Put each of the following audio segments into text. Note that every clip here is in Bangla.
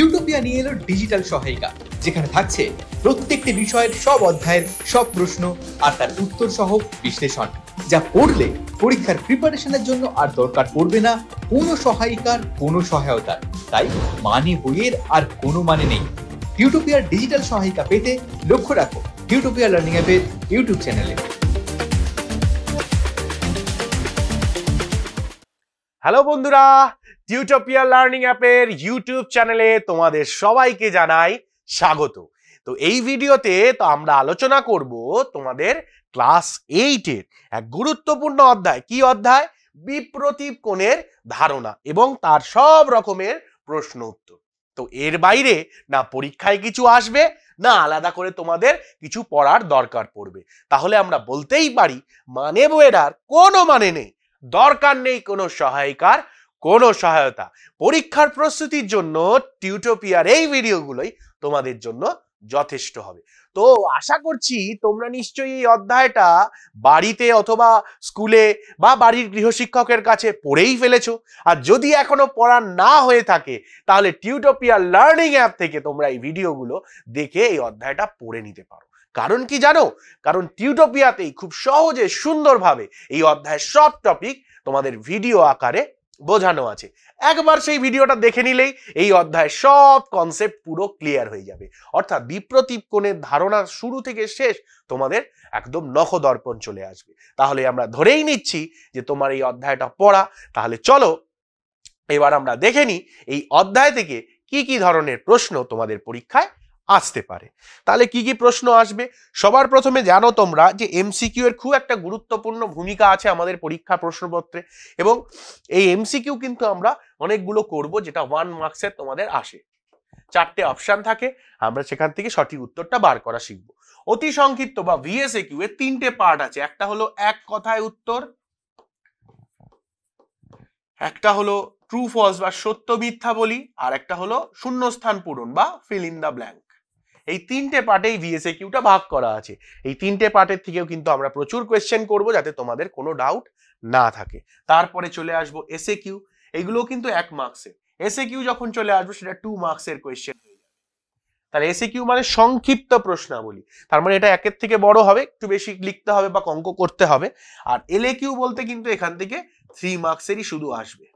ইউটোপিয়া নিয়ে এলো ডিজিটাল সহায়িকা যেখানে থাকছে প্রত্যেকটি বিষয়ের সব অধ্যায়ের সব প্রশ্ন আর তার উত্তর সহ বিশ্লেষণ যা পড়লে পরীক্ষার প্রিপারেশনের জন্য আর দরকার পড়বে না কোনো সহায়িকার কোনো সহায়তার তাই মানে বইয়ের আর কোনো মানে নেই ইউটোপিয়ার ডিজিটাল সহায়িকা পেতে লক্ষ্য রাখো ইউটোপিয়া লার্নিং অ্যাপের ইউটিউব চ্যানেলে হ্যালো বন্ধুরা টিউটোপিয়া লার্নিং অ্যাপের ইউটিউব চ্যানেলে তোমাদের সবাইকে জানাই স্বাগত তো এই ভিডিওতে তো আমরা আলোচনা করব তোমাদের ক্লাস এইটের এক গুরুত্বপূর্ণ অধ্যায় কি অধ্যায় বিপ্রতীপ কোণের ধারণা এবং তার সব রকমের প্রশ্ন উত্তর তো এর বাইরে না পরীক্ষায় কিছু আসবে না আলাদা করে তোমাদের কিছু পড়ার দরকার পড়বে তাহলে আমরা বলতেই পারি মানে বইয়ের কোনো মানে নেই দরকার নেই কোনো সহায়িকার কোনো সহায়তা পরীক্ষার প্রস্তুতির জন্য টিউটোপিয়ার এই ভিডিওগুলোই তোমাদের জন্য যথেষ্ট হবে তো আশা করছি তোমরা নিশ্চয়ই এই অধ্যায়টা বাড়িতে অথবা স্কুলে বা বাড়ির গৃহশিক্ষকের কাছে পড়েই ফেলেছো আর যদি এখনো পড়া না হয়ে থাকে তাহলে টিউটোপিয়ার লার্নিং অ্যাপ থেকে তোমরা এই ভিডিওগুলো দেখে এই অধ্যায়টা পড়ে নিতে পারো কারণ কি জানো কারণ টিউটোপিয়াতেই খুব সহজে সুন্দরভাবে এই অধ্যায়ের সব টপিক তোমাদের ভিডিও আকারে বোঝানো আছে একবার সেই ভিডিওটা দেখে নিলেই এই অধ্যায় সব কনসেপ্ট পুরো ক্লিয়ার হয়ে যাবে অর্থাৎ বিপ্রতীপ কোণের ধারণা শুরু থেকে শেষ তোমাদের একদম নখদর্পণ চলে আসবে তাহলে আমরা ধরেই নিচ্ছি যে তোমার এই অধ্যায়টা পড়া তাহলে চলো এবার আমরা দেখে নিই এই অধ্যায় থেকে কি কি ধরনের প্রশ্ন তোমাদের পরীক্ষায় আসতে পারে তাহলে কি কি প্রশ্ন আসবে সবার প্রথমে জানো তোমরা যে এমসিকিউ এর খুব একটা গুরুত্বপূর্ণ ভূমিকা আছে আমাদের পরীক্ষা প্রশ্নপত্রে এবং এই এমসিকিউ কিন্তু আমরা অনেকগুলো করব যেটা ওয়ান মার্কসের তোমাদের আসে চারটে অপশান থাকে আমরা সেখান থেকে সঠিক উত্তরটা বার করা শিখব অতি সংক্ষিপ্ত বা ভিএসএ কিউ এর তিনটে পার্ট আছে একটা হলো এক কথায় উত্তর একটা হলো ট্রু ফলস বা সত্য মিথ্যা বলি আর একটা হলো শূন্যস্থান পূরণ বা ফিল ইন দ্য ব্ল্যাঙ্ক এই তিনটে পার্টেই ভিএসএ কিউটা ভাগ করা আছে এই তিনটে পার্টের থেকেও কিন্তু আমরা প্রচুর কোয়েশ্চেন করব যাতে তোমাদের কোনো ডাউট না থাকে তারপরে চলে আসবো এসএ কিউ এগুলোও কিন্তু এক মার্কসের এসএ কিউ যখন চলে আসবো সেটা টু মার্কসের কোয়েশ্চেন তাহলে এসএ কিউ মানে সংক্ষিপ্ত প্রশ্নাবলী তার মানে এটা একের থেকে বড় হবে একটু বেশি লিখতে হবে বা অঙ্ক করতে হবে আর এলএ কিউ বলতে কিন্তু এখান থেকে থ্রি মার্কসেরই শুধু আসবে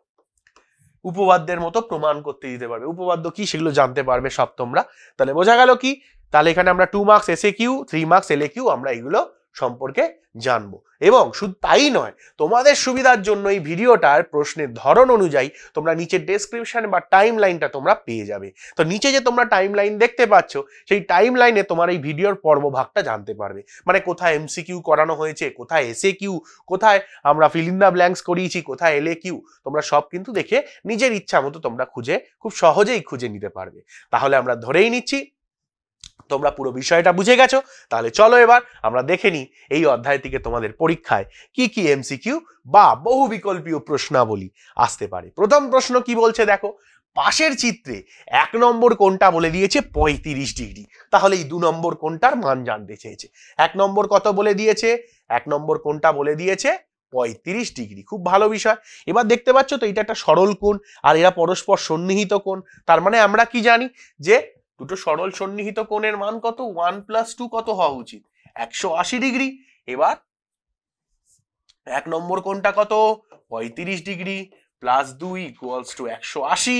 উপবাদ্যের মতো প্রমাণ করতে দিতে পারবে উপবাদ্য কি সেগুলো জানতে পারবে সব তোমরা তাহলে বোঝা গেল কি তাহলে এখানে আমরা টু মার্কস এসে কিউ থ্রি মার্কস এলে কিউ আমরা এগুলো সম্পর্কে জানবো এবং শুধু তাই নয় তোমাদের সুবিধার জন্য এই ভিডিওটার প্রশ্নের ধরন অনুযায়ী তোমরা নিচের ডেসক্রিপশন বা টাইম লাইনটা তোমরা পেয়ে যাবে তো নিচে যে তোমরা টাইম লাইন দেখতে পাচ্ছ সেই টাইম লাইনে তোমার এই ভিডিওর পর্বভাগটা জানতে পারবে মানে কোথায় এমসিকিউ করানো হয়েছে কোথায় এসে কিউ কোথায় আমরা ফিলিন্দা ব্ল্যাঙ্কস করিয়েছি কোথায় এলে কিউ তোমরা সব কিন্তু দেখে নিজের ইচ্ছা মতো তোমরা খুঁজে খুব সহজেই খুঁজে নিতে পারবে তাহলে আমরা ধরেই নিচ্ছি তোমরা পুরো বিষয়টা বুঝে গেছো তাহলে চলো এবার আমরা দেখে নিই এই অধ্যায় থেকে তোমাদের পরীক্ষায় কি কি এমসিকিউ বা বহু বিকল্পীয় প্রশ্নাবলী আসতে পারে প্রথম প্রশ্ন কি বলছে দেখো পাশের চিত্রে এক নম্বর কোনটা বলে দিয়েছে পঁয়ত্রিশ ডিগ্রি তাহলে এই দু নম্বর কোনটার মান জানতে চেয়েছে এক নম্বর কত বলে দিয়েছে এক নম্বর কোনটা বলে দিয়েছে পঁয়ত্রিশ ডিগ্রি খুব ভালো বিষয় এবার দেখতে পাচ্ছ তো এটা একটা সরল কোণ আর এরা পরস্পর সন্নিহিত কোণ তার মানে আমরা কি জানি যে দুটো সরল সন্নিহিত কোণের মান কত ওয়ান প্লাস টু কত হওয়া উচিত একশো আশি ডিগ্রি এবার এক নম্বর কোণটা কত পঁয়ত্রিশ ডিগ্রি প্লাস দুই ইকুয়ালস টু একশো আশি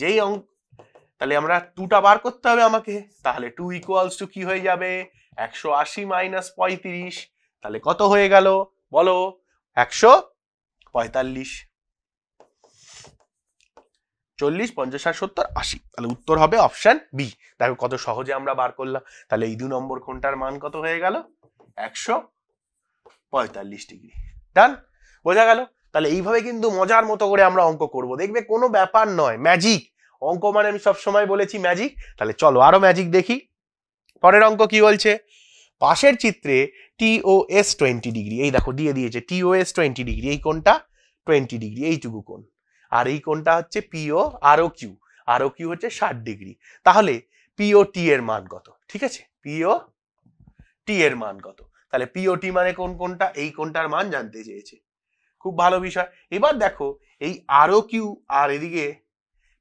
যেই অঙ্ক তাহলে আমরা টুটা বার করতে হবে আমাকে তাহলে টু ইকুয়ালস টু কি হয়ে যাবে একশো আশি মাইনাস পঁয়ত্রিশ তাহলে কত হয়ে গেল বলো একশো পঁয়তাল্লিশ চল্লিশ পঞ্চাশ ষাট সত্তর আশি তাহলে উত্তর হবে অপশান বি দেখো কত সহজে আমরা বার করলাম তাহলে এই দু নম্বর কোনটার মান কত হয়ে গেল একশো পঁয়তাল্লিশ ডিগ্রি ডান বোঝা গেল তাহলে এইভাবে কিন্তু মজার মতো করে আমরা অঙ্ক করব দেখবে কোনো ব্যাপার নয় ম্যাজিক অঙ্ক মানে আমি সবসময় বলেছি ম্যাজিক তাহলে চলো আরও ম্যাজিক দেখি পরের অঙ্ক কি বলছে পাশের চিত্রে এস টোয়েন্টি ডিগ্রি এই দেখো দিয়ে দিয়েছে এস টোয়েন্টি ডিগ্রি এই কোনটা টোয়েন্টি ডিগ্রি এইটুকু কোন আর এই কোনটা হচ্ছে পিও আরও কিউ আরও কিউ হচ্ছে ষাট ডিগ্রি তাহলে পিও টি এর মান কত ঠিক আছে পিও টি এর মান কত তাহলে পিও টি মানে কোন কোনটা এই কোনটার মান জানতে চেয়েছে খুব ভালো বিষয় এবার দেখো এই আরও কিউ আর এদিকে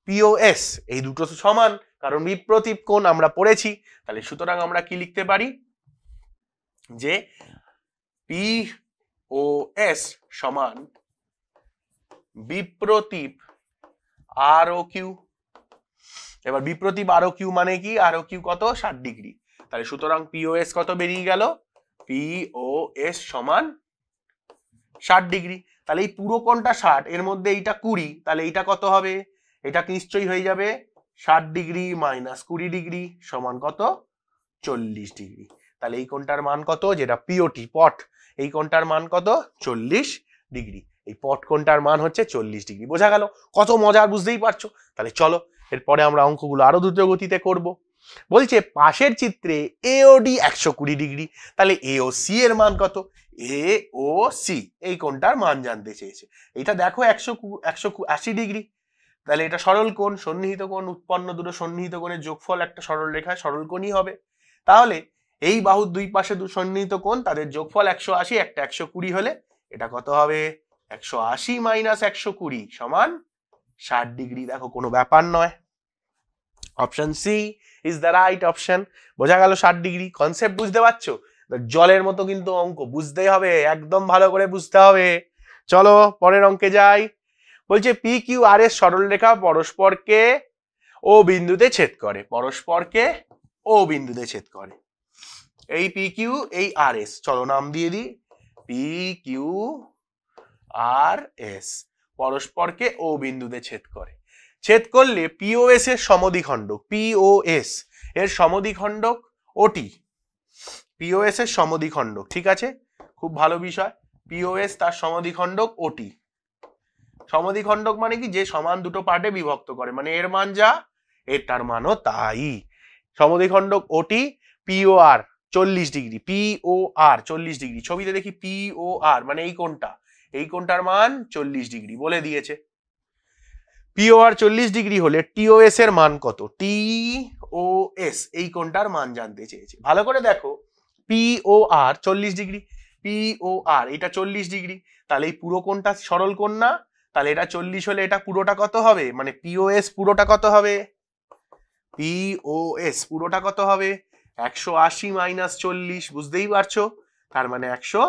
পিও এস এই দুটো তো সমান কারণ বিপ্রতীপ কোণ আমরা পড়েছি তাহলে সুতরাং আমরা কি লিখতে পারি যে পি ও এস সমান বিপ্রতীপ আর ও কিউ এবার বিপ্রতীপ আর ও কিউ মানে কি আর ও কিউ কত ষাট ডিগ্রি তাহলে সুতরাং পিওএস কত বেরিয়ে গেল পিওএস সমান ষাট ডিগ্রি তাহলে এই পুরো কোনটা ষাট এর মধ্যে এইটা কুড়ি তাহলে এইটা কত হবে এটা নিশ্চয়ই হয়ে যাবে ষাট ডিগ্রি মাইনাস কুড়ি ডিগ্রি সমান কত চল্লিশ ডিগ্রি তাহলে এই কোনটার মান কত যেটা পিওটি পট এই কোনটার মান কত চল্লিশ ডিগ্রি এই পটকনটার মান হচ্ছে চল্লিশ ডিগ্রি বোঝা গেল কত মজার বুঝতেই পারছো তাহলে চলো এরপরে আমরা অঙ্কগুলো আরও দ্রুত গতিতে করব বলছে পাশের চিত্রে এওডি একশো কুড়ি ডিগ্রি তাহলে এও সি এর মান কত এ ও সি এই কোনটার মান জানতে চেয়েছে এটা দেখো একশো একশো আশি ডিগ্রি তাহলে এটা সরল কোণ সন্নিহিত কোণ উৎপন্ন দুটো সন্নিহিত কোণের যোগফল একটা সরল রেখায় সরল কোণই হবে তাহলে এই বাহুর দুই পাশে দু সন্নিহিত কোণ তাদের যোগফল একশো আশি একটা একশো কুড়ি হলে এটা কত হবে একশো আশি মাইনাস একশো কুড়ি সমান ষাট ডিগ্রি দেখো কোনো ব্যাপার নয় option C is the right option বোঝা গেল ষাট ডিগ্রি কনসেপ্ট বুঝতে পারছো জলের মতো কিন্তু অঙ্ক বুঝতেই হবে একদম ভালো করে বুঝতে হবে চলো পরের অঙ্কে যাই বলছে পি কিউ আর এর সরলরেখা পরস্পরকে ও বিন্দুতে ছেদ করে পরস্পরকে ও বিন্দুতে ছেদ করে এই পি কিউ এই আর এস চলো নাম দিয়ে দিই পি কিউ আর এস পরস্পরকে ও বিন্দুতে ছেদ করে ছেদ করলে পিওএস এর সমদ্বিখণ্ডক পিওএস এর সমদ্বিখণ্ডক ওটি পিওএস এর সমদ্বিখণ্ডক ঠিক আছে খুব ভালো বিষয় পিওএস তার সমদ্বিখণ্ডক ওটি সমদ্বিখণ্ডক মানে কি যে সমান দুটো পার্টে বিভক্ত করে মানে এর মান যা এর তার মানও তাই সমদ্বিখণ্ডক ওটি পিওআর চল্লিশ ডিগ্রি পিওআর চল্লিশ ডিগ্রি ছবিতে দেখি পিওআর মানে এই কোনটা এই কোনটার মান চল্লিশ ডিগ্রি বলে দিয়েছে পিওআর চল্লিশ ডিগ্রি হলে টিওএস এর মান কত টি ও এস এই কোনটার মান জানতে চেয়েছে ভালো করে দেখো পিওআর চল্লিশ ডিগ্রি পিওআর এটা চল্লিশ ডিগ্রি তাহলে এই পুরো কোনটা সরল কোন না তাহলে এটা চল্লিশ হলে এটা পুরোটা কত হবে মানে পিওএস পুরোটা কত হবে পিওএস পুরোটা কত হবে একশো আশি মাইনাস চল্লিশ বুঝতেই পারছো তার মানে একশো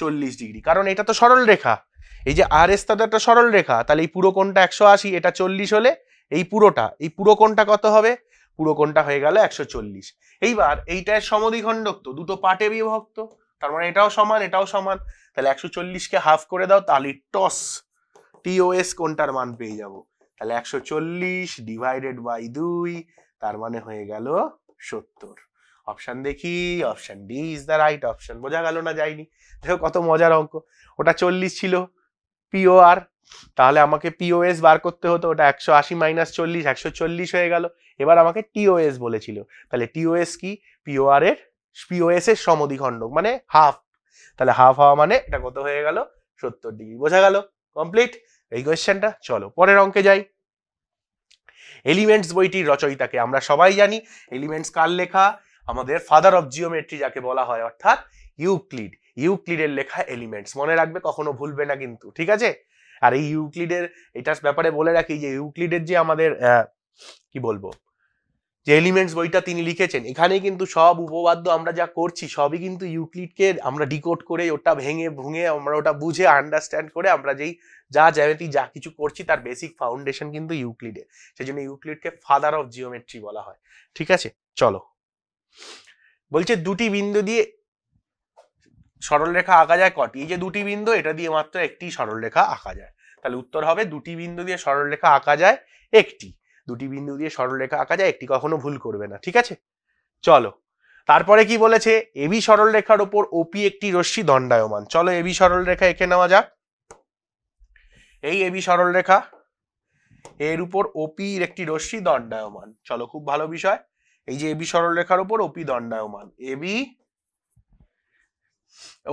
চল্লিশ ডিগ্রি কারণ এটা তো সরল রেখা এই যে আর এস তাদের একটা সরল রেখা তাহলে এই পুরো কোনটা একশো আশি এটা চল্লিশ হলে এই পুরোটা এই পুরো কোনটা কত হবে পুরো কোনটা হয়ে গেল একশো চল্লিশ এইবার এইটা সমদ্বিখণ্ডক তো দুটো পার্টে বিভক্ত তার মানে এটাও সমান এটাও সমান তাহলে একশো চল্লিশকে হাফ করে দাও তাহলে টস টিওএস কোনটার মান পেয়ে যাব তাহলে একশো চল্লিশ ডিভাইডেড বাই দুই তার মানে হয়ে গেল সত্তর অপশান দেখি option D is the right option বোঝা গেল না যায়নি দেখো কত মজার অঙ্ক ওটা চল্লিশ ছিল পিও আর তাহলে আমাকে পিওএস বার করতে হতো ওটা একশো আশি মাইনাস চল্লিশ একশো চল্লিশ হয়ে গেল এবার আমাকে টিওএস বলেছিল তাহলে টিওএস কি পিওআর এর পিওএস এর সমদ্বিখণ্ডক মানে হাফ তাহলে হাফ হওয়া মানে এটা কত হয়ে গেল সত্তর ডিগ্রি বোঝা গেল কমপ্লিট এই কোয়েশ্চেনটা চলো পরের অঙ্কে যাই এলিমেন্টস বইটির রচয়িতাকে আমরা সবাই জানি এলিমেন্টস কার লেখা আমাদের ফাদার অফ জিওমেট্রি যাকে বলা হয় অর্থাৎ ইউক্লিড ইউক্লিডের লেখা এলিমেন্টস মনে রাখবে কখনো ভুলবে না কিন্তু ঠিক আছে আর এই ইউক্লিডের এটার ব্যাপারে বলে রাখি যে ইউক্লিডের যে আমাদের কি বলবো যে এলিমেন্টস বইটা তিনি লিখেছেন এখানেই কিন্তু সব উপবাদ্য আমরা যা করছি সবই কিন্তু ইউক্লিডকে আমরা ডিকোড করে ওটা ভেঙে ভুঙে আমরা ওটা বুঝে আন্ডারস্ট্যান্ড করে আমরা যেই যা জ্যামিতি যা কিছু করছি তার বেসিক ফাউন্ডেশন কিন্তু ইউক্লিডে সেই জন্য ইউক্লিডকে ফাদার অফ জিওমেট্রি বলা হয় ঠিক আছে চলো বলছে দুটি বিন্দু দিয়ে সরলরেখা আঁকা যায় কটি এই যে দুটি বিন্দু এটা দিয়ে মাত্র একটি সরলরেখা আঁকা যায় তাহলে উত্তর হবে দুটি বিন্দু দিয়ে সরলরেখা আঁকা যায় একটি দুটি বিন্দু দিয়ে সরলরেখা আঁকা যায় একটি কখনো ভুল করবে না ঠিক আছে চলো তারপরে কি বলেছে এবি সরলরেখার ওপর ওপি একটি রশ্মি দণ্ডায়মান চলো এবি সরলরেখা এঁকে নেওয়া যাক এই এবি সরলরেখা এর উপর ওপির একটি রশ্মি দণ্ডায়মান চলো খুব ভালো বিষয় এই যে এবি সরলরেখার উপর ওপি দণ্ডায়মান এবি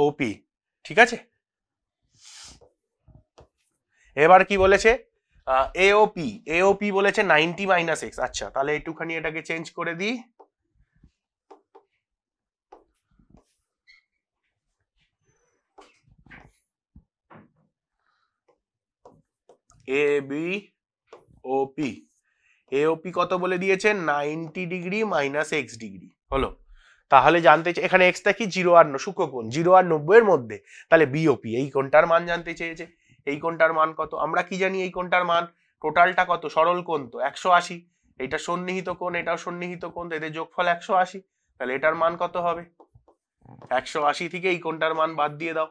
ওপি ঠিক আছে এবার কি বলেছে এওপি এওপি বলেছে নাইনটি মাইনাস এক্স আচ্ছা তাহলে একটুখানি এটাকে চেঞ্জ করে দিই A B O P AOP কত বলে দিয়েছে ninety degree minus X degree হলো তাহলে জানতে চাই এখানে এক্সটা কি জিরো আর সূক্ষ্ম কোণ জিরো আর নব্বইয়ের মধ্যে তাহলে বিওপি এই কোনটার মান জানতে চেয়েছে এই কোনটার মান কত আমরা কি জানি এই কোনটার মান টোটালটা কত সরল কোণ তো একশো আশি এটা সন্নিহিত কোণ এটাও সন্নিহিত কোণ এদের যোগফল একশো আশি তাহলে এটার মান কত হবে একশো আশি থেকে এই কোনটার মান বাদ দিয়ে দাও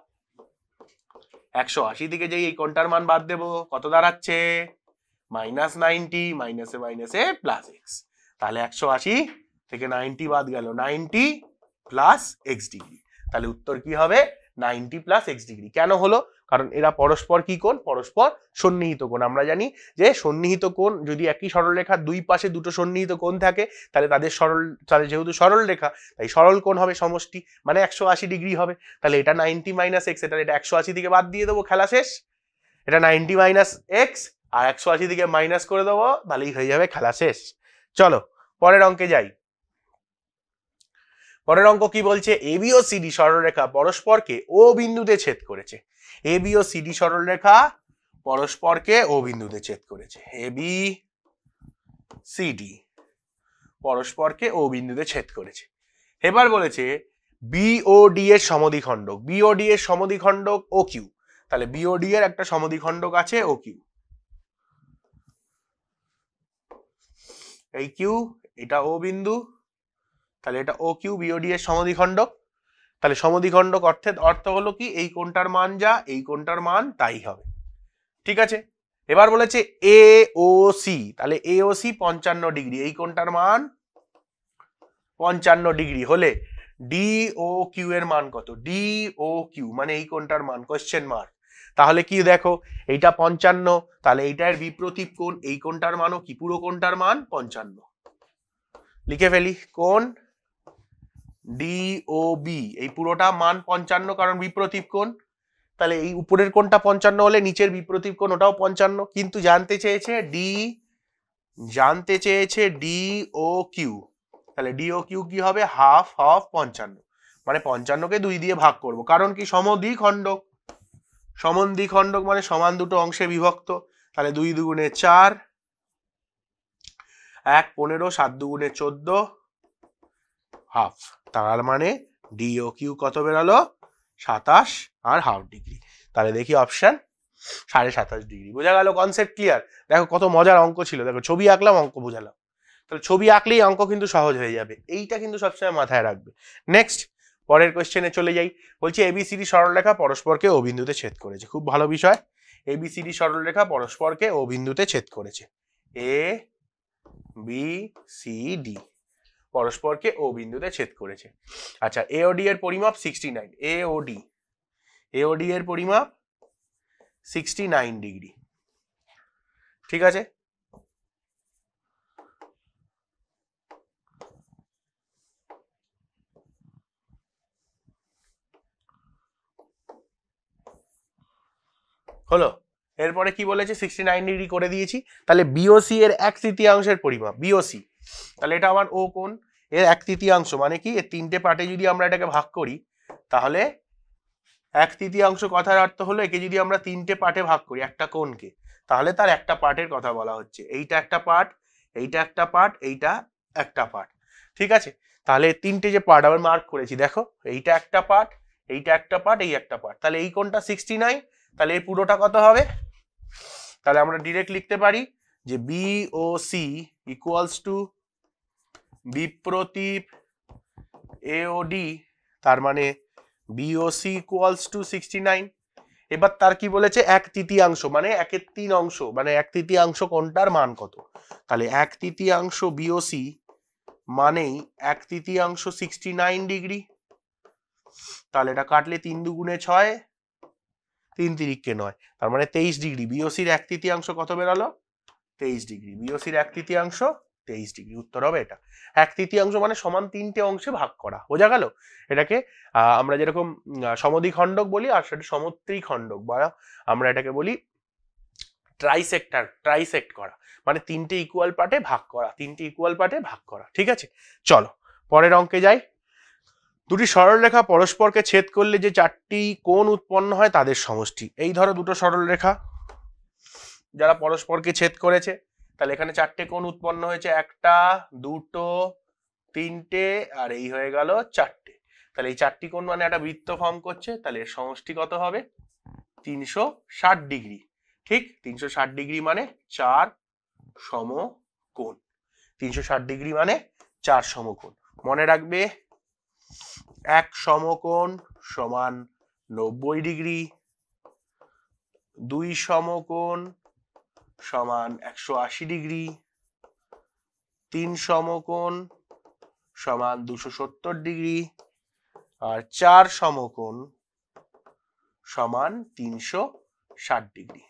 একশো আশি থেকে যেই এই কোনটার মান বাদ দেবো কত দাঁড়াচ্ছে মাইনাস নাইনটি মাইনাসে মাইনাসে প্লাস এক্স তাহলে একশো আশি থেকে নাইনটি বাদ গেল নাইনটি প্লাস এক্স ডিগ্রি তাহলে উত্তর কি হবে নাইনটি প্লাস এক্স ডিগ্রি কেন হলো কারণ এরা পরস্পর কি কোন পরস্পর সন্নিহিত কোণ আমরা জানি যে সন্নিহিত কোণ যদি একই সরলরেখার দুই পাশে দুটো সন্নিহিত কোণ থাকে তাহলে তাদের সরল তাদের যেহেতু সরলরেখা তাই সরল কোণ হবে সমষ্টি মানে একশো আশি ডিগ্রি হবে তাহলে এটা নাইনটি মাইনাস এক্স এটা এটা একশো আশি থেকে বাদ দিয়ে দেবো খেলা শেষ এটা নাইনটি মাইনাস এক্স আর একশো আশি দিকে মাইনাস করে দেবো তাহলেই হয়ে যাবে খেলা শেষ চলো পরের অঙ্কে যাই পরের অঙ্ক কি বলছে এবিও সিডি সরলরেখা পরস্পরকে ও বিন্দুতে ছেদ করেছে এবিও সিডি সরলরেখা পরস্পরকে ও বিন্দুতে ছেদ করেছে এবি সিডি পরস্পরকে ও বিন্দুতে ছেদ করেছে এবার বলেছে বিওডি এর সমদ্বিখণ্ডক বিওডি এর সমদিখণ্ডক ও কিউ তাহলে বিওডি এর একটা সমদিখণ্ডক আছে ও কিউ এই কিউ এটা ও বিন্দু তাহলে এটা ও কিউ বিওডি এর সমধিখণ্ড তাহলে সমধিখণ্ড অর্থের অর্থ হলো কি এই কোনটার মান যা এই কোনটার মান তাই হবে ঠিক আছে এবার বলেছে এ ও সি তাহলে এ ও সি পঞ্চান্ন ডিগ্রি এই কোনটার মান পঞ্চান্ন ডিগ্রি হলে ডি ও কিউ এর মান কত ডি ও কিউ মানে এই কোনটার মান কোয়েশ্চেন মার্ক তাহলে কি দেখো এইটা পঞ্চান্ন তাহলে এইটার বিপ্রতীপ কোন এই কোনটার মানও কি পুরো কোনটার মান পঞ্চান্ন লিখে ফেলি ও ডিওবি এই পুরোটা মান পঞ্চান্ন কারণ বিপ্রতীপ কোন তাহলে এই উপরের কোনটা পঞ্চান্ন হলে নিচের বিপ্রতীপ কোন ওটাও পঞ্চান্ন কিন্তু জানতে চেয়েছে ডি জানতে চেয়েছে ডি ও কিউ তাহলে ডি ও কিউ কি হবে হাফ হাফ পঞ্চান্ন মানে পঞ্চান্নকে দুই দিয়ে ভাগ করব কারণ কি সমদ্বিখণ্ডক সমন দ্বিখণ্ডক মানে সমান দুটো অংশে বিভক্ত তাহলে দুই দুগুণে চার এক পনেরো সাত দুগুণে চোদ্দ হাফ তার মানে ডিও কিউ কত বেরোলো সাতাশ আর হাফ ডিগ্রি তাহলে দেখি অপশান সাড়ে সাতাশ ডিগ্রি বোঝা গেল কনসেপ্ট ক্লিয়ার দেখো কত মজার অঙ্ক ছিল দেখো ছবি আঁকলাম অঙ্ক বোঝালাম তাহলে ছবি আঁকলেই অঙ্ক কিন্তু সহজ হয়ে যাবে এইটা কিন্তু সবসময় মাথায় রাখবে নেক্সট পরের কোয়েশ্চেনে চলে যাই বলছি এবিসিডি সরলরেখা পরস্পরকে অবিন্দুতে ছেদ করেছে খুব ভালো বিষয় এবিসিডি সরলরেখা পরস্পরকে অবিন্দুতে ছেদ করেছে এ বি সি ডি পরস্পরকে অবিন্দুতে ছেদ করেছে আচ্ছা এওডি এর পরিমাপ সিক্সটি নাইন এওডি এওডি এর পরিমাপ সিক্সটি নাইন ডিগ্রি ঠিক আছে হলো এরপরে কি বলেছে সিক্সটি নাইন ডিগ্রি করে দিয়েছি তাহলে বিওসি এর এক তৃতীয়াংশের পরিমাপ বিওসি তাহলে এটা আমার ও কোন এর এক তৃতীয়াংশ মানে কি এর তিনটে পার্টে যদি আমরা এটাকে ভাগ করি তাহলে এক তৃতীয়াংশ কথার অর্থ হলো একে যদি আমরা তিনটে পার্টে ভাগ করি একটা কোনকে তাহলে তার একটা পার্টের কথা বলা হচ্ছে এইটা একটা পার্ট এইটা একটা পার্ট এইটা একটা পার্ট ঠিক আছে তাহলে তিনটে যে পার্ট আমরা মার্ক করেছি দেখো এইটা একটা পার্ট এইটা একটা পার্ট এই একটা পার্ট তাহলে এই কোনটা সিক্সটি নাইন তাহলে এই পুরোটা কত হবে তাহলে আমরা ডিরেক্ট লিখতে পারি যে B O C equals to বিপ্রতীপ ডি তার মানে BOC equals to sixty nine এবার তার কি বলেছে এক তৃতীয়াংশ মানে একের তিন অংশ মানে এক তৃতীয়াংশ কোনটার মান কত তাহলে এক তৃতীয়াংশ বিওসি মানেই এক তৃতীয়াংশ সিক্সটি নাইন ডিগ্রি তাহলে এটা কাটলে তিন দুগুণে ছয় তিন তিরিককে নয় তার মানে তেইশ ডিগ্রি বিওসির এক তৃতীয়াংশ কত বেরালো তেইশ ডিগ্রি বিওসির এক তৃতীয়াংশ তেইশ ডিগ্রি উত্তর হবে এটা এক তৃতীয়াংশ মানে সমান তিনটে অংশে ভাগ করা বোঝা গেল এটাকে আমরা যেরকম খণ্ডক বলি আর সেটা খণ্ডক বা আমরা এটাকে বলি ট্রাইসেক্টার ট্রাইসেক্ট করা মানে তিনটে ইকুয়াল পার্টে ভাগ করা তিনটে ইকুয়াল পার্টে ভাগ করা ঠিক আছে চলো পরের অঙ্কে যাই দুটি সরলরেখা পরস্পরকে ছেদ করলে যে চারটি কোণ উৎপন্ন হয় তাদের সমষ্টি এই ধরো দুটো সরলরেখা যারা পরস্পরকে ছেদ করেছে তাহলে এখানে চারটে কোণ উৎপন্ন হয়েছে একটা দুটো তিনটে আর এই হয়ে গেল চারটে তাহলে এই চারটি কোণ মানে একটা বৃত্ত ফর্ম করছে তাহলে এর সমষ্টি কত হবে তিনশো ষাট ডিগ্রি ঠিক তিনশো ষাট ডিগ্রি মানে চার সমকোণ তিনশো ষাট ডিগ্রি মানে চার সমকোণ মনে রাখবে এক সমকোণ সমান নব্বই ডিগ্রি দুই সমকোণ সমান একশো আশি ডিগ্রি তিন সমকোণ সমান দুশো সত্তর ডিগ্রি আর চার সমকোণ সমান তিনশো ষাট ডিগ্রি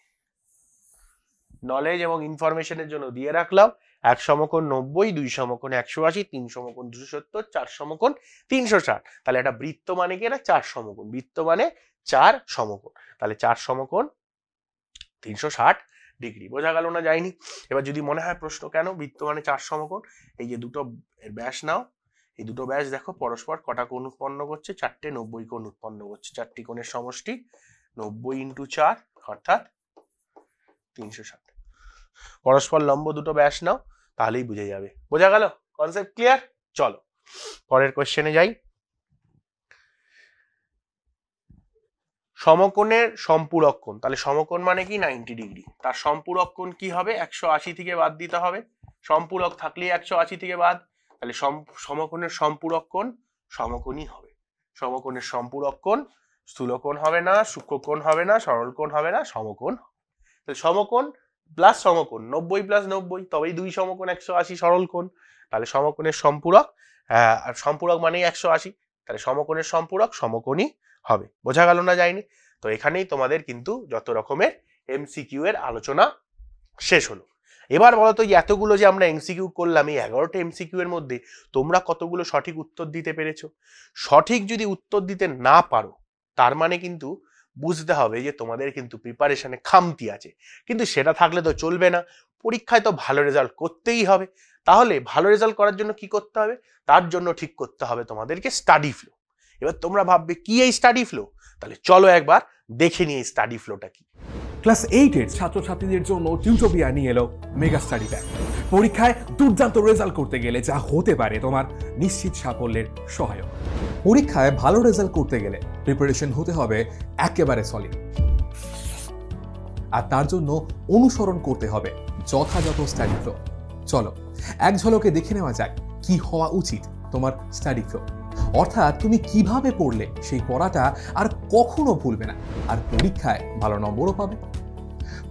নলেজ এবং ইনফরমেশনের জন্য দিয়ে রাখলাম এক সমকোণ নব্বই দুই সমকোণ একশো আশি তিন সমকোণ দুশো সত্তর চার সমকোণ তিনশো ষাট তাহলে একটা বৃত্ত মানে কি এটা চার সমকোণ বৃত্ত মানে চার সমকোণ তাহলে চার সমকোণ তিনশো ষাট ডিগ্রি বোঝা গেল না যায়নি এবার যদি মনে হয় প্রশ্ন কেন বৃত্ত মানে চার সমকোণ এই যে দুটো ব্যাস নাও এই দুটো ব্যাস দেখো পরস্পর কটা কোণ উৎপন্ন করছে চারটে নব্বই কোণ উৎপন্ন করছে চারটি কোণের সমষ্টি নব্বই ইন্টু চার অর্থাৎ তিনশো ষাট পরস্পর লম্ব দুটো ব্যাস নাও তাহলেই বুঝে যাবে বোঝা গেল কনসেপ্ট ক্লিয়ার চলো পরের কোয়েশ্চেনে যাই সমকোণের সম্পূরক কোণ তাহলে সমকোণ মানে কি নাইনটি ডিগ্রি তার সম্পূরক কোণ কি হবে একশো আশি থেকে বাদ দিতে হবে সম্পূরক থাকলে একশো আশি থেকে বাদ তাহলে সমকোণের সম্পূরক কোণ সমকোণই হবে সমকোণের সম্পূরক কোণ স্থূলকোণ হবে না সূক্ষ্মকোণ হবে না সরলকোণ হবে না সমকোণ তাহলে সমকোণ প্লাস সমকোণ নব্বই প্লাস নব্বই তবেই দুই সমকোণ একশো আশি সরল কোণ তাহলে সমকোণের সম্পূরক আর সম্পূরক মানেই একশো আশি তাহলে সমকোণের সম্পূরক সমকোণই হবে বোঝা গেল না যায়নি তো এখানেই তোমাদের কিন্তু যত রকমের এমসিকিউ এর আলোচনা শেষ হলো এবার বলো তো এতগুলো যে আমরা এমসিকিউ করলাম এই এগারোটা এমসিকিউ এর মধ্যে তোমরা কতগুলো সঠিক উত্তর দিতে পেরেছো সঠিক যদি উত্তর দিতে না পারো তার মানে কিন্তু বুঝতে হবে যে তোমাদের কিন্তু প্রিপারেশনে খামতি আছে কিন্তু সেটা থাকলে তো চলবে না পরীক্ষায় তো ভালো রেজাল্ট করতেই হবে তাহলে ভালো রেজাল্ট করার জন্য কি করতে হবে তার জন্য ঠিক করতে হবে তোমাদেরকে স্টাডি ফ্লো এবার তোমরা ভাববে কি এই স্টাডি ফ্লো তাহলে চলো একবার দেখে নিই স্টাডি ফ্লোটা কি ক্লাস এইটের ছাত্রছাত্রীদের জন্য টিউটোপিয়া নিয়ে এলো মেগা স্টাডি ব্যাগ পরীক্ষায় দুর্দান্ত রেজাল্ট করতে গেলে যা হতে পারে তোমার নিশ্চিত সাফল্যের সহায়ক পরীক্ষায় ভালো রেজাল্ট করতে গেলে প্রিপারেশন হতে হবে একেবারে সলিড আর তার জন্য অনুসরণ করতে হবে যথাযথ স্টাডি ফ্লো চলো এক ঝলকে দেখে নেওয়া যাক কি হওয়া উচিত তোমার স্টাডি ফ্লো অর্থাৎ তুমি কিভাবে পড়লে সেই পড়াটা আর কখনো ভুলবে না আর পরীক্ষায় ভালো নম্বরও পাবে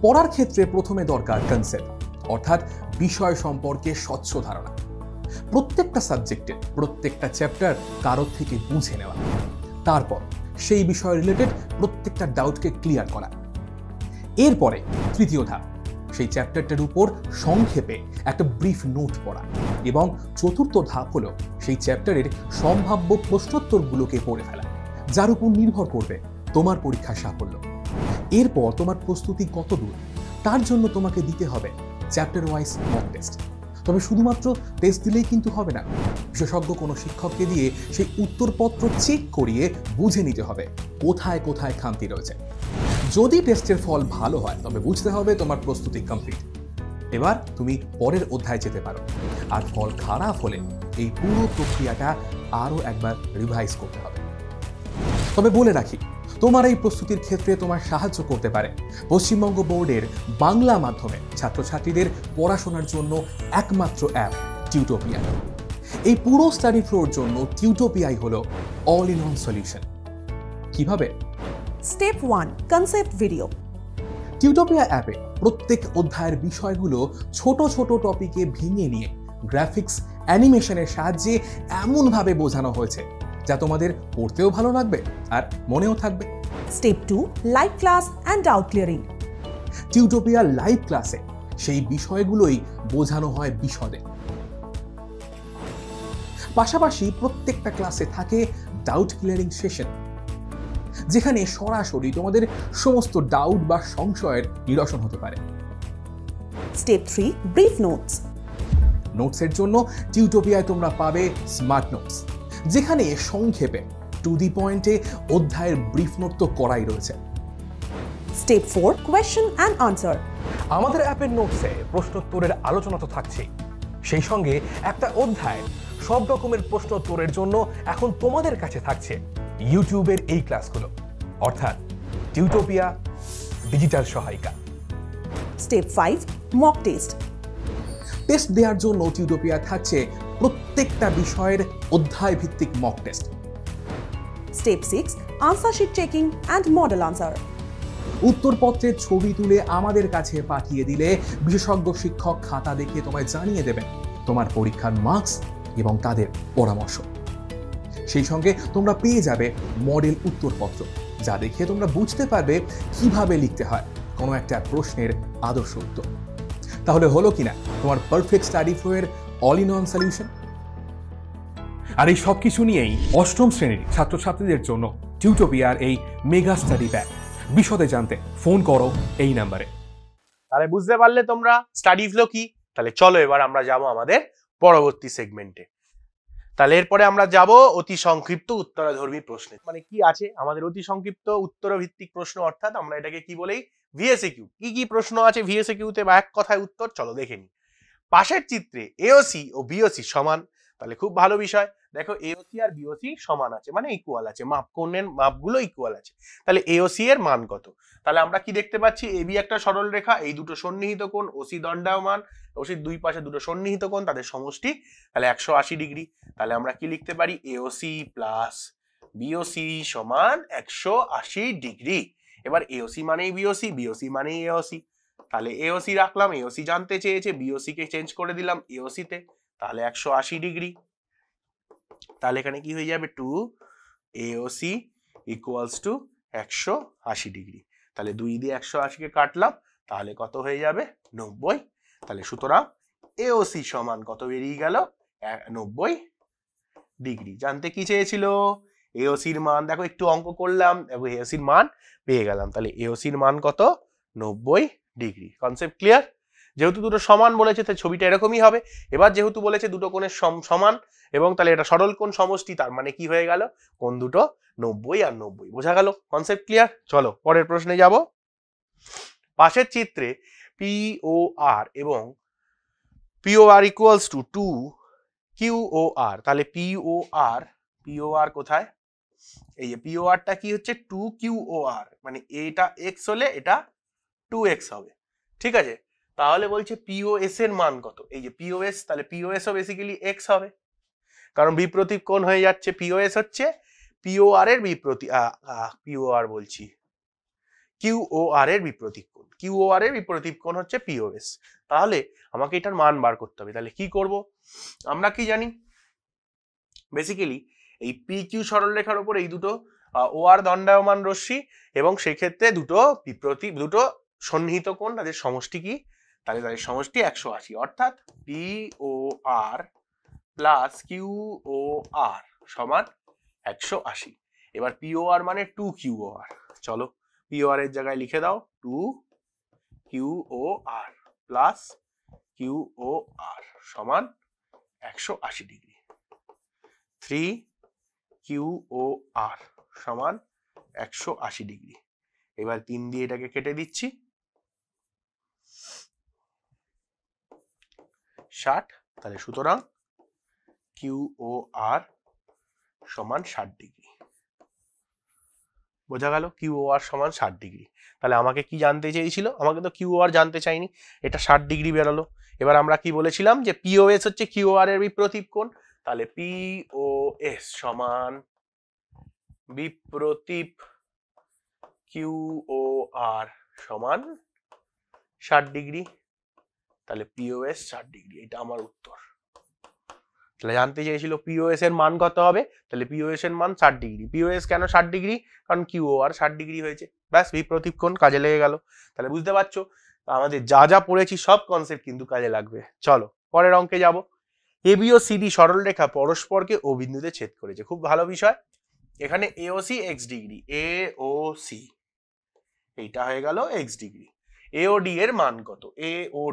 পড়ার ক্ষেত্রে প্রথমে দরকার কনসেপ্ট অর্থাৎ বিষয় সম্পর্কে স্বচ্ছ ধারণা প্রত্যেকটা সাবজেক্টের প্রত্যেকটা চ্যাপ্টার কারোর থেকে বুঝে নেওয়া তারপর সেই বিষয় রিলেটেড প্রত্যেকটা ডাউটকে ক্লিয়ার করা এরপরে তৃতীয় ধাপ সেই চ্যাপ্টারটার উপর সংক্ষেপে একটা ব্রিফ নোট পড়া এবং চতুর্থ ধাপ হলো সেই চ্যাপ্টারের সম্ভাব্য প্রশ্নোত্তরগুলোকে পড়ে ফেলা যার উপর নির্ভর করবে তোমার পরীক্ষার সাফল্য এরপর তোমার প্রস্তুতি কত দূর তার জন্য তোমাকে দিতে হবে চ্যাপ্টার ওয়াইজ মক টেস্ট তবে শুধুমাত্র টেস্ট দিলেই কিন্তু হবে না বিশেষজ্ঞ কোনো শিক্ষককে দিয়ে সেই উত্তরপত্র চেক করিয়ে বুঝে নিতে হবে কোথায় কোথায় খামতি রয়েছে যদি টেস্টের ফল ভালো হয় তবে বুঝতে হবে তোমার প্রস্তুতি কমপ্লিট এবার তুমি পরের অধ্যায় যেতে পারো আর ফল খারাপ হলে এই পুরো প্রক্রিয়াটা আরও একবার রিভাইজ করতে হবে তবে বলে রাখি তোমার এই প্রস্তুতির ক্ষেত্রে তোমার সাহায্য করতে পারে পশ্চিমবঙ্গ বোর্ডের বাংলা মাধ্যমে ছাত্রছাত্রীদের পড়াশোনার জন্য একমাত্র অ্যাপ টিউটোপিয়া এই পুরো স্টাডি ফ্লোর জন্য টিউটোপিয়াই হলো অল ইন ওয়ান সলিউশন কিভাবে step one concept video Tutopia অ্যাপে প্রত্যেক অধ্যায়ের বিষয়গুলো ছোট ছোট টপিকে ভেঙে নিয়ে গ্রাফিক্স অ্যানিমেশনের সাহায্যে এমনভাবে বোঝানো হয়েছে যা তোমাদের পড়তেও ভালো লাগবে আর মনেও থাকবে step two live class and doubt clearing Tutopia live ক্লাসে সেই বিষয়গুলোই বোঝানো হয় বিশদে পাশাপাশি প্রত্যেকটা ক্লাসে থাকে ডাউট ক্লিয়ারিং সেশন যেখানে সরাসরি তোমাদের সমস্ত ডাউট বা সংশয়ের নিরসন হতে পারে স্টেপ থ্রি ব্রিফ নোটস নোটসের জন্য টিউটোপিয়ায় তোমরা পাবে স্মার্ট নোটস যেখানে সংক্ষেপে টু দি পয়েন্টে অধ্যায়ের ব্রিফ নোট তো করাই রয়েছে step four question and answer আমাদের অ্যাপের নোটসে প্রশ্নোত্তরের আলোচনা তো থাকছেই সেই সঙ্গে একটা অধ্যায় সব রকমের প্রশ্নোত্তরের জন্য এখন তোমাদের কাছে থাকছে ইউটিউবের এই ক্লাসগুলো অর্থাৎ টিউটোপিয়া ডিজিটাল সহায়িকা step five mock test test দেওয়ার জন্য টিউটোপিয়া থাকছে প্রত্যেকটা বিষয়ের অধ্যায় ভিত্তিক mock test step six answer sheet checking and model answer উত্তরপত্রের ছবি তুলে আমাদের কাছে পাঠিয়ে দিলে বিশেষজ্ঞ শিক্ষক খাতা দেখে তোমায় জানিয়ে দেবেন তোমার পরীক্ষার মার্কস এবং তাদের পরামর্শ সেই সঙ্গে তোমরা পেয়ে যাবে মডেল উত্তরপত্র যা দেখে তোমরা বুঝতে পারবে কিভাবে লিখতে হয় কোনো একটা প্রশ্নের আদর্শ উত্তর তাহলে হলো কিনা তোমার পারফেক্ট স্টাডি ফ্লোয়ের অল ইন ওয়ান সলিউশন আর এই সব কিছু নিয়েই অষ্টম শ্রেণীর ছাত্রছাত্রীদের জন্য টিউটোপিয়ার এই মেগা স্টাডি ব্যাগ বিশদে জানতে ফোন করো এই নাম্বারে তাহলে বুঝতে পারলে তোমরা স্টাডি ফ্লো কি তাহলে চলো এবার আমরা যাব আমাদের পরবর্তী সেগমেন্টে তাহলে এরপরে আমরা যাব অতি সংক্ষিপ্ত উত্তরাধর্মী প্রশ্নে মানে কি আছে আমাদের অতি সংক্ষিপ্ত উত্তর ভিত্তিক প্রশ্ন অর্থাৎ আমরা এটাকে কি বলেই ভিএসএ কিউ কি কি প্রশ্ন আছে ভিএসএ কিউতে বা এক কথায় উত্তর চলো দেখে নিই পাশের চিত্রে এওসি ও বিওসি সমান তাহলে খুব ভালো বিষয় দেখো এওসি আর বিওসি সমান আছে মানে ইকুয়াল আছে মাপ কোণের মাপগুলো ইকুয়াল আছে তাহলে এওসি এর মান কত তাহলে আমরা কি দেখতে পাচ্ছি এবি একটা সরল রেখা এই দুটো সন্নিহিত কোণ ওসি দণ্ডায়মান ওসির দুই পাশে দুটো সন্নিহিত কোণ তাদের সমষ্টি তাহলে একশো আশি ডিগ্রি তাহলে আমরা কি লিখতে পারি এওসি প্লাস বিওসি সমান একশো আশি ডিগ্রি এবার এওসি মানেই বিওসি বিওসি মানেই এওসি তাহলে এওসি রাখলাম এওসি জানতে চেয়েছে বিওসি কে চেঞ্জ করে দিলাম এওসিতে তাহলে একশো আশি ডিগ্রি তাহলে এখানে কি হয়ে যাবে টু এওসি ইকুয়ালস টু একশো আশি ডিগ্রি তাহলে দুই দিয়ে একশো আশিকে কাটলাম তাহলে কত হয়ে যাবে নব্বই তাহলে সুতরাং এওসি সমান কত বেরিয়ে গেল নব্বই ডিগ্রি জানতে কি চেয়েছিল এওসির মান দেখো একটু অঙ্ক করলাম এবং এওসির মান পেয়ে গেলাম তাহলে এওসির মান কত নব্বই ডিগ্রি কনসেপ্ট ক্লিয়ার যেহেতু দুটো সমান বলেছে তাই ছবিটা এরকমই হবে এবার যেহেতু বলেছে দুটো কোণের সমান এবং তাহলে এটা সরল কোণ সমষ্টি তার মানে কি হয়ে গেল কোন দুটো নব্বই আর নব্বই বোঝা গেল কনসেপ্ট ক্লিয়ার চলো পরের প্রশ্নে যাব পাশের চিত্রে পিও আর এবং P O R equals to two Q O R তাহলে পিও আর পিও আর কোথায় এই যে পিও আরটা কি হচ্ছে টু কিউ ও আর মানে এটা এক্স হলে এটা টু এক্স হবে ঠিক আছে তাহলে বলছে পিওএস এর মান কত এই যে পিওএস তাহলে পিওএস ও বেসিক্যালি এক্স হবে কারণ বিপ্রতীক কোন হয়ে যাচ্ছে পিওএস হচ্ছে পিওআর এর বিপ্রতি পিওআর বলছি আর এর বিপ্রতীপ কোণ আর এর বিপ্রতীপ কোণ হচ্ছে পিওএস তাহলে আমাকে এটার মান বার করতে হবে তাহলে কি করব আমরা কি জানি বেসিক্যালি এই পি কিউ সরলরেখার উপর এই দুটো ও আর দণ্ডায়মান রশ্মি এবং সেক্ষেত্রে দুটো বিপ্রতীক দুটো সন্নিহিত কোণ তাদের সমষ্টি কি তাহলে তাদের সমষ্টি একশো আশি অর্থাৎ P O R plus Q ও আর সমান একশো আশি এবার পিওআর আর মানে টু কিউ ও আর চলো ও আর এর জায়গায় লিখে দাও টু কিউ ও আর প্লাস কিউ ও আর সমান একশো আশি ডিগ্রি থ্রি কিউ ও আর সমান একশো আশি ডিগ্রি এবার তিন দিয়ে এটাকে কেটে দিচ্ছি ষাট তাহলে সুতরাং কিউ ও আর সমান ষাট ডিগ্রি বোঝা গেল কিউ ও আর সমান ষাট ডিগ্রি তাহলে আমাকে কি জানতে চেয়েছিল আমাকে তো কিউ আর জানতে চাইনি এটা ষাট ডিগ্রি বেরোলো এবার আমরা কি বলেছিলাম যে এস হচ্ছে কিউ আর এর বিপ্রতীপ কোণ তাহলে এস সমান বিপ্রতীপ কিউ ও আর সমান ষাট ডিগ্রি তাহলে পিওএস ষাট ডিগ্রি এটা আমার উত্তর তাহলে জানতে চেয়েছিল পিওএস এর মান কত হবে তাহলে পিওএস এর মান ষাট ডিগ্রি পিওএস কেন ষাট ডিগ্রি কারণ কিউও আর ষাট ডিগ্রি হয়েছে ব্যাস বিপ্রতীক্ষণ কাজে লেগে গেল তাহলে বুঝতে পারছো আমাদের যা যা পড়েছি সব কনসেপ্ট কিন্তু কাজে লাগবে চলো পরের অঙ্কে যাব এবি ও সিডি সরলরেখা পরস্পরকে ও বিন্দুতে ছেদ করেছে খুব ভালো বিষয় এখানে AOC X degree A O C এইটা হয়ে গেল এক্স ডিগ্রি ডি এর মান কত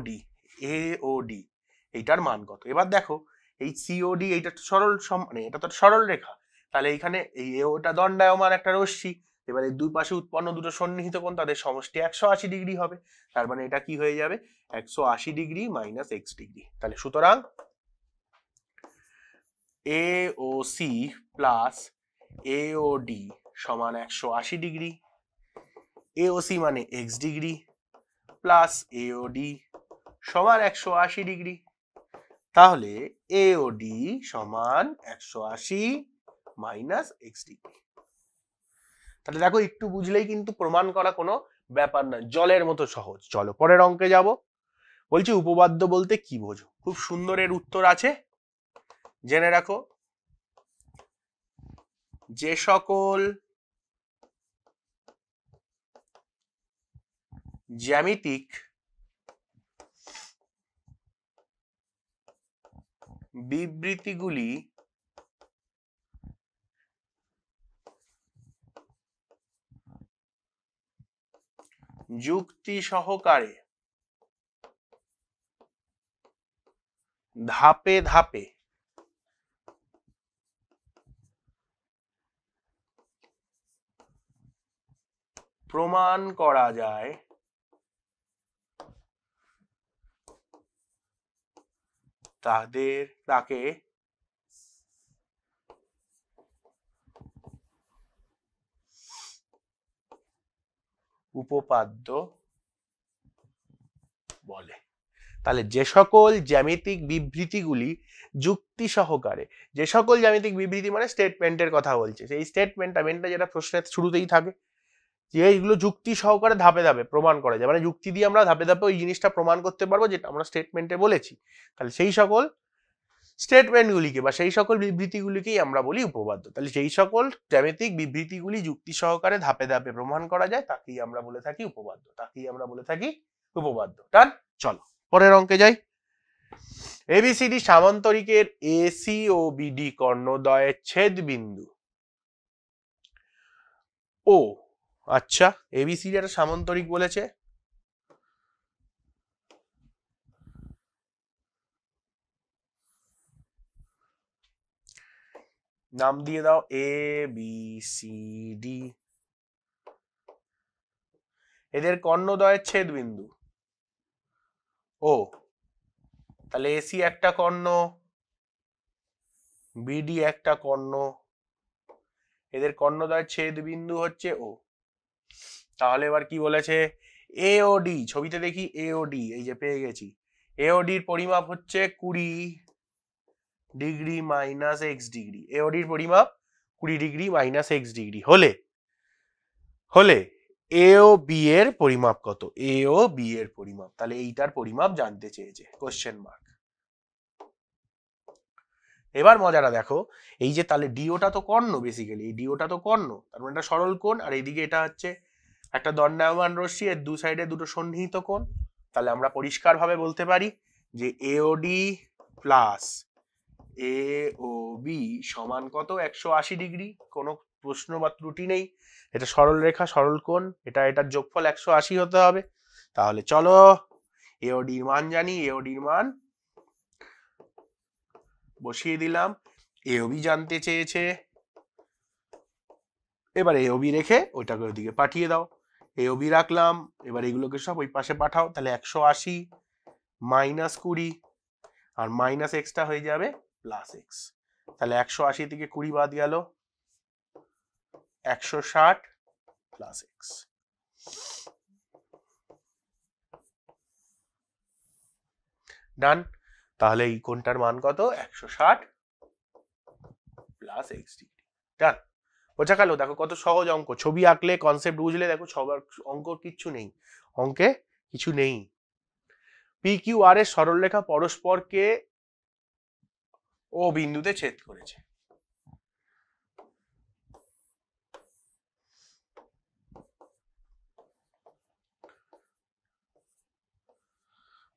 ডি এ এইটার মান কত এবার দেখো এই সিওডি এইটা সরল মানে এটা তো সরল রেখা তাহলে এইখানে এই ওটা দণ্ডায়মান একটা রশ্মি এবার এই দুই পাশে উৎপন্ন দুটো সন্নিহিত কোণ তাদের সমষ্টি একশো আশি ডিগ্রি হবে তার মানে এটা কি হয়ে যাবে একশো আশি ডিগ্রি মাইনাস এক্স ডিগ্রি তাহলে সুতরাং A O C plus A D সমান একশো আশি ডিগ্রি এ ও সি মানে X degree plus A D সমান একশো আশি ডিগ্রি তাহলে এওডি সমান একশো আশি মাইনাস এক্স ডিগ্রি তাহলে দেখো একটু বুঝলেই কিন্তু প্রমাণ করা কোনো ব্যাপার না জলের মতো সহজ চলো পরের অঙ্কে যাব বলছি উপবাদ্য বলতে কি বোঝো খুব সুন্দর এর উত্তর আছে জেনে রাখো যে সকল জ্যামিতিক বিবৃতিগুলি যুক্তি সহকারে ধাপে ধাপে প্রমাণ করা যায় তাদের তাকে উপপাদ্য বলে তাহলে যে সকল জ্যামিতিক বিবৃতিগুলি যুক্তি সহকারে যে সকল জ্যামিতিক বিবৃতি মানে স্টেটমেন্টের কথা বলছে সেই স্টেটমেন্টটা মেনটা যেটা প্রশ্নের শুরুতেই থাকে যে এইগুলো যুক্তি সহকারে ধাপে ধাপে প্রমাণ করা যায় মানে যুক্তি দিয়ে আমরা ধাপে ধাপে ওই জিনিসটা প্রমাণ করতে পারবো যেটা আমরা স্টেটমেন্টে বলেছি তাহলে সেই সকল স্টেটমেন্টগুলিকে বা সেই সকল বিবৃতিগুলিকেই আমরা বলি উপবাদ্য তাহলে সেই সকল জ্যামিতিক বিবৃতিগুলি যুক্তি সহকারে ধাপে ধাপে প্রমাণ করা যায় তাকেই আমরা বলে থাকি উপবাদ্য তাকেই আমরা বলে থাকি উপবাদ্য টান চলো পরের অঙ্কে যাই এবিসিডি সামান্তরিকের এসি ও বিডি কর্ণদয়ের ছেদ বিন্দু ও আচ্ছা এবিসিডি একটা সামন্তরিক বলেছে নাম দিয়ে দাও এ বি সি ডি এদের কর্ণদয়ের ছেদ বিন্দু ও তাহলে এসি একটা কর্ণ বিডি একটা কর্ণ এদের কর্ণদয়ের ছেদ বিন্দু হচ্ছে ও তাহলে এবার কি বলেছে এওডি ছবিতে দেখি এওডি এই যে পেয়ে গেছি এওডির পরিমাপ হচ্ছে কুড়ি ডিগ্রি মাইনাস এক্স ডিগ্রি এওডির পরিমাপ কুড়ি ডিগ্রি মাইনাস এক্স ডিগ্রি হলে হলে এও বি এর পরিমাপ কত এও বি এর পরিমাপ তাহলে এইটার পরিমাপ জানতে চেয়েছে কোশ্চেন মার্ক এবার মজাটা দেখো এই যে তাহলে ডিওটা তো কর্ণ বেসিক্যালি এই ডিওটা তো কর্ণ তার মানে এটা সরল কোণ আর এইদিকে এটা হচ্ছে একটা দণ্ডায়মান রশ্মি এর দু সাইডে দুটো সন্নিহিত কোণ তাহলে আমরা পরিষ্কারভাবে বলতে পারি যে AOD plus A O B সমান কত একশো আশি ডিগ্রি কোনো প্রশ্ন বা ত্রুটি নেই এটা সরল রেখা সরল কোণ এটা এটার যোগফল একশো আশি হতে হবে তাহলে চলো এওডির মান জানি এওডির মান বসিয়ে দিলাম এওবি জানতে চেয়েছে এবার এওবি রেখে ওইটাকে ওইদিকে পাঠিয়ে দাও এও বি রাখলাম এবার এগুলোকে সব ওই পাশে পাঠাও তাহলে একশো আশি মাইনাস কুড়ি আর মাইনাস এক্সটা হয়ে যাবে প্লাস এক্স তাহলে একশো আশি থেকে কুড়ি বাদ গেল একশো ষাট প্লাস এক্স ডান তাহলে এই কোনটার মান কত একশো ষাট প্লাস এক্স ডিগ্রি ডান বোঝা গেল দেখো কত সহজ অঙ্ক ছবি আঁকলে কনসেপ্ট বুঝলে দেখো সবার অঙ্ক কিচ্ছু নেই অঙ্কে কিছু নেই পি কিউ আর এর সরলরেখা পরস্পরকে ও বিন্দুতে ছেদ করেছে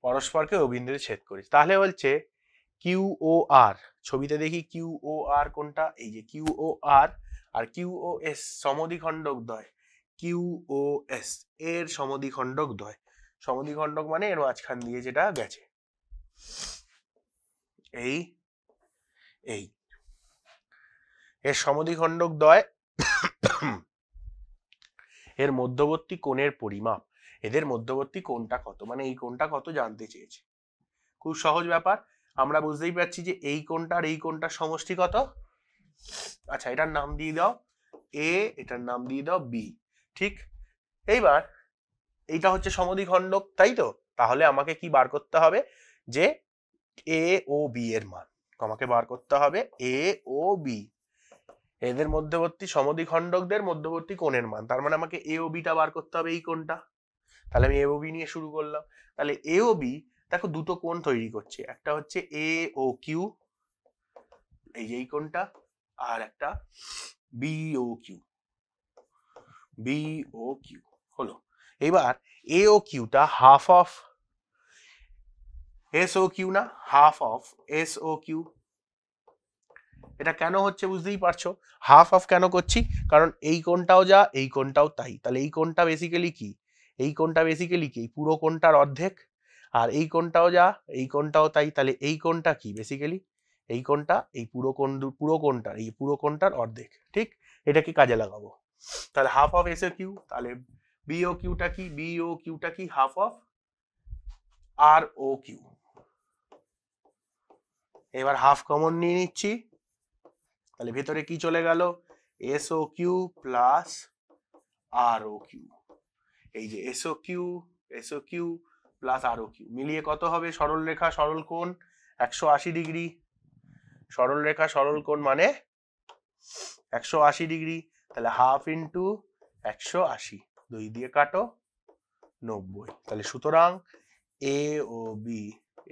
পরস্পরকে ও বিন্দুতে ছেদ করেছে তাহলে বলছে কিউ ও আর ছবিতে দেখি কিউ ও আর কোনটা এই যে কিউ ও আর আর কিউ ও এস সমদ্বিখণ্ডক দ্বয় কিউ ও এস এর সমদ্বিখণ্ডক দ্বয় সমদ্বিখণ্ডক মানে এর মাঝখান দিয়ে যেটা গেছে এই এই এর সমদ্বিখণ্ডক দ্বয় এর মধ্যবর্তী কোণের পরিমাপ এদের মধ্যবর্তী কোণটা কত মানে এই কোণটা কত জানতে চেয়েছে খুব সহজ ব্যাপার আমরা বুঝতেই পারছি যে এই আর এই কোণটার সমষ্টি কত আচ্ছা এটার নাম দিয়ে দাও এ এটার নাম দিয়ে দাও বি ঠিক এইবার এইটা হচ্ছে সমদ্বিখণ্ডক তাই তো তাহলে আমাকে কি বার করতে হবে যে এ ও বি এর মান আমাকে বার করতে হবে এ ও বি এদের মধ্যবর্তী সমদ্বিখণ্ডকদের মধ্যবর্তী কোণের মান তার মানে আমাকে এ ও বিটা বার করতে হবে এই কোণটা তাহলে আমি এ ও বি নিয়ে শুরু করলাম তাহলে এ ও বি দেখো দুটো কোণ তৈরি করছে একটা হচ্ছে এ ও কিউ এই এই কোণটা আর একটা বিও কিউ বিও কিউ হলো এবার এও কিউটা half of S O Q না half of S O Q এটা কেন হচ্ছে বুঝতেই পারছো হাফ অফ কেন করছি কারণ এই কোনটাও যা এই কোনটাও তাই তাহলে এই কোনটা বেসিক্যালি কি এই কোনটা বেসিক্যালি কি পুরো কোনটার অর্ধেক আর এই কোনটাও যা এই কোনটাও তাই তাহলে এই কোনটা কি বেসিক্যালি এই কোনটা এই পুরো কোন পুরো কোনটার এই পুরো কোনটার অর্ধেক ঠিক এটাকে কাজে লাগাবো তাহলে হাফ অফ এস কিউ তাহলে বিও কিউটা কি বিও কিউটা কি half of R O Q এবার হাফ কমন নিয়ে নিচ্ছি তাহলে ভেতরে কি চলে গেল SO Q plus R O Q এই যে SO Q SO Q plus R O Q মিলিয়ে কত হবে সরল রেখা সরল কোণ একশো আশি ডিগ্রি সরল রেখা সরল কোণ মানে একশো আশি ডিগ্রি তাহলে হাফ ইন্টু একশো আশি দুই দিয়ে কাটো নব্বই তাহলে সুতরাং এ ও বি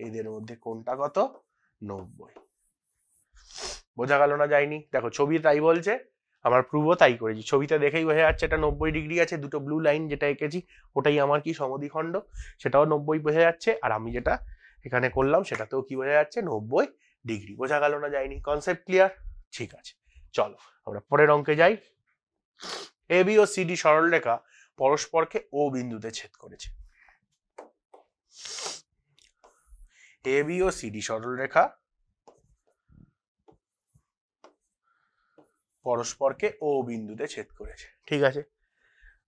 এদের মধ্যে কোনটা কত নব্বই বোঝা গেল না যায়নি দেখো ছবি তাই বলছে আমার প্রুভও তাই করেছি ছবিতে দেখেই বোঝা যাচ্ছে এটা নব্বই ডিগ্রি আছে দুটো ব্লু লাইন যেটা এঁকেছি ওটাই আমার কি সমদিখণ্ড সেটাও নব্বই বোঝা যাচ্ছে আর আমি যেটা এখানে করলাম সেটাতেও কি বোঝা যাচ্ছে নব্বই ডিগ্রি বোঝা গেল না যায়নি কনসেপ্ট ক্লিয়ার ঠিক আছে চলো আমরা পরের অঙ্কে যাই এ বি ও সিডি সরলরেখা পরস্পরকে ও বিন্দুতে ছেদ করেছে এ বি ও সিডি সরলরেখা পরস্পরকে ও বিন্দুতে ছেদ করেছে ঠিক আছে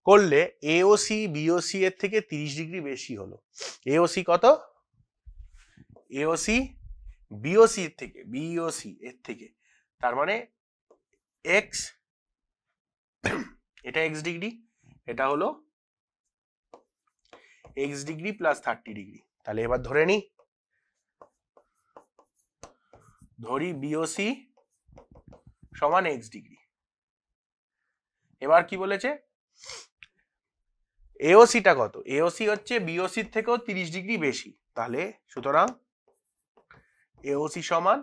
করলে এওসি বিওসি এর থেকে তিরিশ ডিগ্রি বেশি হলো এওসি কত এওসি বিওসি এর থেকে বিওসি এর থেকে তার মানে এক্স এটা এক্স ডিগ্রি এটা হলো X degree plus thirty degree তাহলে এবার ধরে নি ধরি বিওসি সমান এক্স ডিগ্রি এবার কি বলেছে এওসিটা কত এওসি হচ্ছে বিওসির থেকেও তিরিশ ডিগ্রি বেশি তাহলে সুতরাং এওসি সমান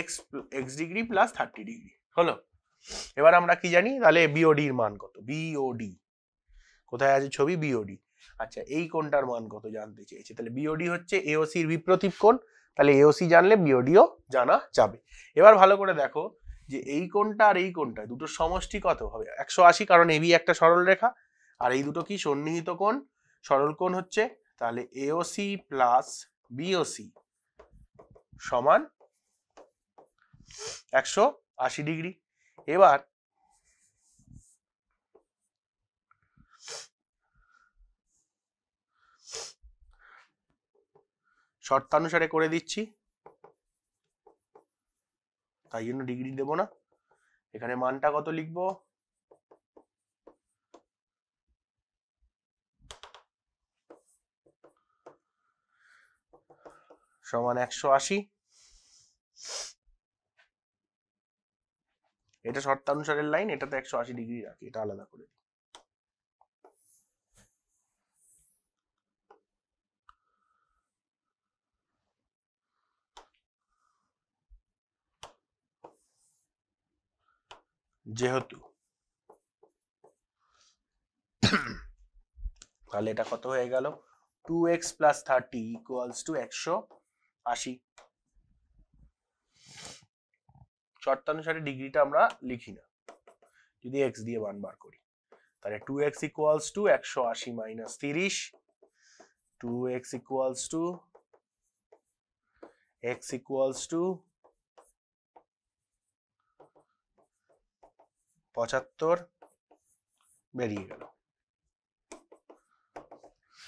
X X degree plus thirty degree হলো এবার আমরা কি জানি তাহলে বিওডির মান কত বিওডি কোথায় আছে ছবি বিওডি আচ্ছা এই কোনটার মান কত জানতে চেয়েছে তাহলে বিওডি হচ্ছে এওসির বিপ্রতীপ কোণ তাহলে এওসি জানলে বিওডিও জানা যাবে এবার ভালো করে দেখো যে এই কোনটা আর এই কোনটা দুটো সমষ্টি কত হবে একশো আশি কারণ এবি একটা সরল রেখা আর এই দুটো কি সন্নিহিত কোণ সরল কোণ হচ্ছে তাহলে এওসি প্লাস বিওসি সমান একশো আশি ডিগ্রি এবার শর্তানুসারে করে দিচ্ছি তাই জন্য ডিগ্রি দেব না এখানে মানটা কত লিখবো সমান একশো আশি এটা শর্তানুসারের লাইন এটাতে একশো আশি ডিগ্রি রাখি এটা আলাদা করে যেহেতু তাহলে এটা কত হয়ে গেল two X plus thirty equals to একশো আশি শর্তানুসারে ডিগ্রিটা আমরা লিখি না যদি এক্স দিয়ে ওয়ান বার করি তাহলে টু এক্স ইকুয়ালস টু একশো আশি মাইনাস তিরিশ two X equals to X equals to পঁচাত্তর বেরিয়ে গেল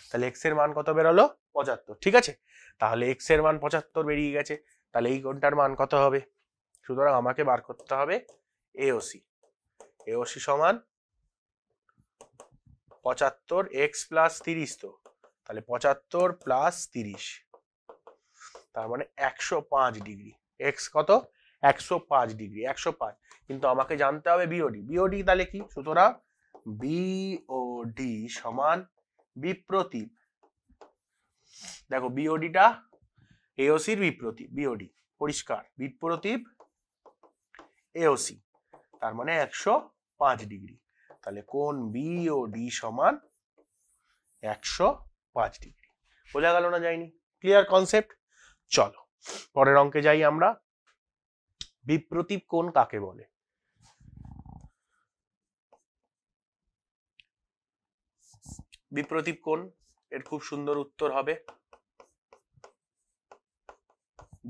তাহলে এক্স এর মান কত বেরোলো পঁচাত্তর ঠিক আছে তাহলে এক্স এর মান পঁচাত্তর বেরিয়ে গেছে তাহলে এই কোনটার মান কত হবে সুতরাং আমাকে বার করতে হবে এওসি এওসি সমান পঁচাত্তর এক্স প্লাস তিরিশ তো তাহলে পঁচাত্তর প্লাস তিরিশ তার মানে একশো পাঁচ ডিগ্রি এক্স কত একশো পাঁচ ডিগ্রি একশো পাঁচ কিন্তু আমাকে জানতে হবে বিওডি বিওডি তাহলে কি সুতরাং বিওডি সমান বিপ্রতীপ দেখো বিওডিটা এওসির বিপ্রতীপ বিওডি পরিষ্কার বিপ্রতীপ এওসি তার মানে একশো পাঁচ ডিগ্রি তাহলে কোন বিওডি সমান একশো পাঁচ ডিগ্রি বোঝা গেল না যায়নি ক্লিয়ার কনসেপ্ট চলো পরের অঙ্কে যাই আমরা বিপ্রতীপ কোন কাকে বলে বিপ্রতীপ কোন এর খুব সুন্দর উত্তর হবে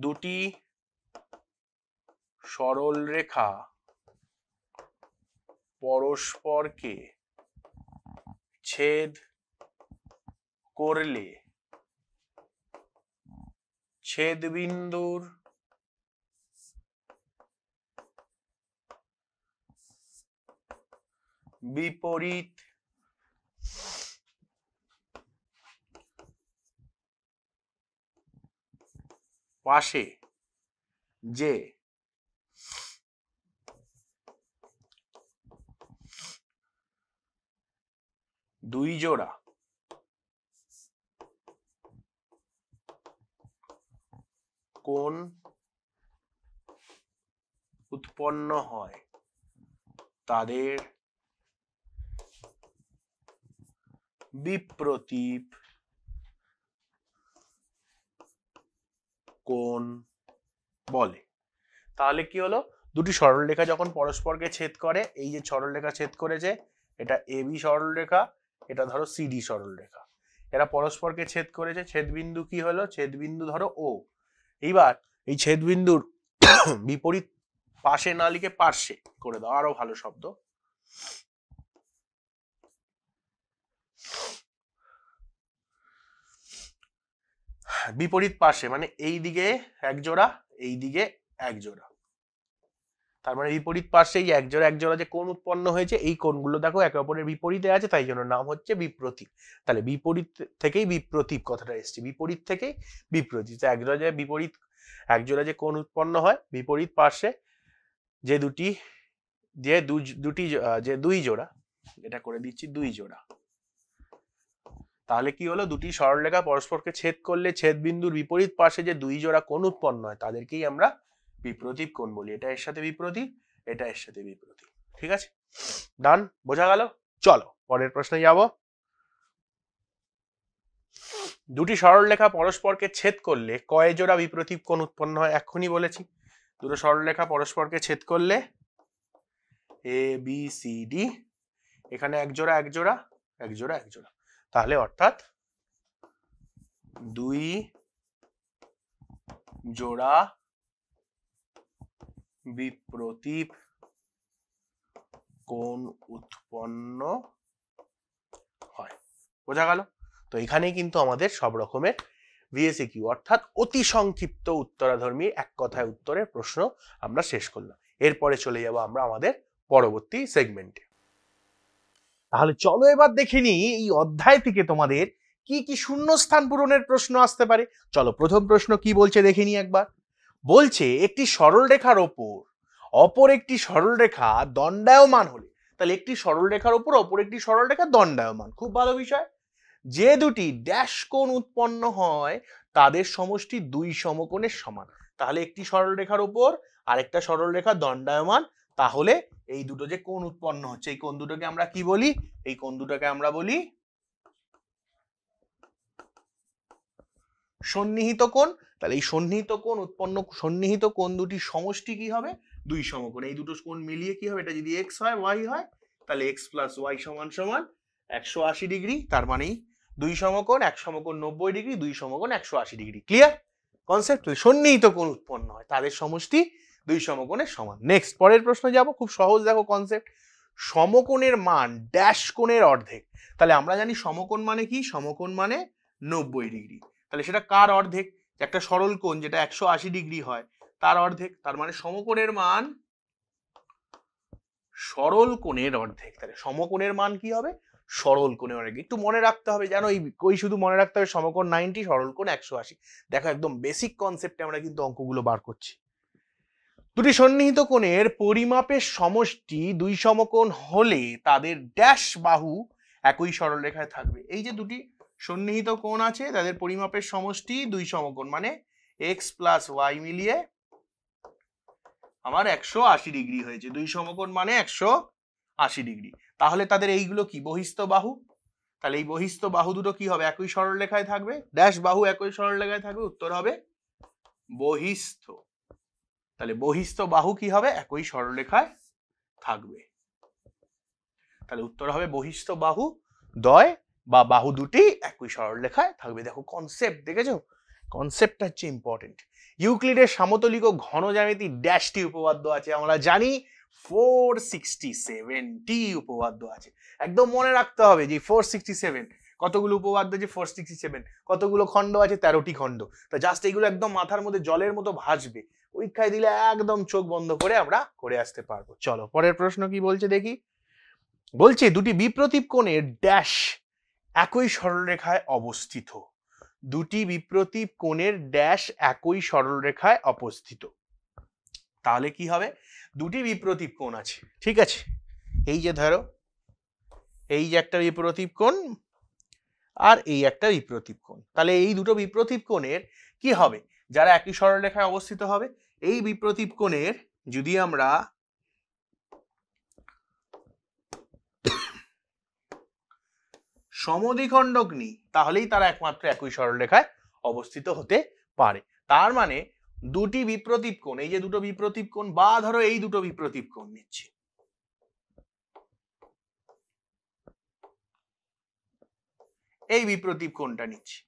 দুটি সরল রেখা পরস্পরকে ছেদ করলে ছেদবিন্দুর বিপরীত পাশে যে দুই জোড়া কোন উৎপন্ন হয় তাদের বিপ্রতীপ কোণ বলে তাহলে কি হলো দুটি সরলরেখা যখন পরস্পরকে ছেদ করে এই যে সরলরেখা ছেদ করেছে এটা এ বি সরলরেখা এটা ধরো সিডি সরলরেখা এরা পরস্পরকে ছেদ করেছে ছেদবিন্দু কি হলো ছেদবিন্দু ধরো ও এইবার এই ছেদবিন্দুর বিপরীত পাশে না লিখে পার্শ্বে করে দাও আরো ভালো শব্দ বিপরীত পাশে মানে এই দিকে এক জোড়া এই দিকে এক জোড়া তার মানে বিপরীত পাশে এই এক জোড়া এক জোড়া যে কোন উৎপন্ন হয়েছে এই কোণগুলো দেখো একে অপরের বিপরীতে আছে তাই জন্য নাম হচ্ছে বিপ্রতীপ তাহলে বিপরীত থেকেই বিপ্রতীপ কথাটা এসছে বিপরীত থেকেই বিপ্রতীপ এক জোড়া যে বিপরীত এক জোড়া যে কোন উৎপন্ন হয় বিপরীত পাশে যে দুটি যে দুটি যে দুই জোড়া এটা করে দিচ্ছি দুই জোড়া তাহলে কি হলো দুটি সরলরেখা পরস্পরকে ছেদ করলে ছেদ বিন্দুর বিপরীত পাশে যে দুই জোড়া কোণ উৎপন্ন হয় তাদেরকেই আমরা বিপ্রতীপ কোণ বলি এটা এর সাথে বিপ্রতীপ এটা এর সাথে বিপ্রতীপ ঠিক আছে ডান বোঝা গেল চলো পরের প্রশ্নে যাব দুটি সরলরেখা পরস্পরকে ছেদ করলে কয় জোড়া বিপ্রতীপ কোণ উৎপন্ন হয় এক্ষুনি বলেছি দুটো সরলরেখা পরস্পরকে ছেদ করলে এ বি সি ডি এখানে এক জোড়া এক জোড়া এক জোড়া এক জোড়া তাহলে অর্থাৎ দুই জোড়া বিপ্রতীপ কোণ উৎপন্ন হয় বোঝা গেল তো এখানে কিন্তু আমাদের সব রকমের ভিএসি কিউ অর্থাৎ অতি সংক্ষিপ্ত উত্তরাধর্মী এক কথায় উত্তরের প্রশ্ন আমরা শেষ করলাম এরপরে চলে যাব আমরা আমাদের পরবর্তী সেগমেন্টে তাহলে চলো এবার দেখে নিই এই অধ্যায় থেকে তোমাদের কি কি শূন্যস্থান পূরণের প্রশ্ন আসতে পারে চলো প্রথম প্রশ্ন কি বলছে দেখে নিই একবার বলছে একটি সরল রেখার ওপর অপর একটি সরলরেখা দণ্ডায়মান হলে তাহলে একটি সরল রেখার ওপর অপর একটি রেখা দণ্ডায়মান খুব ভালো বিষয় যে দুটি ড্যাশ কোণ উৎপন্ন হয় তাদের সমষ্টি দুই সমকোণের সমান তাহলে একটি সরলরেখার ওপর আরেকটা সরলরেখা দণ্ডায়মান তাহলে এই দুটো যে কোন উৎপন্ন হচ্ছে এই কোন দুটোকে আমরা কি বলি এই কোন দুটোকে আমরা বলি সন্নিহিত কোন তাহলে এই সন্নিহিত কোণ উৎপন্ন সন্নিহিত কোন দুটি সমষ্টি কি হবে দুই সমকোণ এই দুটো কোণ মিলিয়ে কি হবে এটা যদি এক্স হয় ওয়াই হয় তাহলে এক্স প্লাস ওয়াই সমান সমান একশো আশি ডিগ্রি তার মানে দুই সমকোণ এক সমকোণ নব্বই ডিগ্রি দুই সমকোণ একশো আশি ডিগ্রি ক্লিয়ার কনসেপ্ট সন্নিহিত কোণ উৎপন্ন হয় তাদের সমষ্টি দুই সমকোণের সমান নেক্সট পরের প্রশ্ন যাব খুব সহজ দেখো কনসেপ্ট সমকোণের মান ড্যাশ কোণের অর্ধেক তাহলে আমরা জানি সমকোণ মানে কি সমকোণ মানে নব্বই ডিগ্রি তাহলে সেটা কার অর্ধেক একটা সরল কোণ যেটা একশো আশি ডিগ্রি হয় তার অর্ধেক তার মানে সমকোণের মান সরল কোণের অর্ধেক তাহলে সমকোণের মান কি হবে সরল কোণের অর্ধেক একটু মনে রাখতে হবে যেন এই কই শুধু মনে রাখতে হবে সমকোণ নাইনটি সরল কোণ একশো আশি দেখো একদম বেসিক কনসেপ্টে আমরা কিন্তু অঙ্কগুলো বার করছি দুটি সন্নিহিত কোণের পরিমাপের সমষ্টি দুই সমকোণ হলে তাদের ড্যাশ বাহু একই সরলরেখায় থাকবে এই যে দুটি সন্নিহিত কোণ আছে তাদের পরিমাপের সমষ্টি দুই সমকোণ মানে এক্স প্লাস ওয়াই মিলিয়ে আমার একশো আশি ডিগ্রি হয়েছে দুই সমকোণ মানে একশো আশি ডিগ্রি তাহলে তাদের এইগুলো কি বহিস্থ বাহু তাহলে এই বহিস্থ বাহু দুটো কি হবে একই সরলরেখায় থাকবে ড্যাশ বাহু একই সরলরেখায় থাকবে উত্তর হবে বহিস্থ তাহলে বহিস্থ বাহু কি হবে একই সরলরেখায় থাকবে তাহলে উত্তর হবে বহিস্থ বাহু দয় বা বাহু দুটি একই সরলরেখায় থাকবে দেখো কনসেপ্ট দেখেছো কনসেপ্টটা হচ্ছে ইম্পর্টেন্ট ইউক্লিডের সামতলিক ও ঘনজ্যামিতি ড্যাশটি উপবাদ্য আছে আমরা জানি ফোর সিক্সটি সেভেনটি উপবাদ্য আছে একদম মনে রাখতে হবে যে ফোর সিক্সটি সেভেন কতগুলো উপবাদ্য আছে ফোর সিক্সটি সেভেন কতগুলো খণ্ড আছে তেরোটি খণ্ড তা জাস্ট এগুলো একদম মাথার মধ্যে জলের মতো ভাসবে পরীক্ষায় দিলে একদম চোখ বন্ধ করে আমরা করে আসতে পারবো চলো পরের প্রশ্ন কি বলছে দেখি বলছে দুটি বিপ্রতীপ কোণের ড্যাশ একই সরলরেখায় অবস্থিত দুটি বিপ্রতীপ কোণের ড্যাশ একই সরলরেখায় অবস্থিত তাহলে কি হবে দুটি বিপ্রতীপ কোণ আছে ঠিক আছে এই যে ধরো এই যে একটা বিপ্রতীপ কোণ আর এই একটা বিপ্রতীপ কোণ তাহলে এই দুটো বিপ্রতীপ কোণের কি হবে যারা একই সরলরেখায় অবস্থিত হবে এই বিপ্রতীপ কোণের যদি আমরা সমদ্বিখণ্ডক নিই তাহলেই তারা একমাত্র একই সরলরেখায় অবস্থিত হতে পারে তার মানে দুটি বিপ্রতীপ কোণ এই যে দুটো বিপ্রতীপ কোণ বা ধরো এই দুটো বিপ্রতীপ কোণ নিচ্ছে এই বিপ্রতীপ কোণটা নিচ্ছে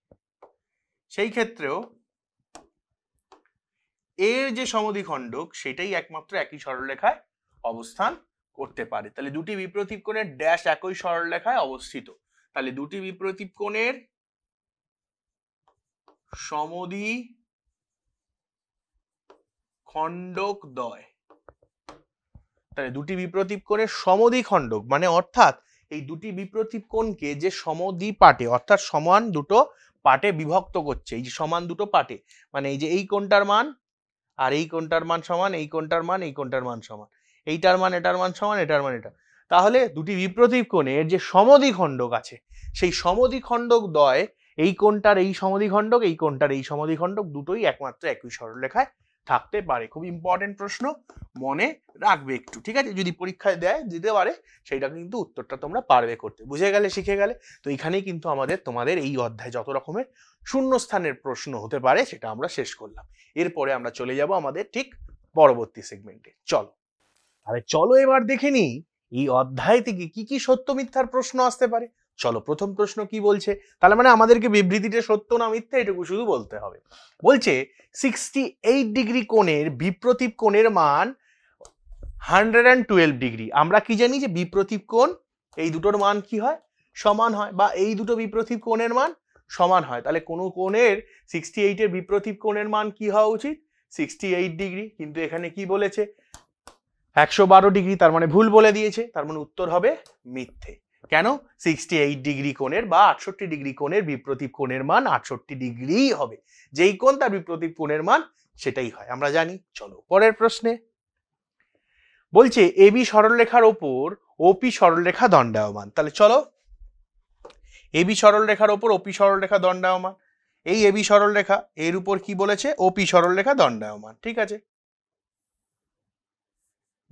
সেই ক্ষেত্রেও এর যে সমদ্বিখণ্ডক সেটাই একমাত্র একই সরলরেখায় অবস্থান করতে পারে তাহলে দুটি বিপ্রতীপ কোণের ড্যাশ একই সরলরেখায় অবস্থিত তাহলে দুটি বিপ্রতীপ কোণের সমদি খণ্ডক দয় তাহলে দুটি বিপ্রতীপ কোণের সমদি খণ্ডক মানে অর্থাৎ এই দুটি বিপ্রতীপ কোণকে যে সমদি পাটে অর্থাৎ সমান দুটো পাটে বিভক্ত করছে এই যে সমান দুটো পাটে মানে এই যে এই কোণটার মান আর এই কোনটার মান সমান এই কোনটার মান এই কোনটার মান সমান এইটার মান এটার মান সমান এটার মান এটা তাহলে দুটি বিপ্রতীপ কোণের যে খণ্ডক আছে সেই খণ্ডক দয় এই কোনটার এই সমধিখণ্ডক এই কোনটার এই খণ্ডক দুটোই একমাত্র একই সরলরেখায় থাকতে পারে খুব ইম্পর্টেন্ট প্রশ্ন মনে রাখবে একটু ঠিক আছে যদি পরীক্ষায় দেয় দিতে পারে সেইটা কিন্তু উত্তরটা তোমরা পারবে করতে বুঝে গেলে শিখে গেলে তো এখানেই কিন্তু আমাদের তোমাদের এই অধ্যায় যত রকমের শূন্যস্থানের প্রশ্ন হতে পারে সেটা আমরা শেষ করলাম এরপরে আমরা চলে যাব আমাদের ঠিক পরবর্তী সেগমেন্টে চলো তাহলে চলো এবার দেখে নিই এই অধ্যায় থেকে কি কি সত্য মিথ্যার প্রশ্ন আসতে পারে চলো প্রথম প্রশ্ন কি বলছে তাহলে মানে আমাদেরকে বিবৃতিটা সত্য না মিথ্যে এটুকু শুধু বলতে হবে বলছে সিক্সটি এইট ডিগ্রি কোণের বিপ্রতীপ কোণের মান হান্ড্রেড অ্যান্ড টুয়েলভ ডিগ্রি আমরা কি জানি যে বিপ্রতীপ কোণ এই দুটোর মান কি হয় সমান হয় বা এই দুটো বিপ্রতীপ কোণের মান সমান হয় তাহলে কোনো কোণের সিক্সটি এইটের বিপ্রতীপ কোণের মান কি হওয়া উচিত সিক্সটি এইট ডিগ্রি কিন্তু এখানে কি বলেছে একশো বারো ডিগ্রি তার মানে ভুল বলে দিয়েছে তার মানে উত্তর হবে মিথ্যে কেন সিক্সটি এইট ডিগ্রি কোণের বা আটষট্টি ডিগ্রি কোণের বিপ্রতীপ কোণের মান আটষট্টি ডিগ্রিই হবে যেই কোণ তার বিপ্রতীপ কোণের মান সেটাই হয় আমরা জানি চলো পরের প্রশ্নে বলছে এবি সরলরেখার ওপর ওপি সরলরেখা দণ্ডায়মান তাহলে চলো এবি সরলরেখার ওপর ওপি সরলরেখা দণ্ডায়মান এই এবি সরলরেখা এর উপর কি বলেছে ওপি সরলরেখা দণ্ডায়মান ঠিক আছে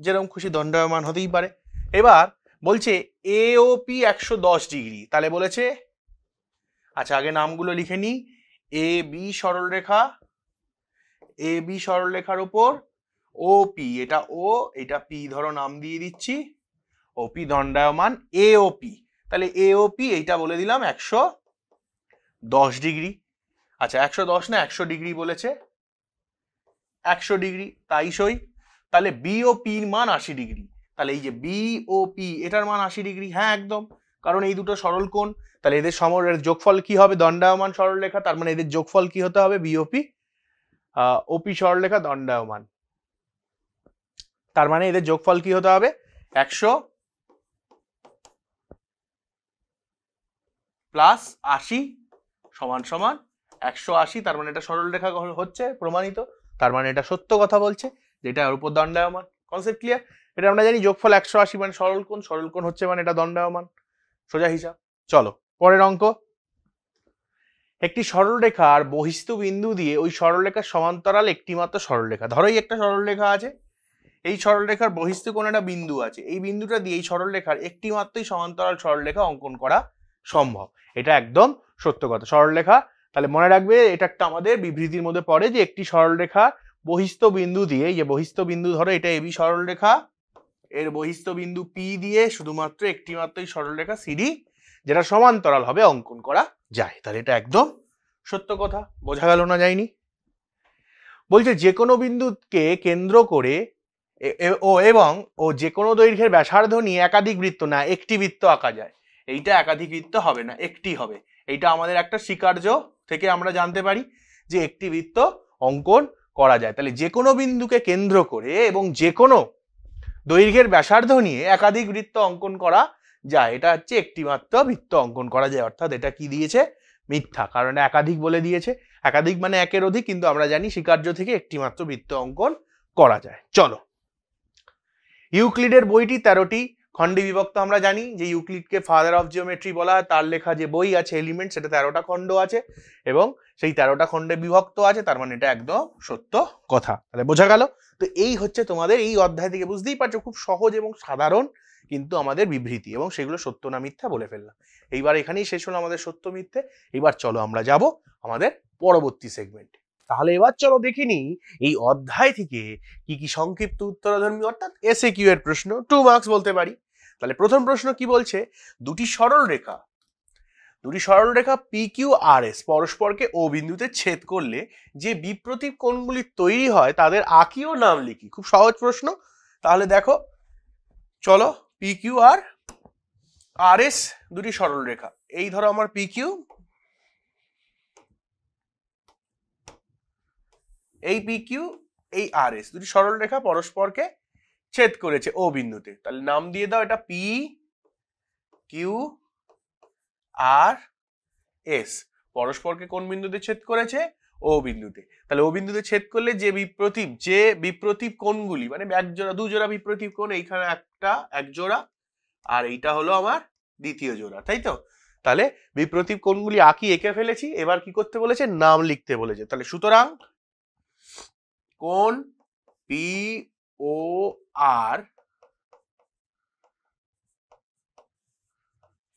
যেরকম খুশি দণ্ডায়মান হতেই পারে এবার বলছে এওপি একশো দশ ডিগ্রি তাহলে বলেছে আচ্ছা আগে নামগুলো লিখে নিই এ বি সরলরেখা এ বি সরলরেখার ওপর ও পি এটা ও এটা পি ধরো নাম দিয়ে দিচ্ছি ও পি দণ্ডায়মান এ ও পি তাহলে এ ও পি এইটা বলে দিলাম একশো দশ ডিগ্রি আচ্ছা একশো দশ না একশো ডিগ্রি বলেছে একশো ডিগ্রি তাই সই তাহলে পির মান আশি ডিগ্রি তাহলে এই যে বিওপি এটার মান আশি ডিগ্রি হ্যাঁ একদম কারণ এই দুটো সরল কোণ তাহলে এদের সমর যোগফল কি হবে দণ্ডায়মান সরলরেখা তার মানে এদের যোগফল কি হতে হবে বিওপি ওপি সরলরেখা দণ্ডায়মান তার মানে এদের যোগফল কি হতে হবে একশো প্লাস আশি সমান সমান একশো আশি তার মানে এটা সরলরেখা হচ্ছে প্রমাণিত তার মানে এটা সত্য কথা বলছে যেটা ওপর দণ্ডায়মান কনসেপ্ট ক্লিয়ার এটা আমরা জানি যোগফল একশো আশি মানে সরল কোণ সরল কোণ হচ্ছে মানে এটা দণ্ডায়মান সোজা হিসাব চলো পরের অঙ্ক একটি সরলরেখা আর বহিষ্ঠ বিন্দু দিয়ে ওই সরলরেখার সমান্তরাল একটি মাত্র সরলরেখা ধরোই একটা সরলরেখা আছে এই সরলরেখার বহিষ্ঠ কোন একটা বিন্দু আছে এই বিন্দুটা দিয়ে এই সরলরেখার একটি মাত্রই সমান্তরাল সরলরেখা অঙ্কন করা সম্ভব এটা একদম সত্য কথা সরলরেখা তাহলে মনে রাখবে এটা একটা আমাদের বিবৃতির মধ্যে পড়ে যে একটি সরলরেখা বহিষ্ঠ বিন্দু দিয়ে এই যে বহিস্থ বিন্দু ধরো এটা এবি সরলরেখা এর বহিস্থ বিন্দু পি দিয়ে শুধুমাত্র একটি মাত্রই সরলরেখা সিডি যেটা সমান্তরাল হবে অঙ্কন করা যায় তাহলে এটা একদম সত্য কথা বোঝা গেল না যায়নি বলছে যে কোনো বিন্দুকে কেন্দ্র করে ও এবং ও যে কোনো দৈর্ঘ্যের ব্যাসার্ধ নিয়ে একাধিক বৃত্ত না একটি বৃত্ত আঁকা যায় এইটা একাধিক বৃত্ত হবে না একটি হবে এইটা আমাদের একটা স্বীকার্য থেকে আমরা জানতে পারি যে একটি বৃত্ত অঙ্কন করা যায় তাহলে যে কোনো বিন্দুকে কেন্দ্র করে এবং যে কোনো দৈর্ঘ্যের ব্যাসার্ধ নিয়ে একাধিক বৃত্ত অঙ্কন করা যায় এটা হচ্ছে একটি মাত্র বৃত্ত অঙ্কন করা যায় অর্থাৎ এটা কি দিয়েছে মিথ্যা কারণ একাধিক বলে দিয়েছে একাধিক মানে একের অধিক কিন্তু আমরা জানি স্বীকার্য থেকে একটি মাত্র বৃত্ত অঙ্কন করা যায় চলো ইউক্লিডের বইটি তেরোটি খণ্ডে বিভক্ত আমরা জানি যে ইউক্লিডকে ফাদার অফ জিওমেট্রি বলা হয় তার লেখা যে বই আছে এলিমেন্ট সেটা তেরোটা খণ্ড আছে এবং সেই তেরোটা খণ্ডে বিভক্ত আছে তার মানে এটা একদম সত্য কথা তাহলে বোঝা গেল তো এই হচ্ছে তোমাদের এই অধ্যায় থেকে বুঝতেই পারছো খুব সহজ এবং সাধারণ কিন্তু আমাদের বিবৃতি এবং সেগুলো সত্য না মিথ্যা বলে ফেললাম এইবার এখানেই শেষ হলো আমাদের সত্য মিথ্যে এবার চলো আমরা যাব আমাদের পরবর্তী সেগমেন্টে তাহলে এবার চলো দেখিনি এই অধ্যায় থেকে কি কি সংক্ষিপ্ত উত্তরধর্মী অর্থাৎ এসএ কিউ এর প্রশ্ন টু মার্কস বলতে পারি তাহলে প্রথম প্রশ্ন কি বলছে দুটি সরল রেখা দুটি সরল রেখা পি কিউ আর এস পরস্পরকে ও বিন্দুতে ছেদ করলে যে বিপ্রতীক কোণগুলি তৈরি হয় তাদের আঁকিও নাম লিখি খুব সহজ প্রশ্ন তাহলে দেখো চলো পি কিউ আর আর এস দুটি সরল রেখা এই ধরো আমার পি কিউ এই পি কিউ এই আর এস দুটি সরল রেখা পরস্পরকে ছেদ করেছে ও বিন্দুতে তাহলে নাম দিয়ে দাও এটা পি কিউ আর এস পরস্পরকে কোন বিন্দুতে ছেদ করেছে ও বিন্দুতে তাহলে ও বিন্দুতে ছেদ করলে যে বিপ্রতীপ যে বিপ্রতীপ কোনগুলি মানে এক জোড়া দু জোড়া বিপ্রতীপ কোন এইখানে একটা এক জোড়া আর এইটা হলো আমার দ্বিতীয় জোড়া তাই তো তাহলে বিপ্রতীপ কোনগুলি আঁকি এঁকে ফেলেছি এবার কি করতে বলেছে নাম লিখতে বলেছে তাহলে সুতরাং কোন পি ও আর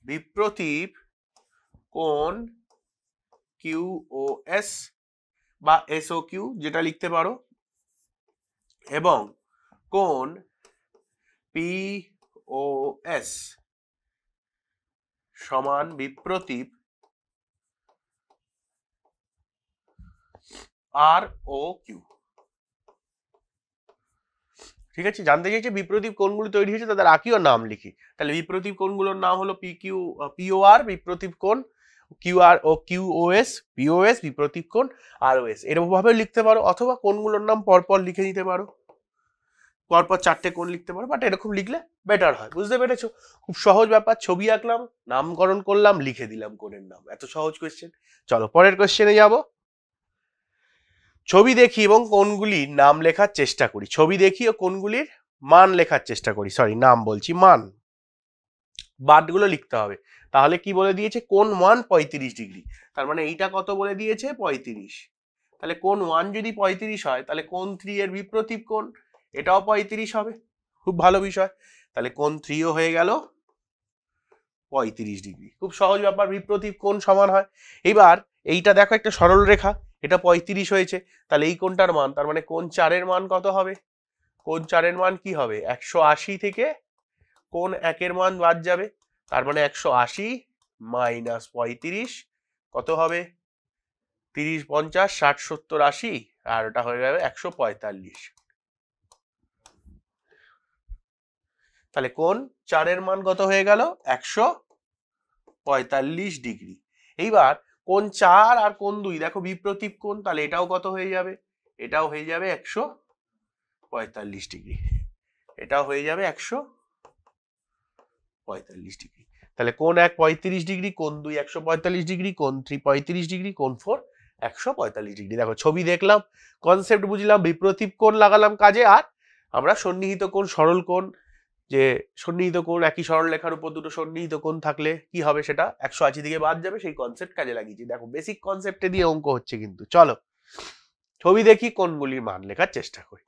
বিপ্রতীপ কোন কিউ ও এস বা এসও কিউ যেটা লিখতে পারো এবং কোন পি ও এস সমান বিপ্রতীপ আর ও কিউ ঠিক আছে জানতে চাইছে বিপ্রদীপ কোণগুলি তৈরি হয়েছে তাদের আকিও নাম লিখি তাহলে বিপ্রদীপ কোণগুলোর নাম হলো পি কিউ পিওআর বিপ্রদীপ কোণ আর ও কিউ কিউওএস পিওএস বিপ্রতীপ কোণ আর ওএস এরকমভাবে লিখতে পারো অথবা কোনগুলোর নাম পরপর লিখে দিতে পারো পরপর চারটে কোণ লিখতে পারো বাট এরকম লিখলে বেটার হয় বুঝতে পেরেছো খুব সহজ ব্যাপার ছবি আঁকলাম নামকরণ করলাম লিখে দিলাম কোণের নাম এত সহজ কোয়েশ্চেন চলো পরের কোয়েশ্চেনে যাবো ছবি দেখি এবং কোনগুলি নাম লেখার চেষ্টা করি ছবি দেখি ও কোনগুলির মান লেখার চেষ্টা করি সরি নাম বলছি মান বাদগুলো লিখতে হবে তাহলে কি বলে দিয়েছে কোন ওয়ান পঁয়ত্রিশ ডিগ্রি তার মানে এইটা কত বলে দিয়েছে পঁয়ত্রিশ তাহলে কোন ওয়ান যদি পঁয়ত্রিশ হয় তাহলে কোন থ্রি এর বিপ্রতীপ কোন এটাও পঁয়ত্রিশ হবে খুব ভালো বিষয় তাহলে কোন থ্রিও হয়ে গেল পঁয়ত্রিশ ডিগ্রি খুব সহজ ব্যাপার বিপ্রতীপ কোন সমান হয় এবার এইটা দেখো একটা সরল রেখা এটা পঁয়ত্রিশ হয়েছে তাহলে এই কোনটার মান তার মানে কোন চারের মান কত হবে কোন চারের মান কি হবে একশো আশি থেকে কোন একের মান বাদ যাবে তার মানে একশো আশি মাইনাস পঁয়ত্রিশ কত হবে তিরিশ পঞ্চাশ ষাট সত্তর আশি আর ওটা হয়ে যাবে একশো পঁয়তাল্লিশ তাহলে কোন চারের মান কত হয়ে গেল একশো পঁয়তাল্লিশ ডিগ্রি এইবার কোন চার আর কোন দুই দেখো বিপ্রতীপ কোন তাহলে এটাও কত হয়ে যাবে এটাও হয়ে যাবে একশো পঁয়তাল্লিশ ডিগ্রি এটাও হয়ে যাবে একশো পঁয়তাল্লিশ ডিগ্রি তাহলে কোন এক পঁয়ত্রিশ ডিগ্রি কোন দুই একশো পঁয়তাল্লিশ ডিগ্রি কোন থ্রি পঁয়ত্রিশ ডিগ্রি কোন ফোর একশো পঁয়তাল্লিশ ডিগ্রি দেখো ছবি দেখলাম কনসেপ্ট বুঝলাম বিপ্রতীপ কোন লাগালাম কাজে আর আমরা সন্নিহিত কোন সরল কোন যে সন্নিহিত কোণ একই সরল লেখার উপর দুটো সন্নিহিত কোণ থাকলে কি হবে সেটা একশো আশি দিকে বাদ যাবে সেই কনসেপ্ট কাজে লাগিয়েছি দেখো বেসিক কনসেপ্টে দিয়ে অঙ্ক হচ্ছে কিন্তু চলো ছবি দেখি কোনগুলির মান লেখার চেষ্টা করি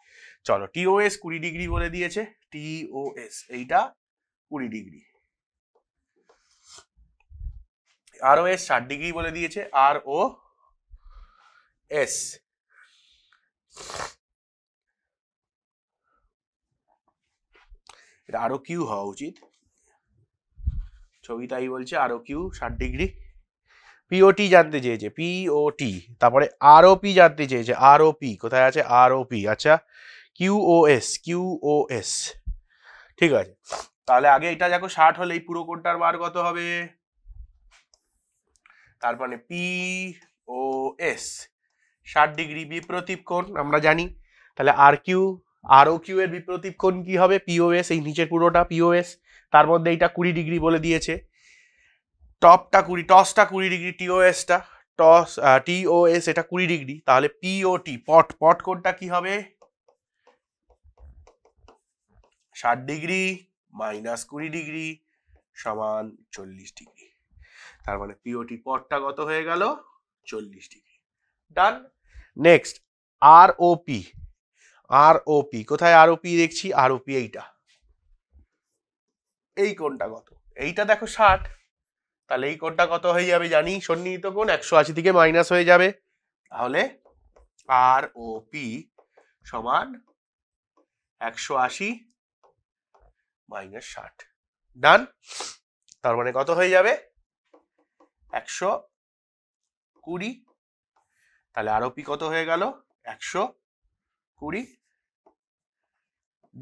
চলো টিওএস কুড়ি ডিগ্রি বলে দিয়েছে টিওএস এইটা কুড়ি ডিগ্রি আরও এস ষাট ডিগ্রি বলে দিয়েছে আর ও এস এটা আরও কিউ হওয়া উচিত ছবি তাই বলছে আরও কিউ ষাট ডিগ্রি পিওটি জানতে চেয়েছে পিওটি তারপরে আরওপি জানতে চেয়েছে আরওপি কোথায় আছে আরওপি আচ্ছা কিউওএস কিউওএস ঠিক আছে তাহলে আগে এটা দেখো ষাট হলে এই পুরো কোনটার বার কত হবে তারপরে পি ও এস ষাট ডিগ্রি বিপ্রতীপ কোণ আমরা জানি তাহলে আর কিউ আরও কিউ এর বিপ্রতীপ কোণ কি হবে পিওএস এই নিচের পুরোটা পিওএস তার মধ্যে এইটা কুড়ি ডিগ্রি বলে দিয়েছে টপটা কুড়ি টসটা কুড়ি ডিগ্রি টিওএসটা টস টিওএস এটা কুড়ি ডিগ্রি তাহলে পিওটি পট পট কোণটা কি হবে ষাট ডিগ্রি মাইনাস কুড়ি ডিগ্রি সমান চল্লিশ ডিগ্রি তার মানে পিওটি পটটা কত হয়ে গেল চল্লিশ ডিগ্রি ডান নেক্সট আর পি আর কোথায় আর ওপি দেখছি আর ওপি এইটা এই কোনটা কত এইটা দেখো ষাট তাহলে এই কোনটা কত হয়ে যাবে জানি সন্নিহিত কোন একশো আশি থেকে মাইনাস হয়ে যাবে তাহলে আর ও পি সমান একশো আশি মাইনাস ষাট ডান তার মানে কত হয়ে যাবে একশো কুড়ি তাহলে আরও পি কত হয়ে গেল একশো কুড়ি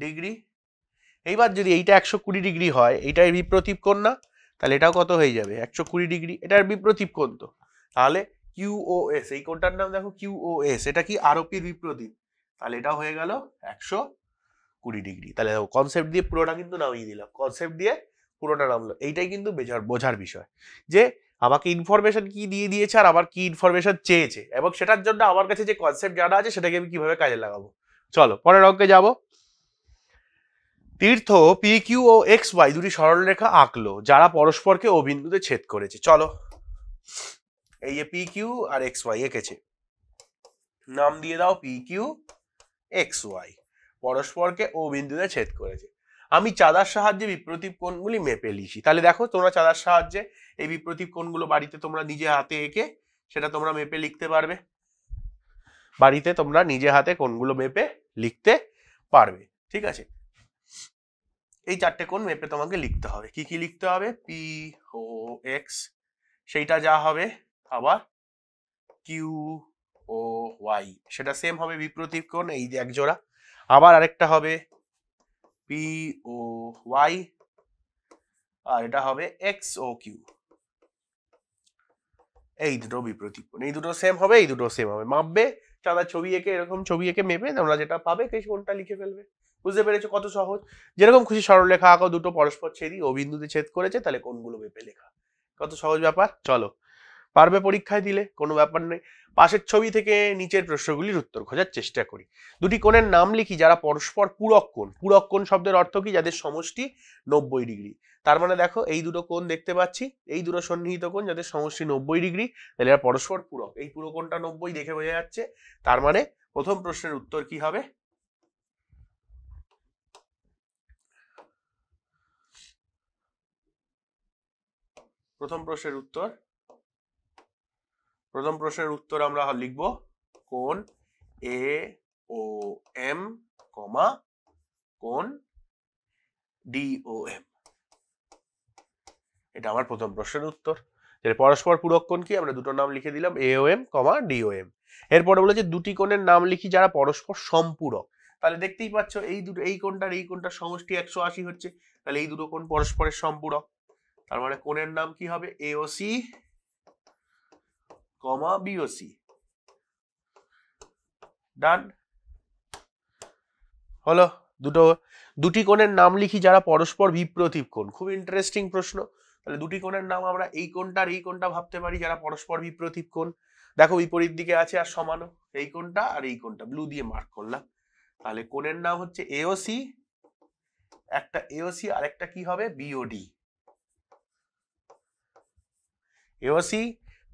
ডিগ্রি এইবার যদি এইটা একশো কুড়ি ডিগ্রি হয় এইটার বিপ্রতীপ কোণ না তাহলে এটাও কত হয়ে যাবে একশো কুড়ি ডিগ্রি এটার বিপ্রতীপ কোণ তো তাহলে কিউওএস এই কোনটার নাম দেখো কিউওএস এটা কি আরপির বিপ্রতীপ তাহলে এটাও হয়ে গেল একশো কুড়ি ডিগ্রি তাহলে দেখো কনসেপ্ট দিয়ে পুরোটা কিন্তু নামিয়ে দিলাম কনসেপ্ট দিয়ে পুরোটা নামলো এইটাই কিন্তু বেজার বোঝার বিষয় যে আমাকে ইনফরমেশন কি দিয়ে দিয়েছে আর আমার কি ইনফরমেশন চেয়েছে এবং সেটার জন্য আমার কাছে যে কনসেপ্ট জানা আছে সেটাকে আমি কিভাবে কাজে লাগাবো চলো পরের অঙ্কে যাবো তীর্থ পি কিউ ও এক্স ওয়াই দুটি সরলরেখা আঁকলো যারা পরস্পরকে ও বিন্দুতে ছেদ করেছে চলো এই যে পি কিউ আর এক্স ওয়াই এঁকেছে নাম দিয়ে দাও পি কিউ এক্স ওয়াই পরস্পরকে ও বিন্দুতে ছেদ করেছে আমি চাঁদার সাহায্যে বিপ্রতীপ কোণগুলি মেপে লিখি তাহলে দেখো তোমরা চাঁদার সাহায্যে এই বিপ্রতীপ কোণগুলো বাড়িতে তোমরা নিজে হাতে এঁকে সেটা তোমরা মেপে লিখতে পারবে বাড়িতে তোমরা নিজে হাতে কোণগুলো মেপে লিখতে পারবে ঠিক আছে এই চারটে কোণ মেপে তোমাকে লিখতে হবে কি কি লিখতে হবে পি ও এক্স সেইটা যা হবে আবার কিউ ও ওয়াই সেটা সেম হবে বিপ্রতীক কোণ এই এক জোড়া আবার আরেকটা হবে পি ও ওয়াই আর এটা হবে এক্স ও কিউ এই দুটো বিপ্রতীক কোণ এই দুটো সেম হবে এই দুটো সেম হবে মাপবে তারা ছবি এঁকে এরকম ছবি এঁকে মেপে তোমরা যেটা পাবে কোনটা লিখে ফেলবে বুঝতে পেরেছো কত সহজ যেরকম খুশি সরলরেখা আঁকো দুটো পরস্পর ছেদি ও বিন্দুতে ছেদ করেছে তাহলে কোনগুলো বেপে লেখা কত সহজ ব্যাপার চলো পারবে পরীক্ষায় দিলে কোনো ব্যাপার নেই পাশের ছবি থেকে নিচের প্রশ্নগুলির উত্তর খোঁজার চেষ্টা করি দুটি কোণের নাম লিখি যারা পরস্পর পূরক কোণ পূরক কোণ শব্দের অর্থ কি যাদের সমষ্টি নব্বই ডিগ্রি তার মানে দেখো এই দুটো কোণ দেখতে পাচ্ছি এই দুটো সন্নিহিত কোণ যাদের সমষ্টি নব্বই ডিগ্রি তাহলে এরা পরস্পর পূরক এই পুরো কোণটা নব্বই দেখে বোঝা যাচ্ছে তার মানে প্রথম প্রশ্নের উত্তর কি হবে প্রথম প্রশ্নের উত্তর প্রথম প্রশ্নের উত্তর আমরা লিখব কোন এ ও এম কমা কোন ডি ও এম এটা আমার প্রথম প্রশ্নের উত্তর যেটা পরস্পর পূরক কোণ কি আমরা দুটো নাম লিখে দিলাম এ ও এম কমা ডি ও এম এরপরে যে দুটি কোণের নাম লিখি যারা পরস্পর সম্পূরক তাহলে দেখতেই পাচ্ছ এই দুটো এই কোণটার এই কোণটার সমষ্টি একশো আশি হচ্ছে তাহলে এই দুটো কোণ পরস্পরের সম্পূরক তার মানে কোনের নাম কি হবে এওসি কমা বিওসি ডান হলো দুটো দুটি কোণের নাম লিখি যারা পরস্পর বিপ্রতীপ কোণ খুব ইন্টারেস্টিং প্রশ্ন তাহলে দুটি কোণের নাম আমরা এই কোণটার এই কোণটা ভাবতে পারি যারা পরস্পর বিপ্রতীপ কোণ দেখো বিপরীত দিকে আছে আর সমানো এই কোণটা আর এই কোণটা ব্লু দিয়ে মার্ক করলাম তাহলে কোণের নাম হচ্ছে এওসি একটা এওসি আর একটা কি হবে বিওডি এওসি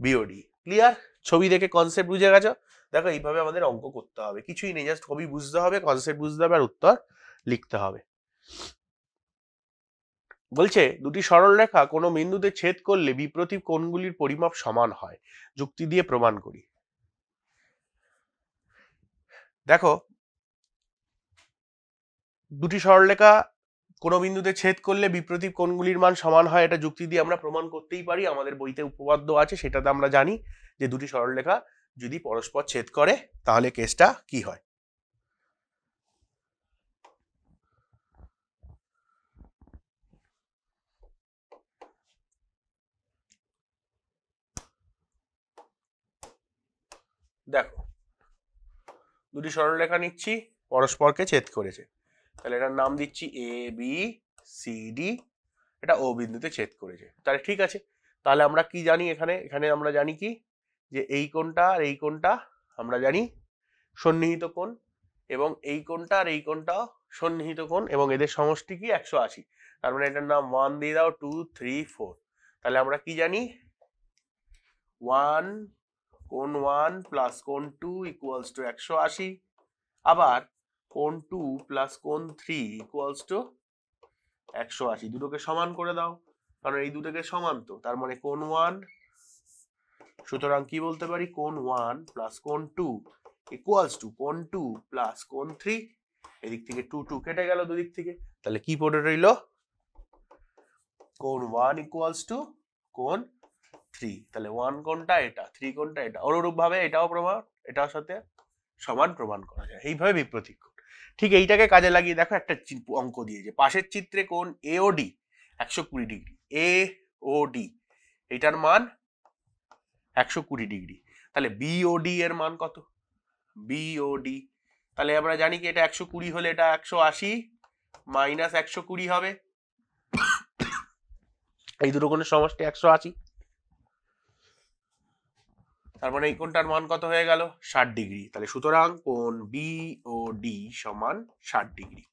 বিওডি ক্লিয়ার ছবি দেখে কনসেপ্ট বুঝে গেছো দেখো এইভাবে আমাদের অঙ্ক করতে হবে কিছুই নেই জাস্ট ছবি বুঝতে হবে কনসেপ্ট বুঝতে হবে আর উত্তর লিখতে হবে বলছে দুটি সরল রেখা কোনো বিন্দুতে ছেদ করলে বিপ্রতীপ কোণগুলির পরিমাপ সমান হয় যুক্তি দিয়ে প্রমাণ করি দেখো দুটি সরলরেখা কোনো বিন্দুতে ছেদ করলে বিপ্রতীপ কোণগুলির মান সমান হয় এটা যুক্তি দিয়ে আমরা প্রমাণ করতেই পারি আমাদের বইতে উপপাদ্য আছে সেটাতে আমরা জানি যে দুটি সরলরেখা যদি পরস্পর ছেদ করে তাহলে কেসটা কি হয় দেখো দুটি সরলরেখা নিচ্ছি পরস্পরকে ছেদ করেছে তাহলে এটার নাম দিচ্ছি এ বি সি ডি এটা ও বিন্দুতে ছেদ করেছে তাহলে ঠিক আছে তাহলে আমরা কি জানি এখানে এখানে আমরা জানি কি যে এই কোনটা আর এই কোনটা আমরা জানি সন্নিহিত কোণ এবং এই কোনটা আর এই কোনটা সন্নিহিত কোণ এবং এদের সমষ্টি কি একশো আশি তার মানে এটার নাম ওয়ান দিয়ে দাও টু থ্রি ফোর তাহলে আমরা কি জানি ওয়ান কোন ওয়ান প্লাস কোন টু ইকুয়ালস টু একশো আশি আবার কোন টু প্লাস কোন থ্রি ইকুয়ালস টু একশো আশি দুটোকে সমান করে দাও কারণ এই দুটোকে সমান তো তার মানে কোন ওয়ান সুতরাং কি বলতে পারি কোন ওয়ান প্লাস কোন টু ইকুয়ালস টু কোন টু প্লাস কোন থ্রি এদিক থেকে টু টু কেটে গেল দুদিক থেকে তাহলে কি পড়ে রইল কোন ওয়ান ইকুয়ালস টু কোন থ্রি তাহলে ওয়ান কোনটা এটা থ্রি কোনটা এটা অনুরূপভাবে এটাও প্রমাণ এটার সাথে সমান প্রমাণ করা যায় এইভাবে বিপ্রতীক ঠিক এইটাকে কাজে লাগিয়ে দেখো একটা অঙ্ক দিয়েছে পাশের চিত্রে কোন এওডি একশো কুড়ি ডিগ্রি এ ও ডি এটার মান একশো কুড়ি ডিগ্রি তাহলে বিওডি এর মান কত বিওডি তাহলে আমরা জানি কি এটা একশো কুড়ি হলে এটা একশো আশি মাইনাস একশো কুড়ি হবে এই দুটো কোনো সমষ্টি একশো আশি তার মানে এই কোণটার মান কত হয়ে গেল ষাট ডিগ্রি তাহলে সুতরাং কোণ বি ও ডি সমান ষাট ডিগ্রি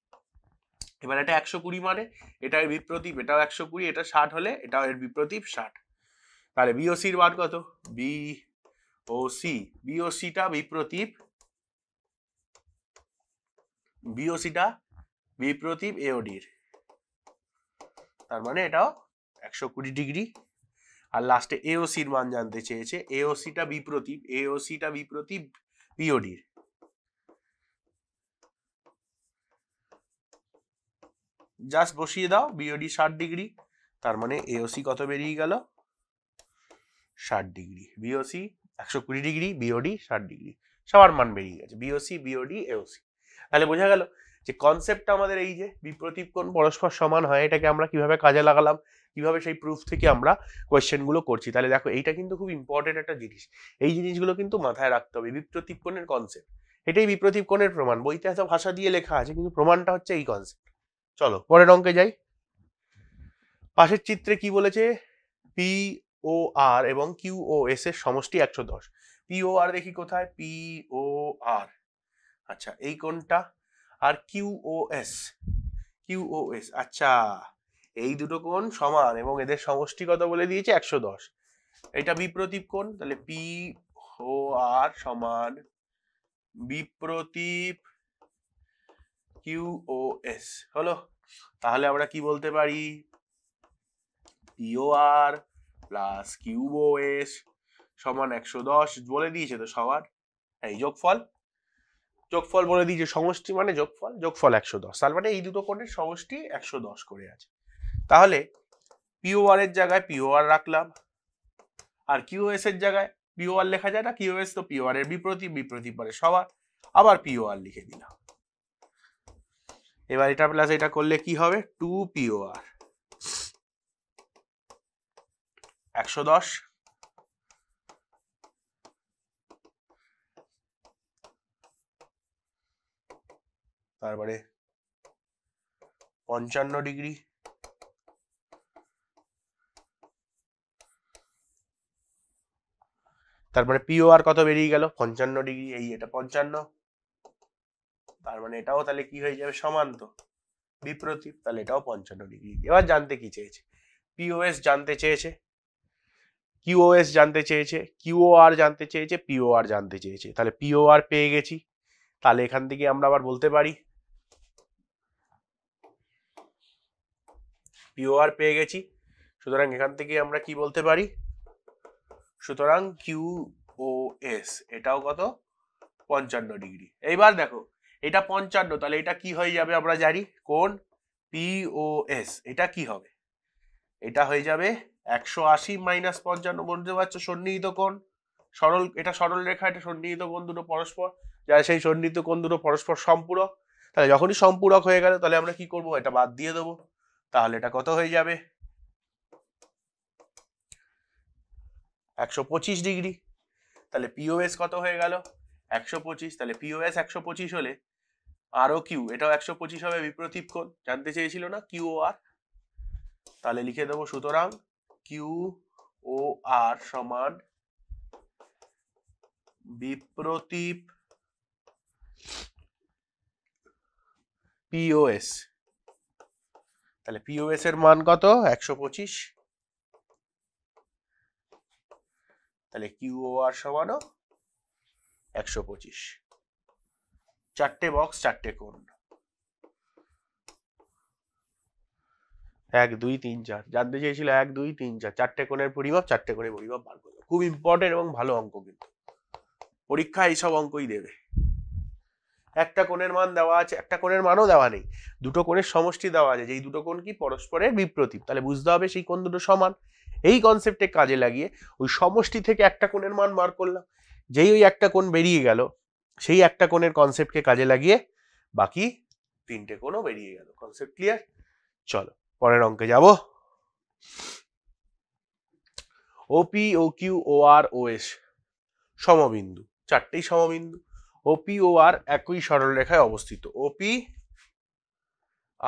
এবার এটা একশো কুড়ি মানে এটা এর বিপ্রতীপ এটাও একশো কুড়ি এটা ষাট হলে এটাও এর বিপ্রতীপ ষাট তাহলে বিওসির মান কত বি ও সি বিওসিটা বিপ্রতীপ বিওসিটা বিপ্রতীপ এওডির তার মানে এটাও একশো কুড়ি ডিগ্রি আর লাস্টে এওসির মান জানতে চেয়েছে এওসিটা বিপ্রতীপ এওসিটা বিপ্রতীপ পিওডির জাস্ট বসিয়ে দাও বিওডি ষাট ডিগ্রি তার মানে এওসি কত বেরিয়ে গেল ষাট ডিগ্রি বিওসি একশো কুড়ি ডিগ্রি বিওডি ষাট ডিগ্রি সবার মান বেরিয়ে গেছে বিওসি বিওডি এওসি তাহলে বোঝা গেল যে কনসেপ্টটা আমাদের এই যে বিপ্রতীপ কোণ পরস্পর সমান হয় এটাকে আমরা কিভাবে কাজে লাগালাম কিভাবে সেই প্রুফ থেকে আমরা কোয়েশ্চেনগুলো করছি তাহলে দেখো এইটা কিন্তু খুব ইম্পর্টেন্ট একটা জিনিস এই জিনিসগুলো কিন্তু মাথায় রাখতে হবে বিপ্রতীক কনসেপ্ট এটাই বিপ্রতীক প্রমাণ বইতে এত ভাষা দিয়ে লেখা আছে কিন্তু প্রমাণটা হচ্ছে এই কনসেপ্ট চলো পরের অঙ্কে যাই পাশের চিত্রে কি বলেছে পি ও আর এবং কিউ ও এস এর সমষ্টি একশো দশ পি ও আর দেখি কোথায় পি ও আর আচ্ছা এই কোনটা আর Q O S Q O S আচ্ছা এই দুটো কোণ সমান এবং এদের সমষ্টি কত বলে দিয়েছে একশো দশ এটা বিপ্রতীপ কোণ তাহলে পি ও আর সমান বিপ্রতীপ কিউ ও এস হলো তাহলে আমরা কি বলতে পারি P O R plus Q O S সমান একশো দশ বলে দিয়েছে তো সবার এই যোগফল যোগফল বলে দিয়েছে সমষ্টি মানে যোগফল যোগফল একশো দশ তার মানে এই দুটো কোণের সমষ্টি একশো দশ করে আছে তাহলে পিওআর এর জায়গায় পিওআর রাখলাম আর কিউএস এর জায়গায় পিওআর লেখা যায় না কিউএস তো পিওআর এর বিপরীত বিপ্রতীপ পরে সবার আবার পিওআর লিখে দিলাম এবার এটা প্লাস এটা করলে কি হবে টু পিওআর একশো দশ তারপরে পঞ্চান্ন ডিগ্রি তার মানে পিও আর কত বেরিয়ে গেল পঞ্চান্ন ডিগ্রি এই এটা পঞ্চান্ন তার মানে এটাও তাহলে কি হয়ে যাবে সমান্ত বিপ্রতীপ তাহলে এটাও পঞ্চান্ন ডিগ্রি এবার জানতে কি চেয়েছে পিওএস জানতে চেয়েছে কিউওএস জানতে চেয়েছে আর জানতে চেয়েছে পিওআর জানতে চেয়েছে তাহলে পিওআর পেয়ে গেছি তাহলে এখান থেকে আমরা আবার বলতে পারি পিওআর পেয়ে গেছি সুতরাং এখান থেকে আমরা কি বলতে পারি সুতরাং কিউ ও এস এটাও কত পঞ্চান্ন ডিগ্রি এইবার দেখো এটা পঞ্চান্ন তাহলে এটা কি হয়ে যাবে আমরা জানি কোন পিওএস এটা কি হবে এটা হয়ে যাবে একশো আশি মাইনাস পঞ্চান্ন বলতে পারছো সন্নিহিত কোন সরল এটা সরল রেখা এটা সন্নিহিত কোন দুটো পরস্পর যারা সেই সন্নিহিত কোন দুটো পরস্পর সম্পূরক তাহলে যখনই সম্পূরক হয়ে গেল তাহলে আমরা কি করব এটা বাদ দিয়ে দেবো তাহলে এটা কত হয়ে যাবে একশো পঁচিশ ডিগ্রি তাহলে পিওএস কত হয়ে গেল একশো পঁচিশ তাহলে পিওএস একশো পঁচিশ হলে আরও কিউ এটাও একশো পঁচিশ হবে বিপ্রতীপ কোণ জানতে চেয়েছিল না কিউ আর তাহলে লিখে দেবো সুতরাং কিউ ও আর সমান বিপ্রতীপ পিওএস তাহলে পিওএস এর মান কত একশো পঁচিশ তাহলে কিউ ও আর সমানো একশো পঁচিশ চারটে বক্স চারটে কোণ এক দুই তিন চার জানতে চেয়েছিল এক দুই তিন চার চারটে কোণের পরিমাপ চারটে কোণের পরিমাপ বার করলো খুব ইম্পর্টেন্ট এবং ভালো অঙ্ক কিন্তু পরীক্ষা এইসব অঙ্কই দেবে একটা কোণের মান দেওয়া আছে একটা কোণের মানও দেওয়া নেই দুটো কোণের সমষ্টি দেওয়া আছে যেই দুটো কোণ কি পরস্পরের বিপ্রতীপ তাহলে বুঝতে হবে সেই কোণ দুটো সমান এই কনসেপ্টে কাজে লাগিয়ে ওই সমষ্টি থেকে একটা কোণের মান বার করলাম যেই ওই একটা কোণ বেরিয়ে গেল সেই একটা কোণের কনসেপ্টকে কাজে লাগিয়ে বাকি তিনটে কোণও বেরিয়ে গেল কনসেপ্ট ক্লিয়ার চলো পরের অঙ্কে যাব ওপি ও কিউ ও আর ও এস সমবিন্দু চারটেই সমবিন্দু ওপি ও আর একই সরলরেখায় অবস্থিত ওপি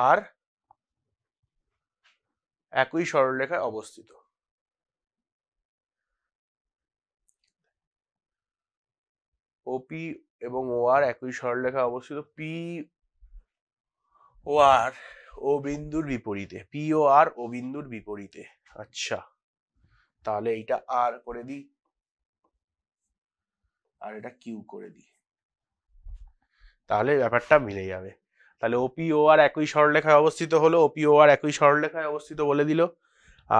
আর একই সরলরেখায় অবস্থিত ওপি এবং আর একই সরলরেখা অবস্থিত পি ওআর ও বিন্দুর বিপরীতে পি ও আর ও বিন্দুর বিপরীতে আচ্ছা তাহলে এইটা আর করে দিই আর এটা কিউ করে দিই তাহলে ব্যাপারটা মিলে যাবে তাহলে ওপি ও আর একই সরলরেখায় অবস্থিত হলো ওপি ও আর একই সরলরেখায় অবস্থিত বলে দিল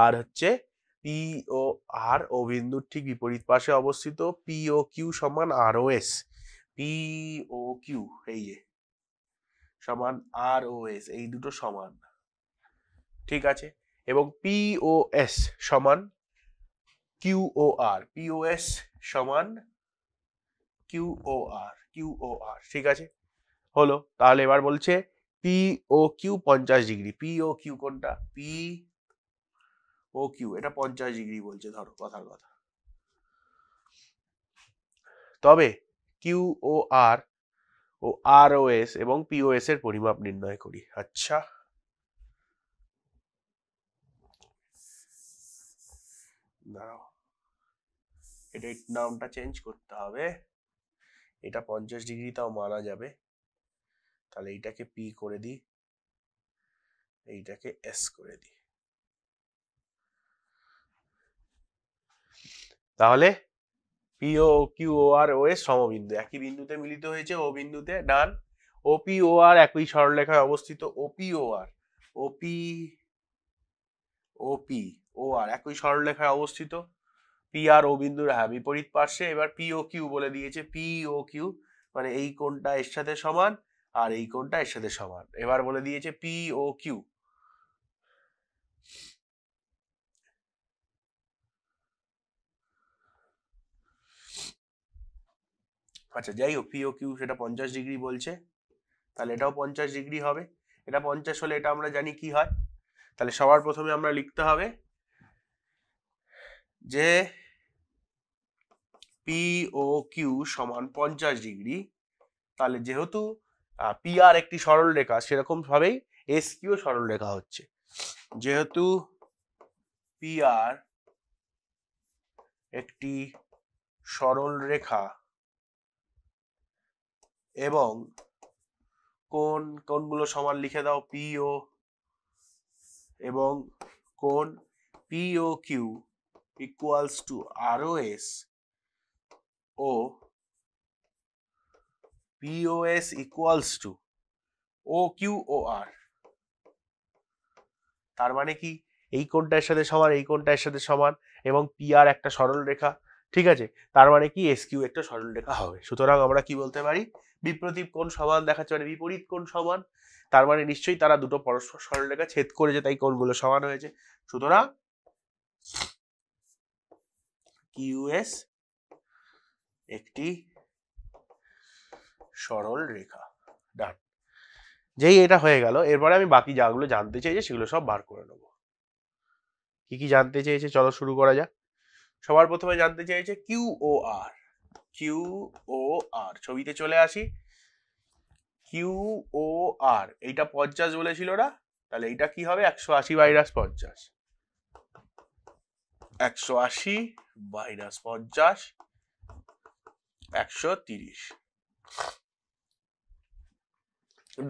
আর হচ্ছে পি ও আর ও বিন্দুর ঠিক বিপরীত পাশে অবস্থিত পি ও কিউ সমান R O S P O Q এই সমান আর ও এস এই দুটো সমান ঠিক আছে এবং পি ও এস সমান কিউ ও আর পি ও এস সমান কিউ ও আর কিউ ও আর ঠিক আছে হলো তাহলে এবার বলছে পি ও কিউ পঞ্চাশ ডিগ্রি পি ও কিউ কোনটা পি ও কিউ এটা পঞ্চাশ ডিগ্রি বলছে ধরো কথার কথা তবে কিউ ও আর ও আর এস এবং পিওএস এর পরিমাপ নির্ণয় করি আচ্ছা দাঁড়াও এটা নামটা চেঞ্জ করতে হবে এটা পঞ্চাশ ডিগ্রি তাও মানা যাবে তাহলে এইটাকে পি করে দিই এইটাকে এস করে দিই তাহলে পিও কিউ ও আর ও এর সমবিন্দু একই বিন্দুতে মিলিত হয়েছে ও বিন্দুতে ডান ওপি ও আর একই সরলরেখায় অবস্থিত ওপি ও আর ওপি ওপি ও আর একই সরলরেখায় অবস্থিত পি আর ও বিন্দুর হ্যাঁ বিপরীত পার্শ্বে এবার পি ও কিউ বলে দিয়েছে পি ও কিউ মানে এই কোণটা এর সাথে সমান আর এই কোণটা এর সাথে সমান এবার বলে দিয়েছে পি ও কিউ আচ্ছা যাই হোক পিও কিউ সেটা পঞ্চাশ ডিগ্রি বলছে তাহলে এটাও পঞ্চাশ ডিগ্রি হবে এটা পঞ্চাশ হলে এটা আমরা জানি কি হয় তাহলে সবার প্রথমে আমরা লিখতে হবে যে পিও কিউ সমান পঞ্চাশ ডিগ্রি তাহলে যেহেতু পিআর একটি সরল রেখা সেরকমভাবেই এস কিউ সরল রেখা হচ্ছে যেহেতু পিআর একটি সরল রেখা এবং কোন কোনগুলো সমান লিখে দাও পিও এবং কোন P O Q equals to R O S O S equals to O Q O R তার মানে কি এই কোনটার সাথে সমান এই কোনটার সাথে সমান এবং পি আর একটা সরল রেখা ঠিক আছে তার মানে কি এস কিউ একটা সরল রেখা হবে সুতরাং আমরা কি বলতে পারি বিপ্রতীপ কোন সমান দেখাচ্ছে মানে বিপরীত কোন সমান তার মানে নিশ্চয়ই তারা দুটো পরস্পর সরলরেখা ছেদ করেছে তাই কোণগুলো সমান হয়েছে সুতরাং কিউএস একটি সরল রেখা ডান যেই এটা হয়ে গেল এরপরে আমি বাকি যাগুলো জানতে যে সেগুলো সব বার করে নেব কি কি জানতে চেয়েছে চলো শুরু করা যাক সবার প্রথমে জানতে চেয়েছে কিউ ও আর কিউ ও আর ছবিতে চলে আসি কিউ ও আর এইটা পঞ্চাশ বলেছিল ওরা তাহলে এইটা কি হবে একশো আশি ভাইরাস পঞ্চাশ একশো আশি ভাইরাস পঞ্চাশ একশো তিরিশ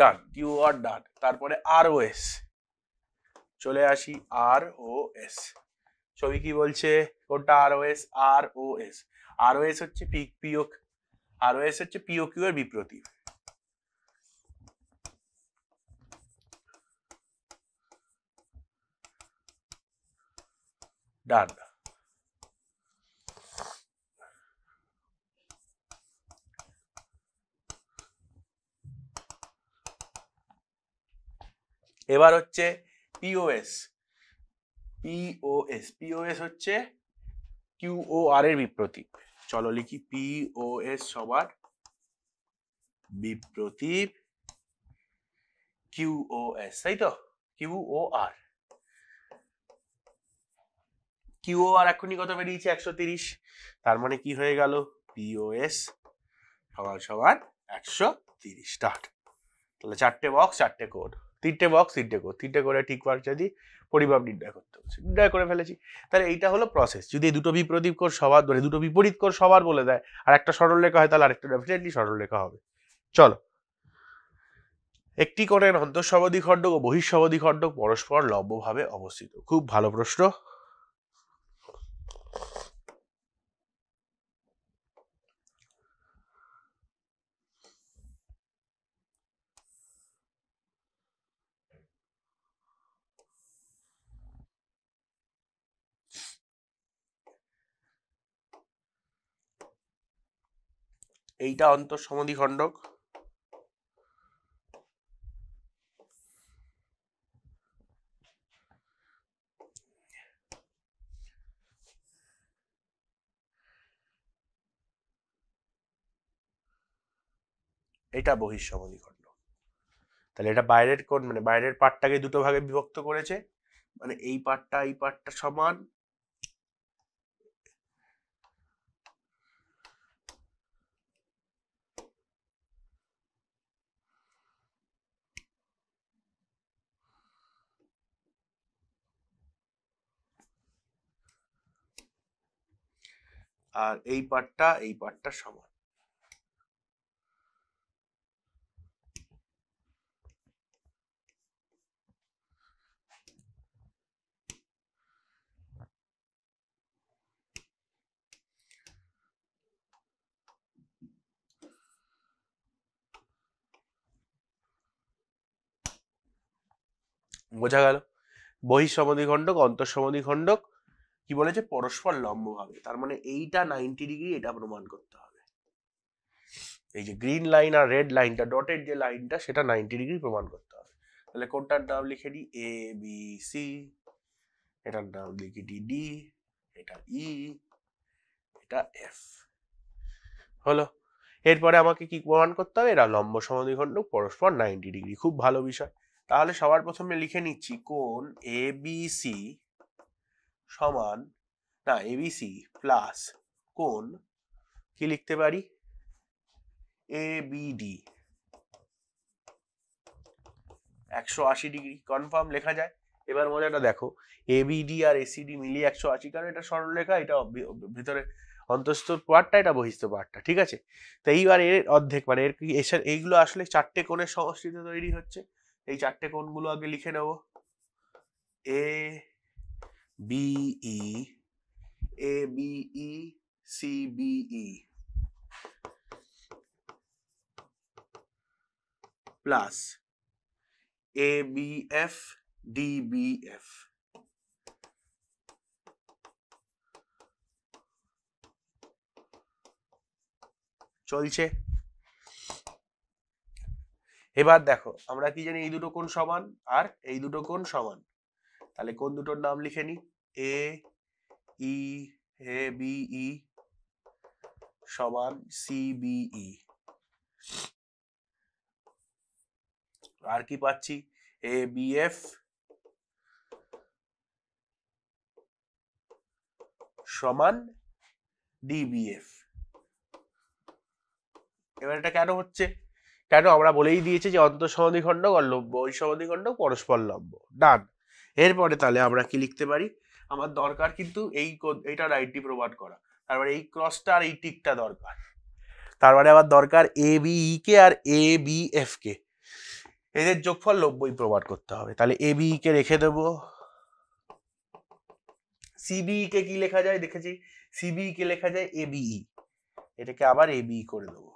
ডান কিউ আর ডান তারপরে আর ও এস চলে আসি আর ও এস ছবি কি বলছে কোনটা R O S R O S R O S হচ্ছে P O Q R O S হচ্ছে পি ও কি এর বিপরীত ডান এবারে হচ্ছে P O S P O S P O S হচ্ছে কিউ ও আর এর বিপরীত চলো লিখি পি ও এস সবার বিপ্রতীপ কিউ ও এস তাই তো কিউ ও আর কিউ আর এখনই কত বেরিয়েছে একশো তিরিশ তার মানে কি হয়ে গেল পিওএস সবার সবার একশো তিরিশ স্টার্ট তাহলে চারটে বক্স চারটে কোড তিনটে বক্স তিনটে কোর তিনটে করে ঠিক যদি পরিমাপ নির্ণয় করতে হচ্ছে নির্ণয় করে ফেলেছি তাহলে এইটা হলো প্রসেস যদি দুটো বিপরীত কোর সবার ধরে মানে দুটো বিপরীত কোর সবার বলে দেয় আর একটা সরলরেখা হয় তাহলে আরেকটা ডেফিনেটলি সরলরেখা হবে চলো একটি কোণের অন্তঃসবধি খণ্ডক ও বহিঃসবধি খণ্ডক পরস্পর লম্বভাবে অবস্থিত খুব ভালো প্রশ্ন এইটা অন্তঃসমাধি খণ্ডক এটা বহিঃসমাধি খণ্ড তাহলে এটা বাইরের কোন মানে বাইরের পার্টটাকে দুটো ভাগে বিভক্ত করেছে মানে এই পার্টটা এই পার্টটা সমান আর এই পার্টটা এই পার্টটা সমান বোঝা গেল বহিঃসমধিখণ্ডক অন্তঃসমধিখণ্ডক কি বলেছে পরস্পর লম্ব হবে তার মানে এইটা নাইনটি ডিগ্রি এটা প্রমাণ করতে হবে এই যে গ্রিন লাইন আর রেড লাইনটা ডটেড যে লাইনটা সেটা নাইনটি ডিগ্রি প্রমাণ করতে হবে তাহলে কোনটার নাম লিখে দিই এ বি সি এটার নাম লিখে দিই ডি এটা ই e, এটা এফ হলো এরপরে আমাকে কি প্রমাণ করতে হবে এরা লম্ব সমদ্বিখণ্ডক পরস্পর নাইনটি ডিগ্রি খুব ভালো বিষয় তাহলে সবার প্রথমে লিখে নিচ্ছি কোন এ বি সি সমান না এবিসি প্লাস কোন কি লিখতে পারি এ এবিডি একশো আশি ডিগ্রি কনফার্ম লেখা যায় এবার মজাটা দেখো এবিডি আর এসিডি মিলিয়ে একশো আশি কারণ এটা সরলরেখা এটা ভিতরে অন্তস্থ পার্টটা এটা বহিস্থ পার্টটা ঠিক আছে তো এইবার এর অর্ধেক মানে এর এইগুলো আসলে চারটে কোণের সমষ্টিতে তৈরি হচ্ছে এই চারটে কোণগুলো আগে লিখে নেব এ E e C B E plus B F চলছে এবার দেখো আমরা কি জানি এই দুটো কোন সমান আর এই দুটো কোন সমান তাহলে কোন দুটোর নাম লিখে নিই এ ই এ বিই সমান সিবিই আর কি পাচ্ছি এ বিএফ সমান ডিবিএফ এবার এটা কেন হচ্ছে কেন আমরা বলেই দিয়েছি যে অন্তঃসমাধিখণ্ডক আর লম্ব ওই সমাধিখণ্ডক পরস্পর লম্ব ডান এরপরে তাহলে আমরা কি লিখতে পারি আমার দরকার কিন্তু এই এইটার রাইটটি প্রোভাইড করা তারপরে মানে এই ক্রসটা আর এই টিকটা দরকার তারপরে মানে আবার দরকার এ বি কে আর এ বি এফ কে এদের যোগফল নব্বই প্রোভাইড করতে হবে তাহলে এ বি কে রেখে দেব সিবিই e, e, e। কে কি লেখা যায় দেখেছি সিবিই কে লেখা যায় এ বিই এটাকে আবার এ এবি করে দেব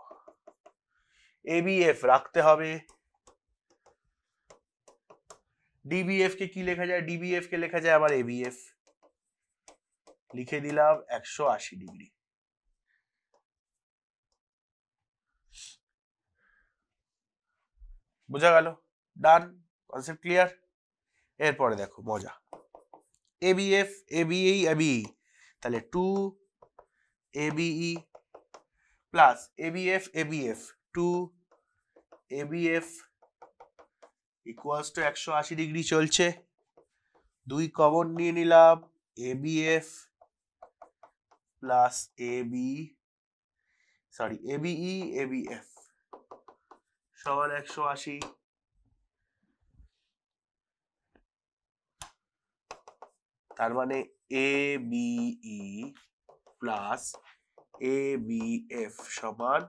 এফ রাখতে হবে ডিবিএফ কে কি লেখা যায় ডিবিএফ কে লেখা যায় আবার এ বি এফ লিখে দিলাম একশো আশি ডিগ্রি বোঝা গেল ডান কনসেপ্ট ক্লিয়ার এরপরে দেখো মজা A B F A B এই এ বি তাহলে two A B E plus A B F A B F two A B F equals to একশো আশি ডিগ্রি চলছে দুই কমন নিয়ে নিলাম A B F plus AB sorry ABE ABF সমান একশো আশি তার মানে A B E plus A B F সমান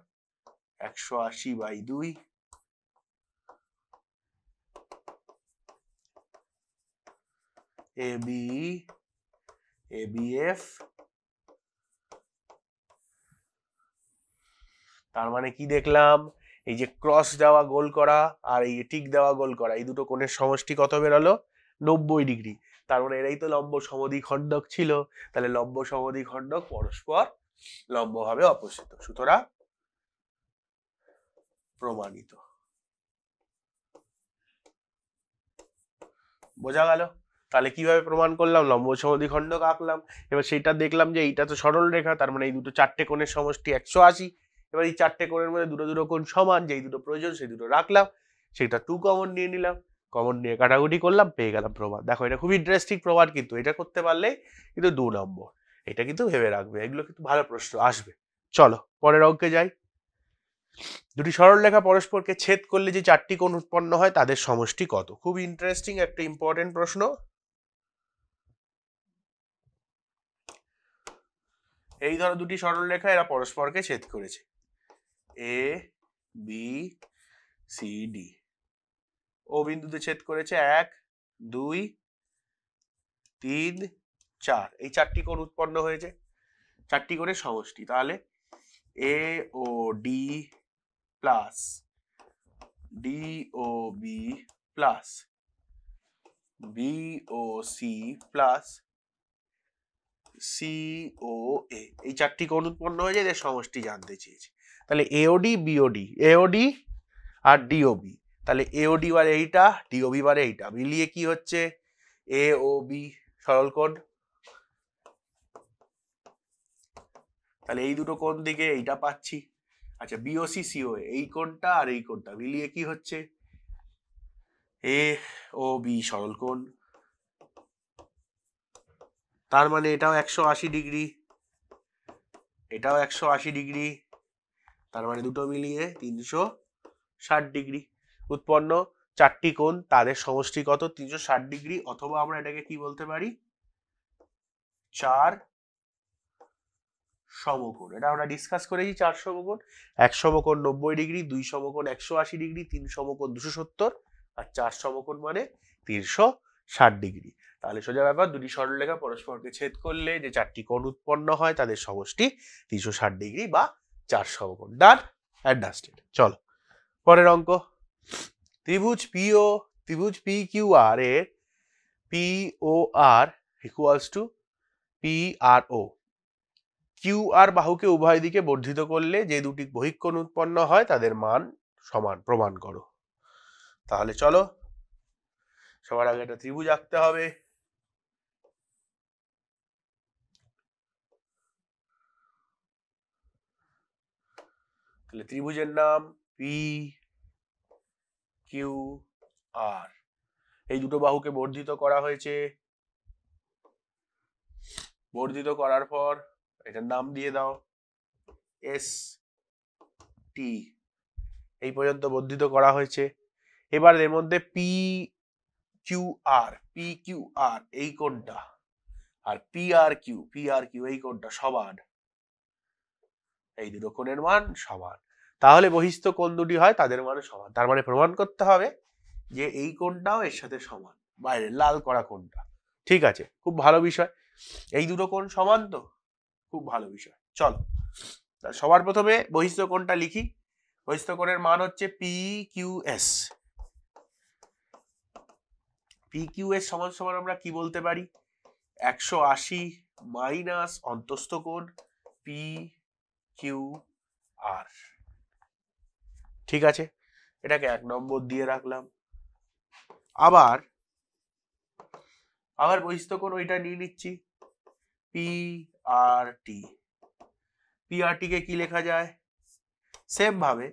একশো আশি বাই দুই A B A B F তার মানে কি দেখলাম এই যে ক্রস দেওয়া গোল করা আর এই টিক দেওয়া গোল করা এই দুটো কোণের সমষ্টি কত বেরোলো নব্বই ডিগ্রি তার মানে এরাই তো লম্ব সমধি খণ্ডক ছিল তাহলে লম্ব সমধি খণ্ডক পরস্পর লম্বভাবে অপসিত সুতরাং প্রমাণিত বোঝা গেল তাহলে কিভাবে প্রমাণ করলাম লম্ব সমধি খণ্ডক আঁকলাম এবার সেটা দেখলাম যে এইটা তো সরল রেখা তার মানে এই দুটো চারটে কোণের সমষ্টি একশো আশি এবার এই চারটে কোণের মধ্যে দুটো দুটো কোণ সমান যেই দুটো প্রয়োজন সেই দুটো রাখলাম সেটা টু কমন নিয়ে নিলাম কমন নিয়ে কাটাকুটি করলাম পেয়ে গেলাম প্রমাণ দেখো এটা খুব ইন্টারেস্টিং প্রমাণ কিন্তু এটা করতে পারলে কিন্তু দু নম্বর এটা কিন্তু ভেবে রাখবে এগুলো কিন্তু ভালো প্রশ্ন আসবে চলো পরের অঙ্কে যাই দুটি সরলরেখা পরস্পরকে ছেদ করলে যে চারটি কোণ উৎপন্ন হয় তাদের সমষ্টি কত খুব ইন্টারেস্টিং একটা ইম্পর্টেন্ট প্রশ্ন এই ধরো দুটি সরলরেখা এরা পরস্পরকে ছেদ করেছে A B C D O বিন্দুতে ছেদ করেছে এক দুই তিন চার এই চারটি কোণ উৎপন্ন হয়েছে চারটি কোণের সমষ্টি তাহলে A O D plus D O B plus B O C plus C O A এই চারটি কোণ উৎপন্ন হয়েছে এদের সমষ্টি জানতে চেয়েছে তাহলে এওডি বিওডি এওডি আর ডিওবি তাহলে এওডি বারে এইটা ডিওবি বারে এইটা মিলিয়ে কি হচ্ছে এ ও বি সরল কোড তাহলে এই দুটো কোন দিকে এইটা পাচ্ছি আচ্ছা বিওসি সিও এই কোনটা আর এই কোনটা মিলিয়ে কি হচ্ছে এ ও বি সরল কোন তার মানে এটাও একশো আশি ডিগ্রি এটাও একশো আশি ডিগ্রি তার মানে দুটো মিলিয়ে তিনশো ষাট ডিগ্রি উৎপন্ন চারটি কোণ তাদের সমষ্টি কত তিনশো ষাট ডিগ্রি অথবা আমরা এটাকে কি বলতে পারি চার সমকোণ এটা আমরা ডিসকাস করেছি চার সমকোণ এক সমকোণ নব্বই ডিগ্রি দুই সমকোণ একশো আশি ডিগ্রি তিন সমকোণ দুশো সত্তর আর চার সমকোণ মানে তিনশো ষাট ডিগ্রি তাহলে সোজা ব্যাপার দুটি সরলরেখা পরস্পরকে ছেদ করলে যে চারটি কোণ উৎপন্ন হয় তাদের সমষ্টি তিনশো ষাট ডিগ্রি বা চারশো অঙ্কন ডান অ্যান্ড ডাস্টেড চলো পরের অঙ্ক ত্রিভুজ পিও ত্রিভুজ পি কিউ আর এর P O R equals to P R O Q R বাহুকে উভয় দিকে বর্ধিত করলে যে দুটি বহিক্ষণ উৎপন্ন হয় তাদের মান সমান প্রমাণ করো তাহলে চলো সবার আগে একটা ত্রিভুজ আঁকতে হবে তাহলে ত্রিভুজের নাম পি কিউ আর এই দুটো বাহুকে বর্ধিত করা হয়েছে বর্ধিত করার পর এটার নাম দিয়ে দাও এস টি এই পর্যন্ত বর্ধিত করা হয়েছে এবার এর মধ্যে P Q R P Q R এই কোনটা আর P R Q P R Q এই কোনটা সমান এই দুটো কোণের মান সমান তাহলে বহিস্থ কোন দুটি হয় তাদের মানে সমান তার মানে প্রমাণ করতে হবে যে এই কোনটাও এর সাথে সমান বাইরে লাল করা কোনটা ঠিক আছে খুব ভালো বিষয় এই দুটো কোন সমান তো খুব ভালো বিষয় চলো সবার প্রথমে বহিস্থ কোনটা লিখি বহিষ্ঠ কোণের মান হচ্ছে P Q S P Q S সমান সমান আমরা কি বলতে পারি একশো আশি মাইনাস অন্তস্থ কোণ পি কিউ আর ঠিক আছে এটাকে এক নম্বর দিয়ে রাখলাম আবার আবার বহিস্থকোণ ওইটা নিয়ে নিচ্ছি P R T P R টিকে কি লেখা যায় সেম ভাবে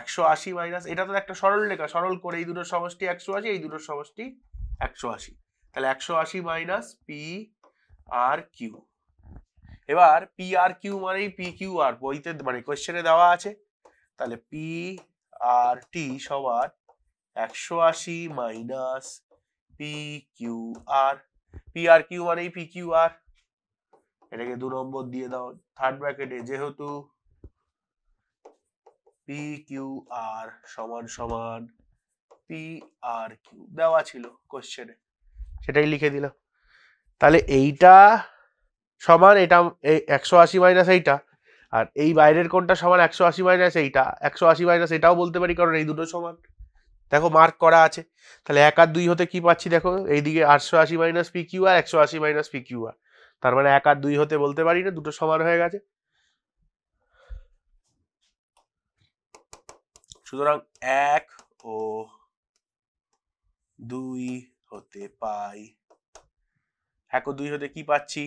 একশো আশি মাইনাস এটা তো একটা সরল লেখা সরল করে এই দুটোর সমষ্টি একশো আশি এই দুটোর সমষ্টি একশো আশি তাহলে একশো আশি মাইনাস পি আর কিউ এবার পি আর কিউ মানেই পি কিউ আর বইতে মানে কোয়েশ্চেনে দেওয়া আছে তাহলে পি আর টি সবার একশো আশি minus P Q R P R Q মানে পি কিউ আর এটাকে দু নম্বর দিয়ে দাও থার্ড ব্র্যাকেটে যেহেতু পি কিউ আর সমান সমান পি আর কিউ দেওয়া ছিল কোশ্চেনে সেটাই লিখে দিল তাহলে এইটা সমান এটা একশো আশি মাইনাস এইটা আর এই বাইরের কোনটা সমান একশো আশি মাইনাস এইটা একশো আশি মাইনাস এটাও বলতে পারি কারণ এই দুটো সমান দেখো মার্ক করা আছে তাহলে এক আর দুই হতে কি পাচ্ছি দেখো এইদিকে আটশো আশি মাইনাস পি কিউ আর একশো আশি মাইনাস পি কিউ আর তার মানে এক আর দুই হতে বলতে পারি না দুটো সমান হয়ে গেছে সুতরাং এক ও দুই হতে পাই এক ও দুই হতে কি পাচ্ছি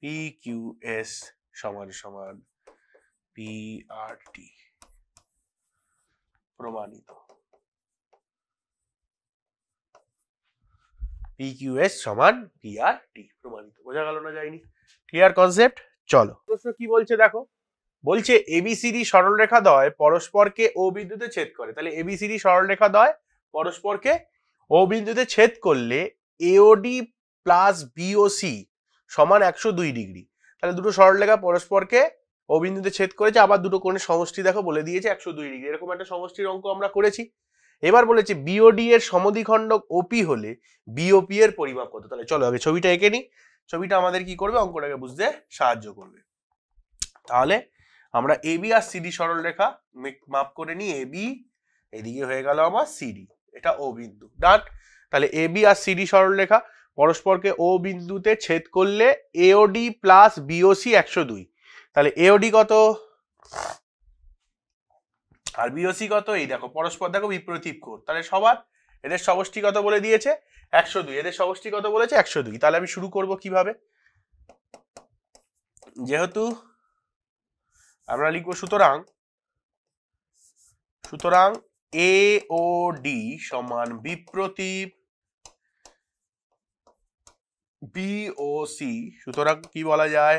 পি কিউ এস সমান সমান পিআরটি প্রমাণিত পিকিউএস সমান পিআরটি প্রমাণিত বোঝা গেল না যায়নি ক্লিয়ার কনসেপ্ট চলো প্রশ্ন কি বলছে দেখো বলছে এবিসিডি সরলরেখা দয় পরস্পরকে ও বিন্দুতে ছেদ করে তাহলে এবিসিডি সরলরেখা দয় পরস্পরকে ও বিন্দুতে ছেদ করলে এওডি প্লাস বিওসি সমান একশো দুই ডিগ্রি তাহলে দুটো সরলরেখা পরস্পরকে অবিন্দুতে ছেদ করেছে আবার দুটো কোণের সমষ্টি দেখো বলে দিয়েছে একশো দুই ডিগ্রি এরকম একটা সমষ্টির অঙ্ক আমরা করেছি এবার বলেছে বিওডি এর সমদ্বিখণ্ডক ওপি হলে বিওপি এর পরিমাপ কত তাহলে চলো আগে ছবিটা এঁকে নিই ছবিটা আমাদের কি করবে অঙ্কটাকে বুঝতে সাহায্য করবে তাহলে আমরা এবি আর সিডি সরলরেখা মাপ করে নিই এবি এদিকে হয়ে গেল আমার সিডি এটা ও বিন্দু ডান তাহলে এবি আর সিডি সরলরেখা পরস্পরকে ও বিন্দুতে ছেদ করলে এওডি প্লাস বিওসি একশো দুই তাহলে এওডি কত আর বিওসি কত এই দেখো পরস্পর দেখো বিপ্রতীপ কোর তাহলে সবার এদের সমষ্টি কত বলে দিয়েছে একশো দুই এদের সমষ্টি কত বলেছে একশো দুই তাহলে আমি শুরু করব কিভাবে যেহেতু আমরা লিখবো সুতরাং সুতরাং এ ও ডি সমান বিপ্রতীপ বিওসি সুতরাং কি বলা যায়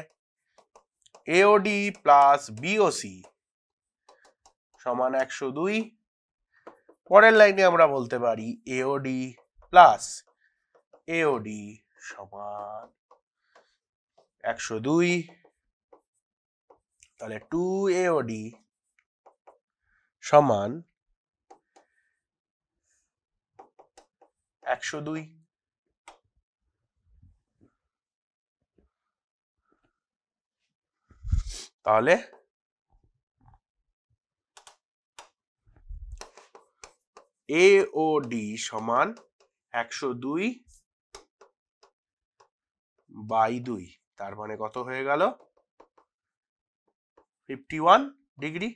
এওডি প্লাস বিওসি সমান একশো দুই পরের লাইনে আমরা বলতে পারি এওডি প্লাস এওডি সমান একশো দুই তাহলে টু এওডি সমান একশো দুই তাহলে এ ও ডি সমান একশো দুই বাই দুই তার মানে কত হয়ে গেল ফিফটি ওয়ান ডিগ্রি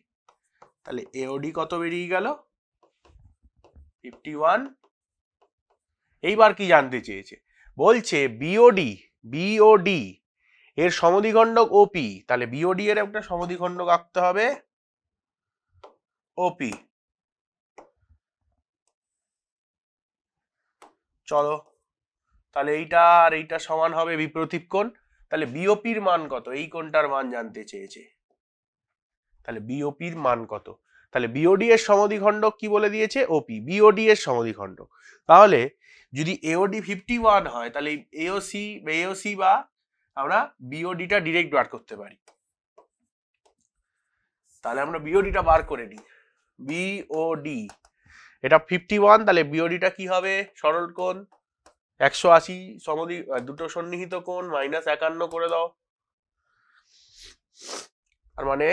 তাহলে এওডি কত বেরিয়ে গেল ফিফটি ওয়ান এইবার কি জানতে চেয়েছে বলছে বিওডি বিওডি এর সমধিখণ্ডক ওপি তাহলে বিওডি এর একটা সমধিখণ্ডক আঁকতে হবে ওপি চলো তাহলে এইটা আর এইটা সমান হবে বিপ্রতীপ কোণ তাহলে বিওপির মান কত এই কোণটার মান জানতে চেয়েছে তাহলে বিওপির মান কত তাহলে বিওডি এর সমধিখণ্ডক কি বলে দিয়েছে ওপি বিওডি এর সমধিখণ্ডক তাহলে যদি এওডি ফিফটি ওয়ান হয় তাহলে এওসি এওসি বা আমরা বিওডিটা ডিরেক্ট বার করতে পারি তাহলে আমরা বিওডিটা বার করে নিই বিওডি এটা ফিফটি ওয়ান তাহলে বিওডিটা কি হবে সরল কোণ একশো আশি সমদি দুটো সন্নিহিত কোণ মাইনাস একান্ন করে দাও আর মানে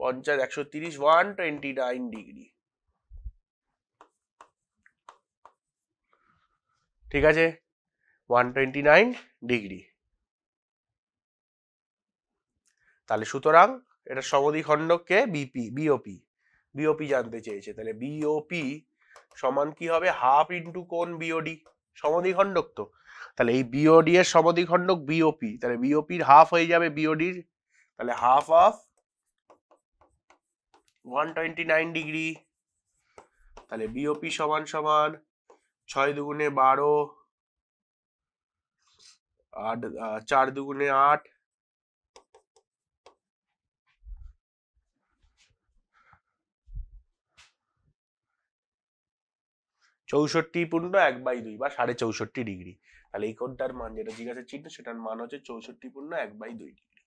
পঞ্চাশ একশো তিরিশ ওয়ান টোয়েন্টি নাইন ডিগ্রি ঠিক আছে ওয়ান টোয়েন্টি নাইন ডিগ্রি তাহলে সুতরাং এটা সমদ্বিখণ্ডককে বিপি বিওপি বিওপি জানতে চেয়েছে তাহলে বিওপি সমান কি হবে হাফ ইন্টু কোন বিওডি খণ্ডক তো তাহলে এই বিওডি এর সমদ্বিখণ্ডক বিওপি তাহলে বিওপির হাফ হয়ে যাবে বিওডির তাহলে half of one twenty nine degree তাহলে বিওপি সমান সমান ছয় দুগুণে বারো আট চার দুগুণে আট চৌষট্টি পূর্ণ এক বাই দুই বা সাড়ে চৌষট্টি ডিগ্রি তাহলে এই কোনটার মান যেটা জিজ্ঞাসা চিহ্ন সেটার মান হচ্ছে চৌষট্টি পূর্ণ এক বাই দুই ডিগ্রি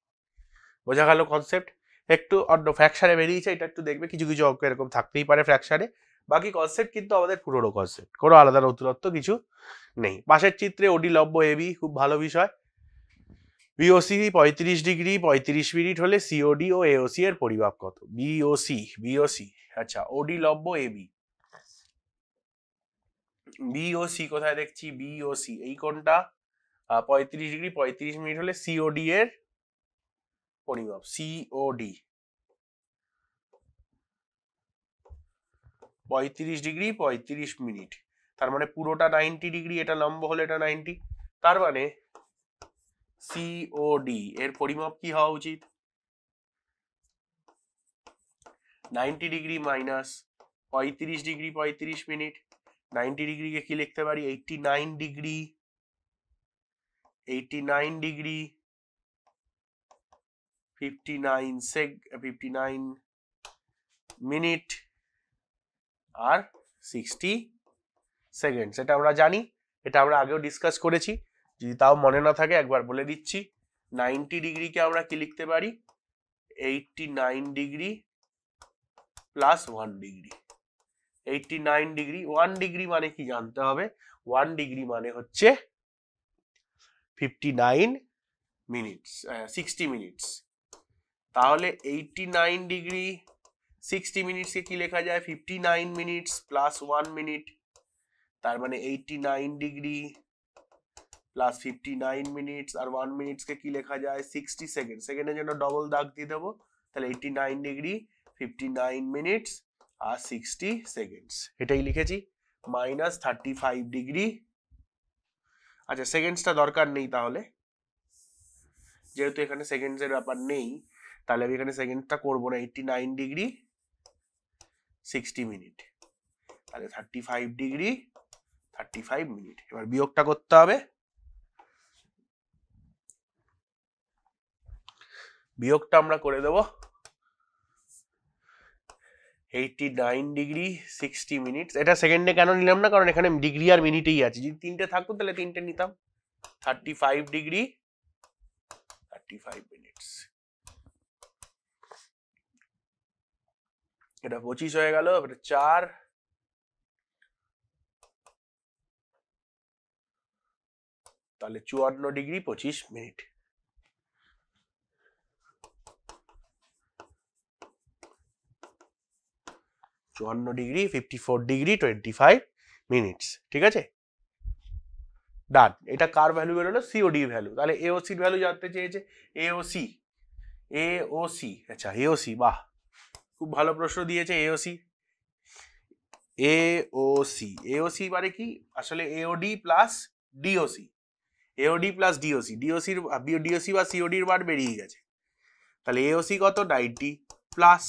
বোঝা গেল কনসেপ্ট একটু অন্য ফ্র্যাকশারে বেরিয়েছে এটা একটু দেখবে কিছু কিছু অঙ্ক এরকম থাকতেই পারে ফ্র্যাকশারে বাকি কনসেপ্ট কিন্তু আমাদের পুরোনো কনসেপ্ট কোনো আলাদা নতুনত্ব কিছু নেই পাশের চিত্রে ওডি লম্ব এবি খুব ভালো বিষয় বিওসি পঁয়ত্রিশ ডিগ্রি পঁয়ত্রিশ মিনিট হলে সিওডি ও এওসি এর পরিমাপ কত বিওসি বিওসি আচ্ছা ওডি লম্ব এবি বি ও সি কোথায় দেখছি বি ও সি এই কোনটা পঁয়ত্রিশ ডিগ্রি পঁয়ত্রিশ মিনিট হলে সিওডি এর পরিমাপ সিওডি পঁয়ত্রিশ ডিগ্রি পঁয়ত্রিশ মিনিট তার মানে পুরোটা নাইনটি ডিগ্রি এটা লম্ব হলে এটা নাইনটি তার মানে সিওডি এর পরিমাপ কি হওয়া উচিত নাইনটি ডিগ্রি মাইনাস পঁয়ত্রিশ ডিগ্রি পঁয়ত্রিশ মিনিট নাইনটি ডিগ্রিকে কি লিখতে পারি eighty nine degree eighty nine degree fifty nine sec fifty nine minute আর সিক্সটি সেকেন্ড সেটা আমরা জানি এটা আমরা আগেও ডিসকাস করেছি যদি তাও মনে না থাকে একবার বলে দিচ্ছি নাইনটি ডিগ্রিকে আমরা কি লিখতে পারি eighty nine degree plus one degree eighty nine degree one degree মানে কি জানতে হবে ওয়ান ডিগ্রি মানে হচ্ছে fifty nine minutes sixty minutes তাহলে এইটটি নাইন ডিগ্রি সিক্সটি মিনিটসকে কি লেখা যায় fifty nine minutes plus one minute তার মানে eighty nine degree plus fifty nine minutes আর ওয়ান মিনিটসকে কি লেখা যায় সিক্সটি সেকেন্ড সেকেন্ডের জন্য ডবল দাগ দিয়ে দেবো তাহলে eighty nine degree fifty nine minutes আর সিক্সটি সেকেন্ডস এটাই লিখেছি মাইনাস থার্টি ফাইভ ডিগ্রি আচ্ছা সেকেন্ডসটা দরকার নেই তাহলে যেহেতু এখানে সেকেন্ডসের ব্যাপার নেই তাহলে আমি এখানে সেকেন্ডটা করবো না eighty nine degree sixty minute তাহলে thirty five degree thirty five minute এবার বিয়োগটা করতে হবে বিয়োগটা আমরা করে দেবো eighty nine degree sixty minutes এটা সেকেন্ডে কেন নিলাম না কারণ এখানে ডিগ্রি আর মিনিটেই আছে যদি তিনটে থাকতো তাহলে তিনটে নিতাম thirty five degree thirty five minutes এটা পঁচিশ হয়ে গেল এবার চার তাহলে চুয়ান্ন ডিগ্রি পঁচিশ মিনিট চুয়ান্ন degree fifty four degree twenty five minutes ঠিক আছে ডান এটা কার ভ্যালু বেরোলো সিওডি ভ্যালু তাহলে এওসির ভ্যালু জানতে চেয়েছে এওসি এওসি আচ্ছা এওসি বাহ খুব ভালো প্রশ্ন দিয়েছে এওসি এওসি এওসি মানে কি আসলে A O D plus D O C A O D plus D O C ডিওসির ডিওসি বা সিওডির মান বেরিয়ে গেছে তাহলে এওসি কত ninety plus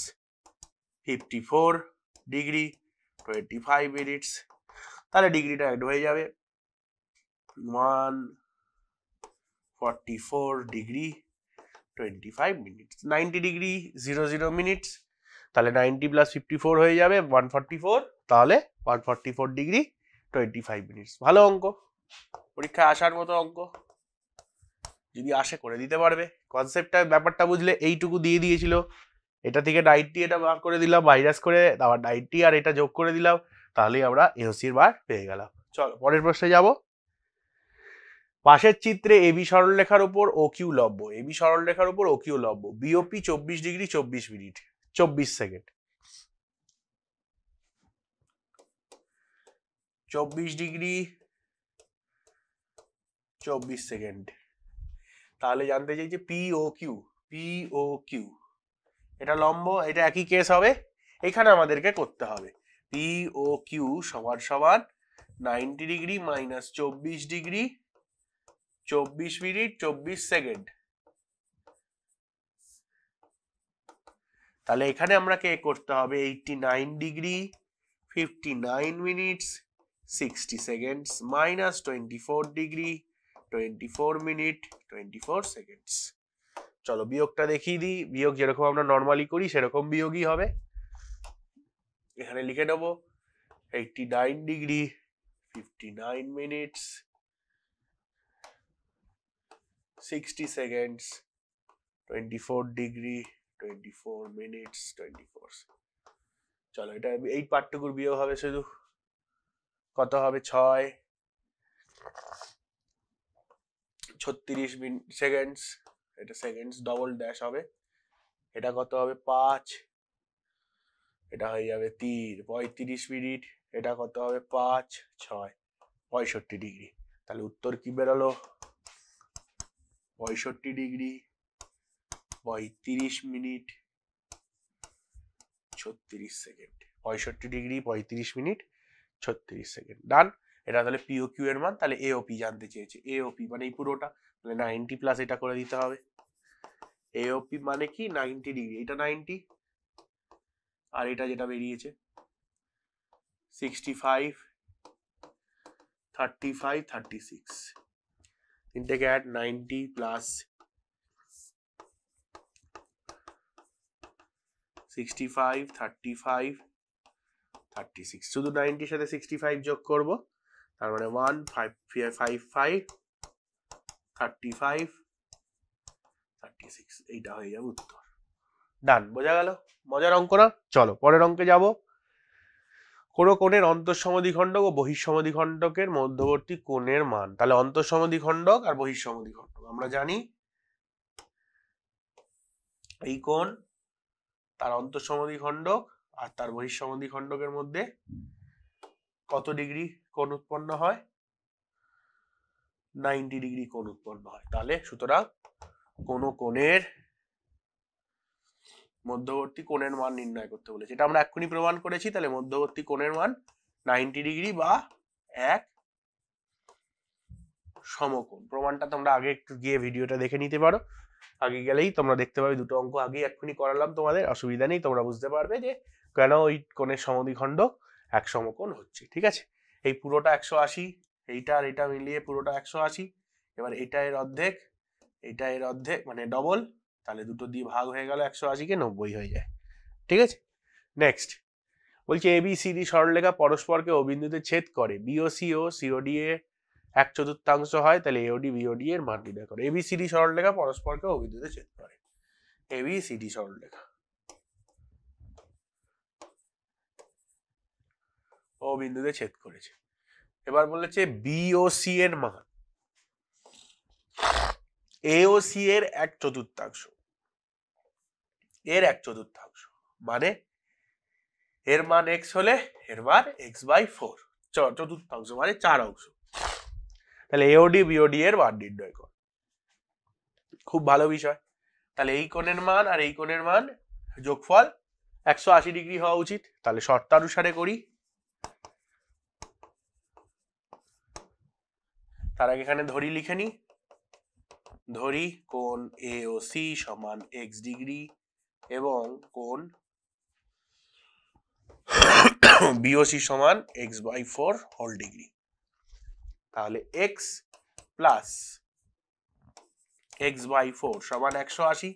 fifty four degree twenty five minutes তাহলে ডিগ্রিটা অ্যাড হয়ে যাবে one forty four degree twenty five minutes ninety degree zero zero minutes তাহলে নাইনটি প্লাস ফিফটি ফোর হয়ে যাবে ওয়ান ফর্টি ফোর তাহলে one forty four degree twenty five minutes ভালো অঙ্ক পরীক্ষায় আসার মতো অঙ্ক যদি আসে করে দিতে পারবে কনসেপ্টটা ব্যাপারটা বুঝলে এইটুকু দিয়ে দিয়েছিল এটা থেকে ডাইটটি এটা বার করে দিলাম ভাইরাস করে আবার ডাইটটি আর এটা যোগ করে দিলাম তাহলেই আমরা এহসির বার পেয়ে গেলাম চলো পরের প্রশ্নে যাব পাশের চিত্রে এবি সরলরেখার উপর ও কিউ লব্য এবি সরলরেখার উপর ও কিউ লব্য বিওপি চব্বিশ ডিগ্রি চব্বিশ মিনিট চব্বিশ সেকেন্ড চব্বিশ ডিগ্রি চব্বিশ সেকেন্ড তাহলে জানতে চাই P O Q P O Q এটা লম্ব এটা একই কেস হবে এখানে আমাদেরকে করতে হবে পি ও কিউ সমান সমান নাইনটি ডিগ্রি মাইনাস চব্বিশ ডিগ্রি চব্বিশ মিনিট চব্বিশ সেকেন্ড তাহলে এখানে আমরা কে করতে হবে eighty nine degree fifty nine minutes sixty seconds minus twenty four degree twenty four minute twenty four seconds চলো বিয়োগটা দেখিয়ে দিই বিয়োগ যেরকম আমরা নর্মালি করি সেরকম বিয়োগই হবে এখানে লিখে নেবো eighty nine degree fifty nine minutes sixty seconds twenty four degree twenty four minutes twenty four চলো এটা এই পার্টটুকুর বিয়োগ হবে শুধু কত হবে ছয় ছত্রিশ মিনিট সেকেন্ডস এটা সেকেন্ডস ডবল ড্যাশ হবে এটা কত হবে পাঁচ এটা হয়ে যাবে তীর পঁয়ত্রিশ মিনিট এটা কত হবে পাঁচ ছয় পঁয়ষট্টি ডিগ্রি তাহলে উত্তর কি বেরোলো পঁয়ষট্টি ডিগ্রি পঁয়ত্রিশ মিনিট ছত্রিশ সেকেন্ড পঁয়ষট্টি ডিগ্রি পঁয়ত্রিশ মিনিট ছত্রিশ সেকেন্ড ডান এটা তাহলে পিও কিউ এর মান তাহলে পি জানতে চেয়েছে পি মানে এই পুরোটা তাহলে নাইনটি প্লাস এটা করে দিতে হবে এওপি মানে কি নাইনটি ডিগ্রি এটা নাইনটি আর এটা যেটা বেরিয়েছে sixty five thirty five thirty six তিনটাকে add ninety plus sixty five thirty five thirty six শুধু নাইনটির সাথে সিক্সটি ফাইভ যোগ করবো তার মানে one five five five thirty five এইটা হয়ে যাবে উত্তর ডান বোঝা গেল মজার অঙ্ক না চলো পরের অঙ্কে যাব কোনো কোণের অন্তঃসমধিখণ্ডক ও বহিঃসমধিখণ্ডকের মধ্যবর্তী কোণের মান তাহলে অন্তঃসমধিখণ্ডক আর বহিঃসমধিখণ্ডক আমরা জানি এই কোণ তার অন্তঃসমধিখণ্ডক আর তার বহিঃসমধিখণ্ডকের মধ্যে কত ডিগ্রি কোণ উৎপন্ন হয় নাইনটি ডিগ্রি কোণ উৎপন্ন হয় তাহলে সুতরাং কোনো কোণের মধ্যবর্তী কোণের মান নির্ণয় করতে বলেছে এটা আমরা এক্ষুনি প্রমাণ করেছি তাহলে মধ্যবর্তী কোণের মান নাইনটি ডিগ্রি বা এক সমকোণ প্রমাণটা তোমরা আগে একটু গিয়ে ভিডিওটা দেখে নিতে পারো আগে গেলেই তোমরা দেখতে পাবে দুটো অঙ্ক আগে এক্ষুনি করালাম তোমাদের অসুবিধা নেই তোমরা বুঝতে পারবে যে কেন ওই কোণের সমদিখণ্ড এক সমকোণ হচ্ছে ঠিক আছে এই পুরোটা একশো আশি এইটা আর এটা মিলিয়ে পুরোটা একশো আশি এবার এটা এর অর্ধেক এটা এর অর্ধেক মানে ডবল তাহলে দুটো দিয়ে ভাগ হয়ে গেল একশো আশিকে নব্বই হয়ে যায় ঠিক আছে নেক্সট বলছে এ বি সি ডি সরলরেখা পরস্পরকে ও বিন্দুতে ছেদ করে বিও সি ও সিওডি এ এক চতুর্থাংশ হয় তাহলে এওডি বিওডি এর মান নির্ণয় করে বি সি ডি সরলরেখা পরস্পরকে ও বিন্দুতে ছেদ করে এবি সি ডি সরলরেখা ও বিন্দুতে ছেদ করেছে এবার বলেছে বিওসি এর মান এওসি এর এক চতুর্থাংশ এর এক চতুর্থাংশ মানে এর মান এক্স হলে এর মান এক্স বাই ফোর চতুর্থাংশ মানে চার অংশ তাহলে এওডি বিওডি এর মান নির্ণয় কর খুব ভালো বিষয় তাহলে এই কোণের মান আর এই কোণের মান যোগফল একশো আশি ডিগ্রি হওয়া উচিত তাহলে শর্তানুসারে করি তার আগে এখানে ধরি লিখে নিই ধরি কোন এ ও সি সমান এক্স ডিগ্রি এবং কোন বিওসি সমান X by four whole degree তাহলে X plus X by four সমান একশো আশি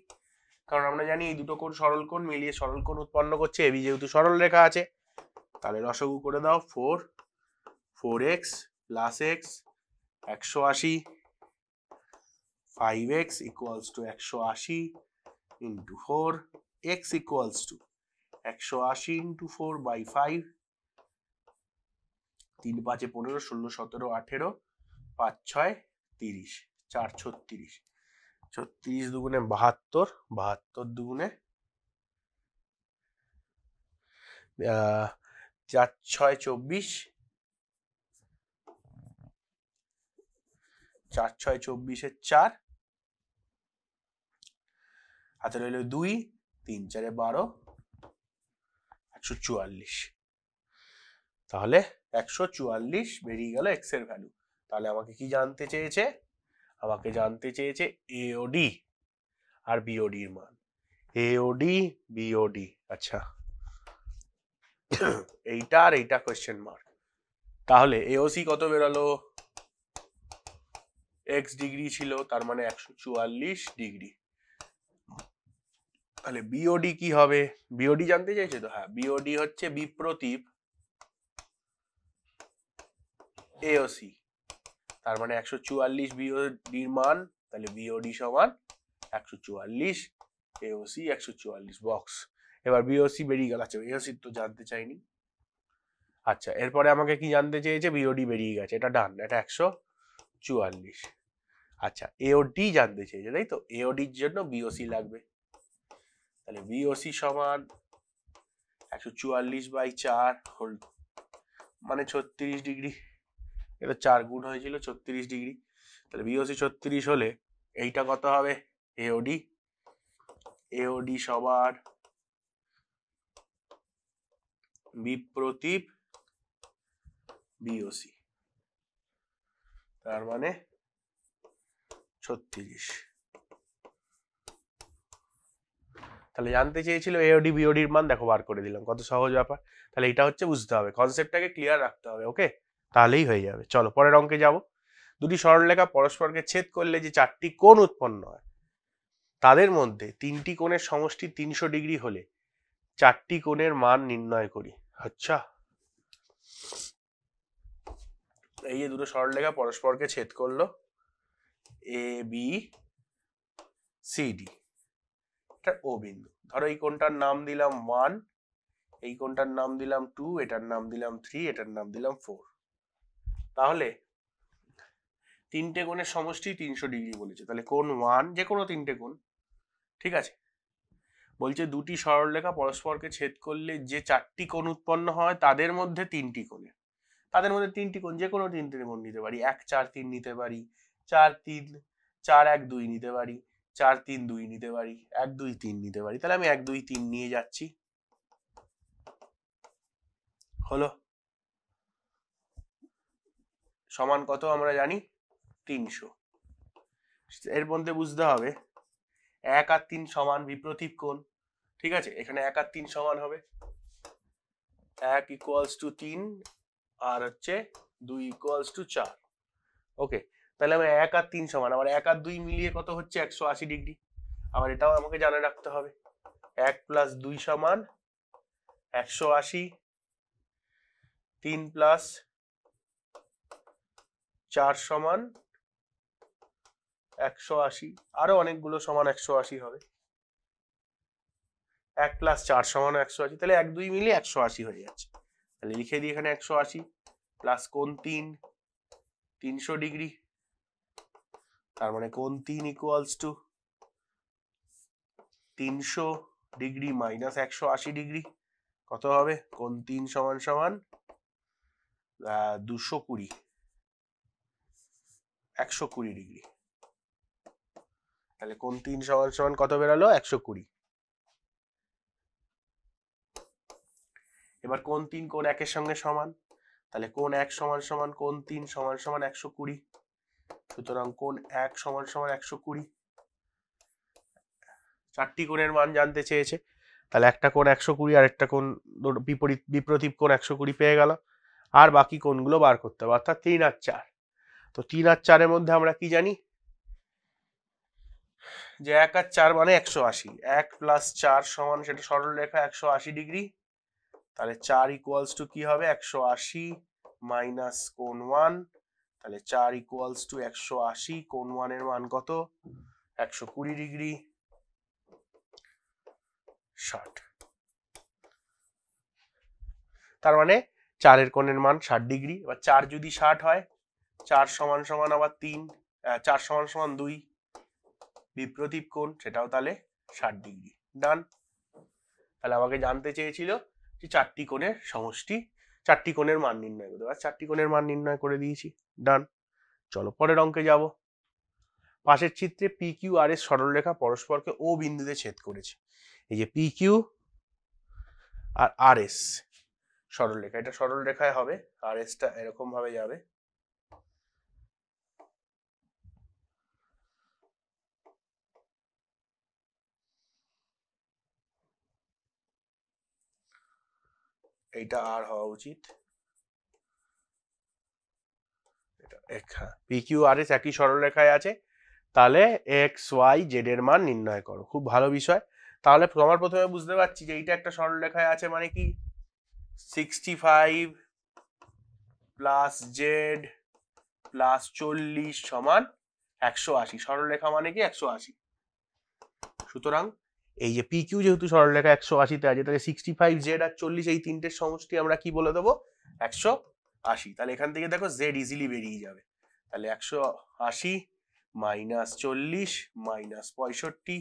কারণ আমরা জানি এই দুটো কোণ সরল কোণ মিলিয়ে সরল কোণ উৎপন্ন করছে এবি যেহেতু সরল রেখা আছে তাহলে রসগু করে দাও four four X plus X একশো আশি ফাইভ এক্স ইকুয়ালস টু একশো আশি into four X equals to একশো আশি ইন্টু ফোর বাই ফাইভ তিন পাঁচে পনেরো ষোলো সতেরো আঠেরো পাঁচ ছয় তিরিশ চার ছত্রিশ ছত্রিশ দুগুণে বাহাত্তর বাহাত্তর দুগুণে চার ছয় চব্বিশ চার ছয় চব্বিশের চার হাতে রইল দুই তিন চারে বারো একশো চুয়াল্লিশ তাহলে একশো চুয়াল্লিশ বেরিয়ে গেল এক্স এর ভ্যালু তাহলে আমাকে কি জানতে চেয়েছে আমাকে জানতে চেয়েছে এওডি আর বিওডির মান এওডি বিওডি আচ্ছা এইটা আর এইটা কোয়েশ্চেন মার্ক তাহলে এওসি কত বেরোলো এক্স ডিগ্রি ছিল তার মানে একশো চুয়াল্লিশ ডিগ্রি তাহলে বিওডি কি হবে বিওডি জানতে চাইছে তো হ্যাঁ বিওডি হচ্ছে বিপ্রতীপ এওসি তার মানে একশো চুয়াল্লিশ বিওডির মান তাহলে বিওডি সমান একশো চুয়াল্লিশ এওসি একশো চুয়াল্লিশ বক্স এবার বিওসি বেরিয়ে গেল আচ্ছা এওসি তো জানতে চাইনি আচ্ছা এরপরে আমাকে কি জানতে চেয়েছে বিওডি বেরিয়ে গেছে এটা ডান এটা একশো চুয়াল্লিশ আচ্ছা এওডি জানতে চেয়েছে তাই তো এওডির জন্য বিওসি লাগবে তাহলে ভিওসি সমান একশো চুয়াল্লিশ বাই চার হোল মানে ছত্রিশ ডিগ্রি এটা চার গুণ হয়েছিল ছত্রিশ ডিগ্রি তাহলে বিওসি ছত্রিশ হলে এইটা কত হবে এওডি এওডি সবার বিপ্রতীপ বিওসি তার মানে ছত্রিশ তাহলে জানতে চেয়েছিল এওডি বিওডির মান দেখো বার করে দিলাম কত সহজ ব্যাপার তাহলে এটা হচ্ছে বুঝতে হবে কনসেপ্টটাকে ক্লিয়ার রাখতে হবে ওকে তাহলেই হয়ে যাবে চলো পরের অঙ্কে যাব দুটি সরলরেখা পরস্পরকে ছেদ করলে যে চারটি কোণ উৎপন্ন হয় তাদের মধ্যে তিনটি কোণের সমষ্টি তিনশো ডিগ্রি হলে চারটি কোণের মান নির্ণয় করি আচ্ছা এই যে দুটো সরলরেখা পরস্পরকে ছেদ করলো এ বি সি ডি একটা ও বিন্দু ধরো এই কোনটার নাম দিলাম ওয়ান এই কোনটার নাম দিলাম টু এটার নাম দিলাম থ্রি এটার নাম দিলাম ফোর তাহলে তিনটে কোণের সমষ্টি তিনশো ডিগ্রি বলেছে তাহলে কোন ওয়ান যে কোনো তিনটে কোণ ঠিক আছে বলছে দুটি সরলরেখা পরস্পরকে ছেদ করলে যে চারটি কোণ উৎপন্ন হয় তাদের মধ্যে তিনটি কোণে তাদের মধ্যে তিনটি কোণ যে কোনো তিনটি কোণ নিতে পারি এক চার তিন নিতে পারি চার তিন চার এক দুই নিতে পারি চার তিন দুই নিতে পারি এক দুই তিন নিতে পারি তাহলে আমি এক দুই তিন নিয়ে যাচ্ছি হলো সমান কত আমরা জানি তিনশো এর মধ্যে বুঝতে হবে এক আর তিন সমান বিপ্রতীপ কোন ঠিক আছে এখানে এক আর তিন সমান হবে এক ইকুয়ালস টু তিন আর হচ্ছে দুই ইকুয়ালস টু চার ওকে তাহলে আমার এক আর তিন সমান আমার এক আর দুই মিলিয়ে কত হচ্ছে একশো আশি ডিগ্রি আবার এটাও আমাকে জানা রাখতে হবে এক প্লাস দুই সমান একশো আশি তিন প্লাস চার সমান একশো আশি আরো অনেকগুলো সমান একশো আশি হবে এক প্লাস চার সমান একশো আশি তাহলে এক দুই মিলিয়ে একশো আশি হয়ে যাচ্ছে তাহলে লিখে দিই এখানে একশো আশি প্লাস কোন তিন তিনশো ডিগ্রি তার মানে কোন তিন ইকুয়ালস টু তিনশো ডিগ্রি মাইনাস একশো আশি ডিগ্রি কত হবে কোন তিন সমান সমান দুশো কুড়ি একশো কুড়ি ডিগ্রি তাহলে কোন তিন সমান সমান কত বেরোলো একশো কুড়ি এবার কোন তিন কোন একের সঙ্গে সমান তাহলে কোন এক সমান সমান কোন তিন সমান সমান একশো কুড়ি সুতরাং কোন এক সমান সমান একশো কুড়ি চারটি কোণের মান জানতে চেয়েছে তাহলে একটা কোণ একশো কুড়ি আর একটা কোণ বিপরীত বিপ্রতীপ কোণ একশো কুড়ি পেয়ে গেল আর বাকি কোণগুলো বার করতে হবে অর্থাৎ তিন আর চার তো তিন আর চারের মধ্যে আমরা কি জানি যে এক আর চার মানে একশো আশি এক প্লাস চার সমান সেটা সরল রেখা একশো আশি ডিগ্রি তাহলে চার ইকুয়ালস টু কি হবে একশো আশি মাইনাস কোন ওয়ান তাহলে চার ইকুয়ালস টু একশো আশি কোন ওয়ানের মান কত একশো কুড়ি ডিগ্রি ষাট তার মানে চারের কোণের মান ষাট ডিগ্রি এবার চার যদি ষাট হয় চার সমান সমান আবার তিন চার সমান সমান দুই বিপ্রদীপ কোণ সেটাও তাহলে ষাট ডিগ্রি ডান তাহলে আমাকে জানতে চেয়েছিল যে চারটি কোণের সমষ্টি চারটি কোণের মান নির্ণয় করতে পারো চারটি কোণের মান নির্ণয় করে দিয়েছি ডান চলো পরের অঙ্কে যাব পাশের চিত্রে পি কিউ আর এর সরলরেখা পরস্পরকে ও বিন্দুতে ছেদ করেছে এই যে পি কিউ আর আর এস সরলরেখা এটা সরলরেখায় হবে আর এসটা এরকমভাবে যাবে এইটা আর হওয়া উচিত পি কিউ আর এস একই সরলরেখায় আছে তাহলে এক্স ওয়াই জেড এর মান নির্ণয় করো খুব ভালো বিষয় তাহলে আমার প্রথমে বুঝতে পারছি যে এইটা একটা সরলরেখায় আছে মানে কি sixty five plus Z plus চল্লিশ সমান একশো আশি সরলরেখা মানে কি একশো আশি সুতরাং এই যে পি কিউ যেহেতু সরলরেখা একশো আশিতে আছে তাহলে সিক্সটি ফাইভ জেড আর চল্লিশ এই তিনটের সমষ্টি আমরা কি বলে দেবো একশো আশি তাহলে এখান থেকে দেখো জেড ইজিলি বেরিয়ে যাবে তাহলে একশো আশি মাইনাস চল্লিশ মাইনাস পঁয়ষট্টি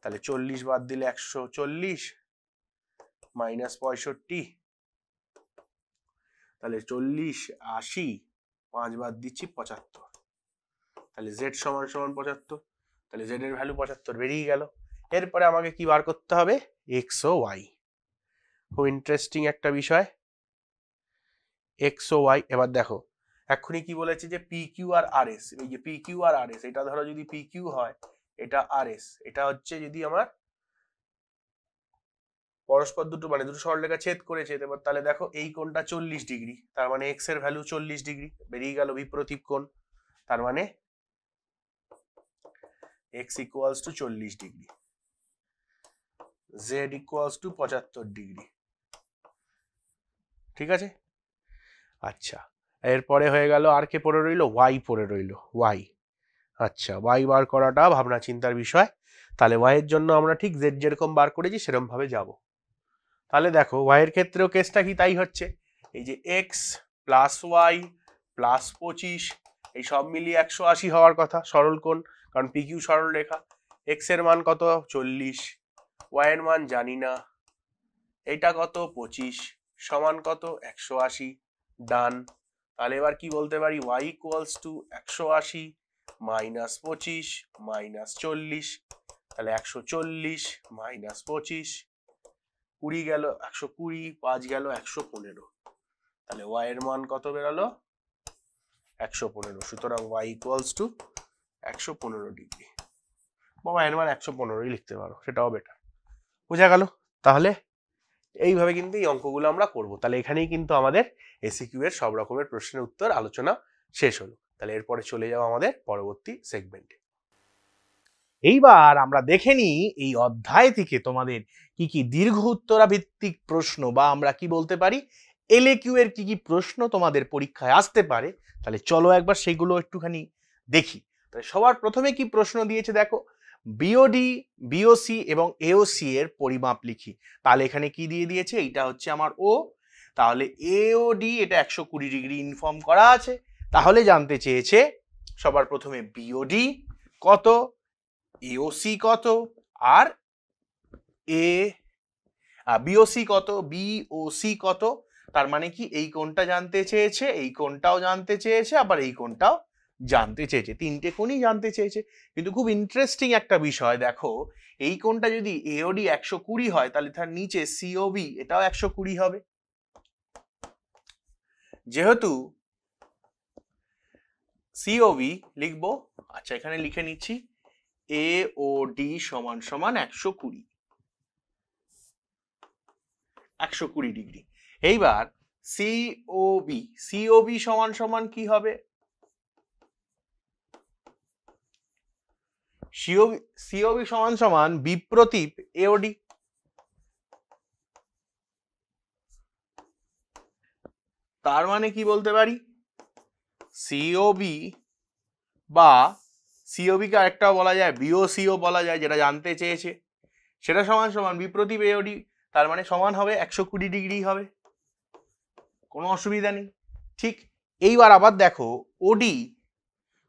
তাহলে চল্লিশ বাদ দিলে একশো চল্লিশ মাইনাস পঁয়ষট্টি তাহলে চল্লিশ আশি পাঁচ বাদ দিচ্ছি পঁচাত্তর তাহলে জেড সমান সমান পঁচাত্তর তাহলে জেড এর ভ্যালু পঁচাত্তর বেরিয়ে গেল এরপরে আমাকে কি বার করতে হবে এক্স ও ওয়াই খুব ইন্টারেস্টিং একটা বিষয় এক্স ও ওয়াই এবার দেখো এক্ষুনি কি বলেছে যে পি কিউ আর আর এস এই যে পি কিউ আর আর এস এটা ধরো যদি পি কিউ হয় এটা আর এস এটা হচ্ছে যদি আমার পরস্পর দুটো মানে দুটো সরলরেখা ছেদ করেছে এবার তাহলে দেখো এই কোণটা চল্লিশ ডিগ্রি তার মানে এক্স এর ভ্যালু চল্লিশ ডিগ্রি বেরিয়ে গেল বিপ্রতীপ কোণ তার মানে এক্স ইকুয়ালস টু চল্লিশ ডিগ্রি জেড ইকুয়ালস টু পঁচাত্তর ডিগ্রি ঠিক আছে আচ্ছা এরপরে হয়ে গেল আর কে পড়ে রইল ওয়াই পড়ে রইল ওয়াই আচ্ছা ওয়াই বার করাটা ভাবনা চিন্তার বিষয় তাহলে ওয়াইয়ের জন্য আমরা ঠিক জেড যেরকম বার করেছি সেরমভাবে যাব তাহলে দেখো ওয়াইয়ের ক্ষেত্রেও কেসটা কি তাই হচ্ছে এই যে এক্স প্লাস ওয়াই প্লাস পঁচিশ এই সব মিলিয়ে একশো আশি হওয়ার কথা সরল কোণ কারণ পিকিউ সরল রেখা এক্সের মান কত চল্লিশ ওয়াইয়ের মান জানি না এটা কত পঁচিশ সমান কত একশো আশি ডান তাহলে এবার কি বলতে পারি ওয়াই ইকুয়ালস টু একশো আশি মাইনাস পঁচিশ মাইনাস চল্লিশ তাহলে একশো চল্লিশ মাইনাস পঁচিশ কুড়ি গেল একশো কুড়ি পাঁচ গেল একশো পনেরো তাহলে ওয়াইয়ের মান কত বেরোলো একশো পনেরো সুতরাং ওয়াই ইকুয়ালস টু একশো পনেরো ডিগ্রি বা এর মান একশো পনেরোই লিখতে পারো সেটাও বেটার বোঝা গেল তাহলে এইভাবে কিন্তু এই অঙ্কগুলো আমরা করব তাহলে এখানেই কিন্তু আমাদের এসিকিউ এর সব রকমের প্রশ্নের উত্তর আলোচনা শেষ হলো তাহলে এরপরে চলে যাব আমাদের পরবর্তী সেগমেন্টে এইবার আমরা দেখে নিই এই অধ্যায় থেকে তোমাদের কি কি দীর্ঘ উত্তরাভিত্তিক প্রশ্ন বা আমরা কি বলতে পারি এলএকিউ এর কি কি প্রশ্ন তোমাদের পরীক্ষায় আসতে পারে তাহলে চলো একবার সেগুলো একটুখানি দেখি তাহলে সবার প্রথমে কি প্রশ্ন দিয়েছে দেখো বিওডি বিওসি এবং এওসি এর পরিমাপ লিখি তাহলে এখানে কি দিয়ে দিয়েছে এইটা হচ্ছে আমার ও তাহলে এওডি এটা একশো কুড়ি ডিগ্রি ইনফর্ম করা আছে তাহলে জানতে চেয়েছে সবার প্রথমে বিওডি কত এওসি কত আর এ বিওসি কত বিওসি কত তার মানে কি এই কোনটা জানতে চেয়েছে এই কোনটাও জানতে চেয়েছে আবার এই কোনটাও জানতে চেয়েছে তিনটে কোণই জানতে চেয়েছে কিন্তু খুব ইন্টারেস্টিং একটা বিষয় দেখো এই কোনটা যদি এওডি একশো কুড়ি হয় তাহলে তার নিচে সিওবি এটাও একশো কুড়ি হবে যেহেতু সিওবি লিখবো আচ্ছা এখানে লিখে নিচ্ছি এওডি ডি সমান সমান একশো কুড়ি একশো কুড়ি ডিগ্রি এইবার সিওবি সিওবি সমান সমান কি হবে সিওবি সিওবি সমান সমান বিপ্রতীপ এওডি তার মানে কি বলতে পারি সিওবি বা সিওবিকে আরেকটা বলা যায় বিওসিও বলা যায় যেটা জানতে চেয়েছে সেটা সমান সমান বিপ্রতীপ এওডি তার মানে সমান হবে একশো কুড়ি ডিগ্রি হবে কোনো অসুবিধা নেই ঠিক এইবার আবার দেখো ওডি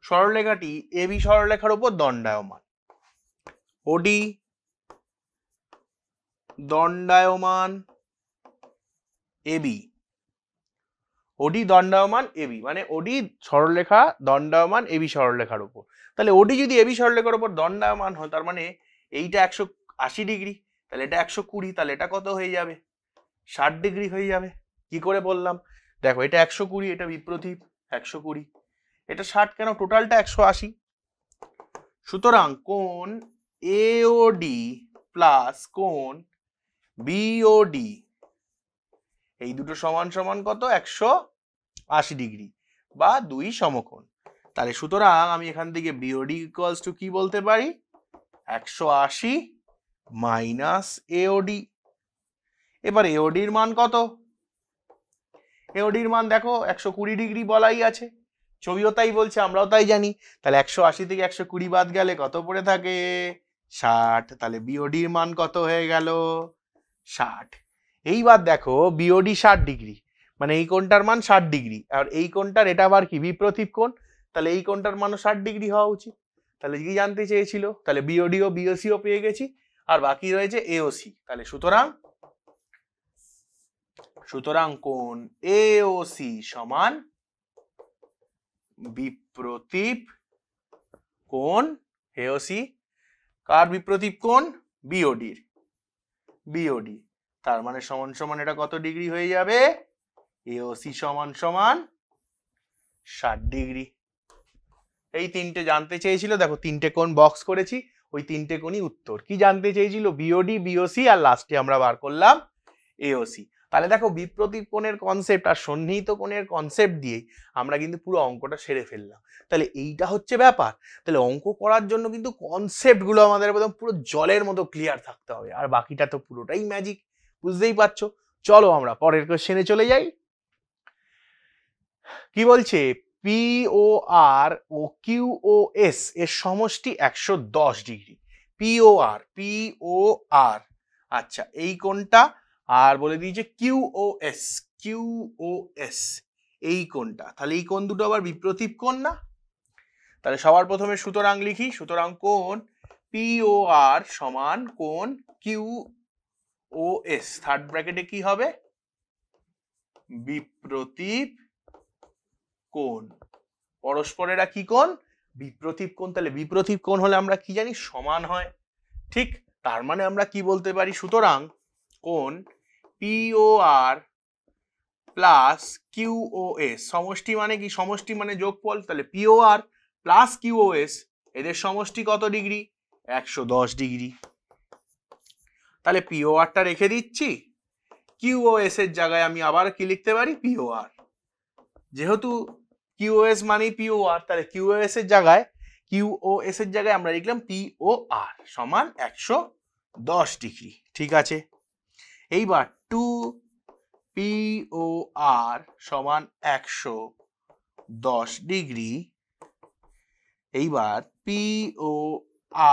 সরলরেখাটি এবি সরলরেখার উপর দণ্ডায়মান ওডি দণ্ডায়মান এবি ওডি দণ্ডায়মান এবি মানে ওডি সরলরেখা দণ্ডায়মান এবি সরলরেখার উপর তাহলে ওডি যদি এবি সরলরেখার উপর দণ্ডায়মান হয় তার মানে এইটা একশো আশি ডিগ্রি তাহলে এটা একশো কুড়ি তাহলে এটা কত হয়ে যাবে ষাট ডিগ্রি হয়ে যাবে কি করে বললাম দেখো এটা একশো কুড়ি এটা বিপ্রতীপ একশো কুড়ি এটা ষাট কেন টোটালটা একশো আশি সুতরাং কোন এডি প্লাস কোন বিওডি এই দুটো সমান সমান কত একশো আশি ডিগ্রি বা দুই সমকোণ তাহলে সুতরাং আমি এখান থেকে বিওডি ইকুয়ালস টু কি বলতে পারি একশো আশি মাইনাস এডি এবার এওডির মান কত এওডির মান দেখো একশো কুড়ি ডিগ্রি বলাই আছে ছবিও তাই বলছে আমরাও তাই জানি তাহলে একশো আশি থেকে একশো কুড়ি বাদ গেলে কত পড়ে থাকে ষাট তাহলে বিওডির মান কত হয়ে গেল ষাট এইবার দেখো বিওডি ষাট ডিগ্রি মানে এই কোনটার মান ষাট ডিগ্রি আর এই কোনটার এটা আবার কি বিপ্রতীপ কোন তাহলে এই কোনটার মানও ষাট ডিগ্রি হওয়া উচিত তাহলে কি জানতে চেয়েছিল তাহলে বিওডি ও ও পেয়ে গেছি আর বাকি রয়েছে এওসি তাহলে সুতরাং সুতরাং কোন এওসি সমান বিপ্রতীপ কোন হেওসি কার বিপ্রতীপ কোন বিওডির বিওডি তার মানে সমান সমান এটা কত ডিগ্রি হয়ে যাবে এওসি সমান সমান ষাট ডিগ্রি এই তিনটে জানতে চেয়েছিল দেখো তিনটে কোন বক্স করেছি ওই তিনটে কোনই উত্তর কি জানতে চেয়েছিল বিওডি বিওসি আর লাস্টে আমরা বার করলাম এওসি তাহলে দেখো বিপ্রতীপ কোণের কনসেপ্ট আর সন্নিহিত কোণের কনসেপ্ট দিয়ে আমরা কিন্তু পুরো অঙ্কটা সেরে ফেললাম তাহলে এইটা হচ্ছে ব্যাপার তাহলে অঙ্ক করার জন্য কিন্তু কনসেপ্টগুলো আমাদের একদম পুরো জলের মতো ক্লিয়ার থাকতে হবে আর বাকিটা তো পুরোটাই ম্যাজিক বুঝতেই পারছো চলো আমরা পরের কোশ্চেনে চলে যাই কি বলছে পি ও আর ও ও কিউ এস এর সমষ্টি একশো দশ ডিগ্রি ও আর আচ্ছা এই কোনটা আর বলে দিয়েছে Q O S Q O S এই কোনটা তাহলে এই কোন দুটো আবার বিপ্রতীপ কোন না তাহলে সবার প্রথমে সুতরাং লিখি সুতরাং কোন পিও আর সমান কোন কিউ ও এস থার্ড ব্র্যাকেটে কি হবে বিপ্রতীপ কোন পরস্পরেরা কি কোন বিপ্রতীপ কোন তাহলে বিপ্রতীপ কোন হলে আমরা কি জানি সমান হয় ঠিক তার মানে আমরা কি বলতে পারি সুতরাং কোন পিওআর প্লাস কিউওএস সমষ্টি মানে কি সমষ্টি মানে যোগফল তাহলে পিওআর প্লাস কিউওএস এদের সমষ্টি কত ডিগ্রি একশো দশ ডিগ্রি তাহলে পিওআরটা রেখে দিচ্ছি কিউওএস এর জায়গায় আমি আবার কি লিখতে পারি পিওআর যেহেতু কিউওএস মানে পিওআর তাহলে কিউওএস এর জায়গায় কিউওএস এর জায়গায় আমরা লিখলাম পিওআর সমান একশো দশ ডিগ্রি ঠিক আছে এইবার টু পি ও আর সমান একশো দশ ডিগ্রি এইবার পি ও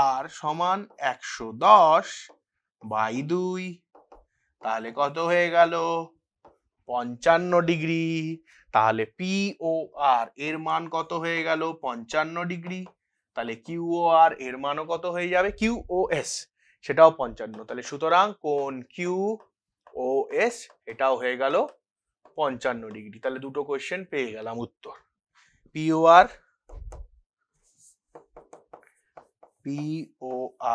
আর সমান একশো দশ বাই দুই তাহলে কত হয়ে গেল পঞ্চান্ন ডিগ্রি তাহলে পি ও আর এর মান কত হয়ে গেল পঞ্চান্ন ডিগ্রি তাহলে কিউ ও আর এর মানও কত হয়ে যাবে কিউ ও এস সেটাও পঞ্চান্ন তাহলে সুতরাং কোন কিউ ও এস এটাও হয়ে গেল পঞ্চান্ন ডিগ্রি তাহলে দুটো কোয়েশ্চেন পেয়ে গেলাম উত্তর পিওআর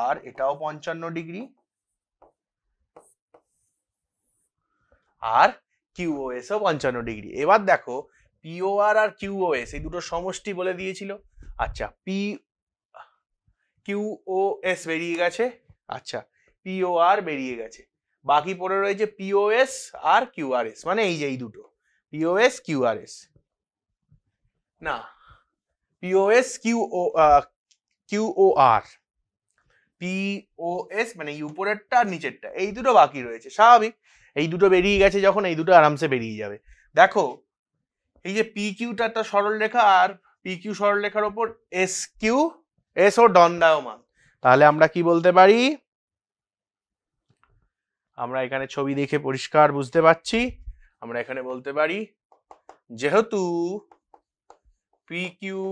আর এটাও পঞ্চান্ন ডিগ্রি আর কিউওএস ও পঞ্চান্ন ডিগ্রি এবার দেখো পিওআর আর এস এই দুটো সমষ্টি বলে দিয়েছিল আচ্ছা পি এস বেরিয়ে গেছে আচ্ছা আর বেরিয়ে গেছে বাকি পড়ে রয়েছে পিওএস আর কিউআরএস মানে এই যে এই দুটো পিওএস কিউআরএস না পিওএস কিউও কিউওআর পিওএস মানে উপরেরটা আর নিচেরটা এই দুটো বাকি রয়েছে স্বাভাবিক এই দুটো বেরিয়ে গেছে যখন এই দুটো আরামসে বেরিয়ে যাবে দেখো এই যে পি কিউটা একটা সরল রেখা আর পি কিউ সরল রেখার ওপর এস কিউ এস ও ডন দায়মান তাহলে আমরা কি বলতে পারি আমরা এখানে ছবি দেখে পরিষ্কার বুঝতে পারছি আমরা এখানে বলতে পারি যেহেতু পিকিউ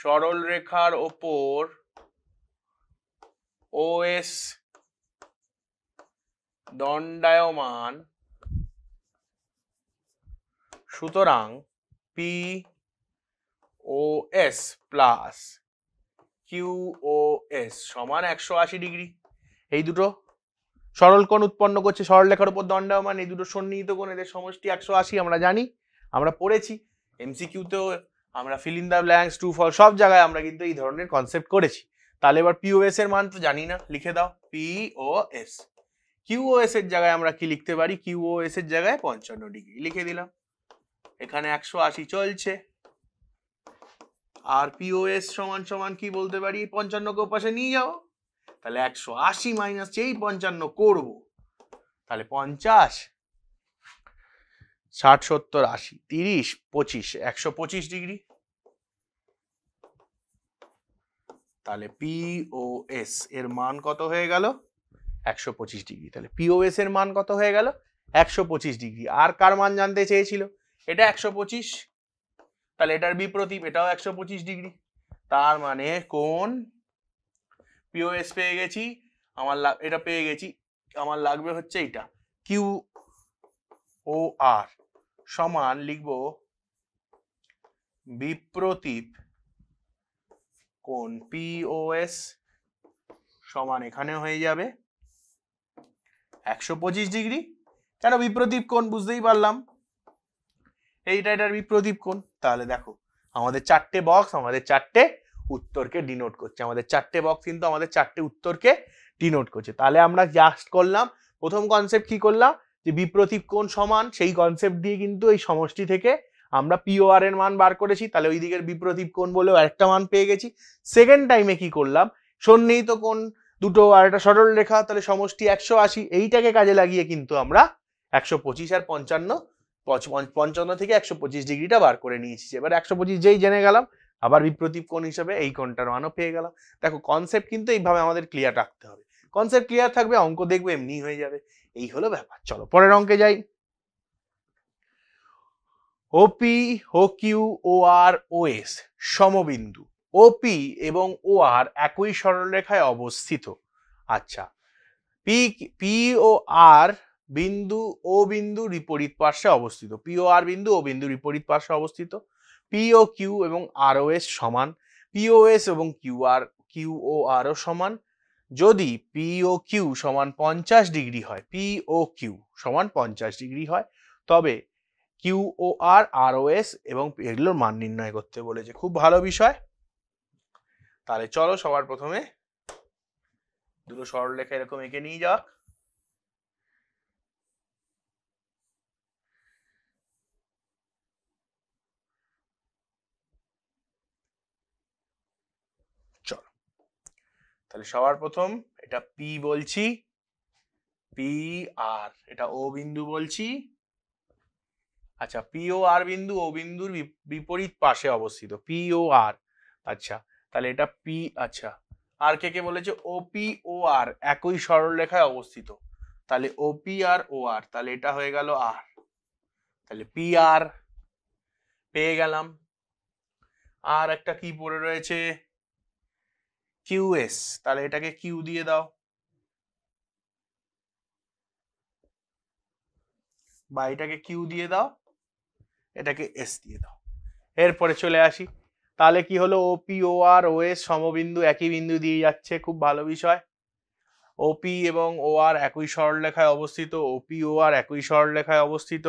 সরল রেখার ওপর ওএস দণ্ডায়মান সুতরাং P O S plus Q O S সমান একশো আশি ডিগ্রি এই দুটো সরল কোণ উৎপন্ন করছে সরল রেখার উপর দণ্ডায়মান এই দুটো সন্নিহিত কোণ এদের সমষ্টি একশো আশি আমরা জানি আমরা পড়েছি এমসিকিউতেও আমরা fill in the blanks true false সব জায়গায় আমরা কিন্তু এই ধরনের কনসেপ্ট করেছি তাহলে এবার পিওএস এর মান তো জানি না লিখে দাও পিওএস কিউওএস এর জায়গায় আমরা কি লিখতে পারি কিউওএস এর জায়গায় পঞ্চান্ন ডিগ্রি লিখে দিলাম এখানে একশো আশি চলছে আর পিওএস সমান সমান কি বলতে পারি পঞ্চান্নকে পাশে নিয়ে যাও তাহলে একশো আশি মাইনাস এই পঞ্চান্ন করব তাহলে পঞ্চাশ ষাট সত্তর আশি তিরিশ পঁচিশ একশো পঁচিশ ডিগ্রি তাহলে পিওএস এর মান কত হয়ে গেল একশো পঁচিশ ডিগ্রি তাহলে পিওএস এর মান কত হয়ে গেল একশো পঁচিশ ডিগ্রি আর কার মান জানতে চেয়েছিল এটা একশো পঁচিশ তাহলে এটার বিপ্রতীপ এটাও একশো পঁচিশ ডিগ্রি তার মানে কোন পিওএস পেয়ে গেছি আমার এটা পেয়ে গেছি আমার লাগবে হচ্ছে এটা কিউ ও আর সমান লিখব বিপ্রতীপ কোন পিওএস সমান এখানে হয়ে যাবে একশো পঁচিশ ডিগ্রি কেন বিপ্রদীপ কোন বুঝতেই পারলাম এইটা এটার বিপ্রদীপ কোন তাহলে দেখো আমাদের চারটে বক্স আমাদের চারটে উত্তরকে ডিনোট করছে আমাদের চারটে বক্স কিন্তু আমাদের চারটে উত্তরকে ডিনোট করছে তাহলে আমরা জাস্ট করলাম প্রথম কনসেপ্ট কি করলাম যে বিপ্রতীপ কোন সমান সেই কনসেপ্ট দিয়ে কিন্তু এই সমষ্টি থেকে আমরা পিওআর এর মান বার করেছি তাহলে ওই দিকের বিপ্রতীপ কোন বলেও আরেকটা মান পেয়ে গেছি সেকেন্ড টাইমে কি করলাম সন্নিহিত কোন দুটো আর একটা সরল রেখা তাহলে সমষ্টি একশো আশি এইটাকে কাজে লাগিয়ে কিন্তু আমরা একশো পঁচিশ আর পঞ্চান্ন পঞ্চান্ন থেকে একশো পঁচিশ ডিগ্রিটা বার করে নিয়েছি এবার একশো পঁচিশ যেই জেনে গেলাম আবার বিপ্রতীপ কোণ হিসাবে এই কোণটার মানও পেয়ে গেলাম দেখো কনসেপ্ট কিন্তু এইভাবে আমাদের ক্লিয়ার রাখতে হবে কনসেপ্ট ক্লিয়ার থাকবে অঙ্ক দেখবে এমনি হয়ে যাবে এই হলো ব্যাপার চলো পরের অঙ্কে যাই ওপি ও কিউ ও আর ও এস সমবিন্দু ওপি এবং ও আর একই সরলরেখায় অবস্থিত আচ্ছা পি পি ও আর বিন্দু ও বিন্দু বিপরীত পার্শ্বে অবস্থিত পি ও আর বিন্দু ও বিন্দু বিপরীত পার্শ্বে অবস্থিত পিও কিউ এবং এস সমান পিওএস এবং Q Q R O R O সমান যদি পিও কিউ সমান পঞ্চাশ ডিগ্রি হয় পিও কিউ সমান পঞ্চাশ ডিগ্রি হয় তবে কিউ ও আর আরও এস এবং এগুলোর মান নির্ণয় করতে বলেছে খুব ভালো বিষয় তাহলে চলো সবার প্রথমে দুটো সরলরেখা এরকম এঁকে নিয়ে যাক তাহলে সবার প্রথম এটা পি বলছি পি আর এটা ও বিন্দু বলছি আচ্ছা পি ও আর বিন্দু ও বিন্দুর বিপরীত পাশে অবস্থিত পি ও আর আচ্ছা তাহলে এটা পি আচ্ছা আর কে কে বলেছে ওপি ও আর একই সরলরেখায় অবস্থিত তাহলে ওপি আর ও আর তাহলে এটা হয়ে গেল আর তাহলে পি আর পেয়ে গেলাম আর একটা কি পড়ে রয়েছে এস তাহলে এটাকে কিউ দিয়ে দাও বা এটাকে কিউ দিয়ে দাও এটাকে এস দিয়ে দাও এরপরে চলে আসি তাহলে কি হলো ওপি ও আর ও এস সমবিন্দু একই বিন্দু দিয়ে যাচ্ছে খুব ভালো বিষয় ওপি এবং ও আর একই সরলরেখায় অবস্থিত ওপি ও আর একই সরলরেখায় অবস্থিত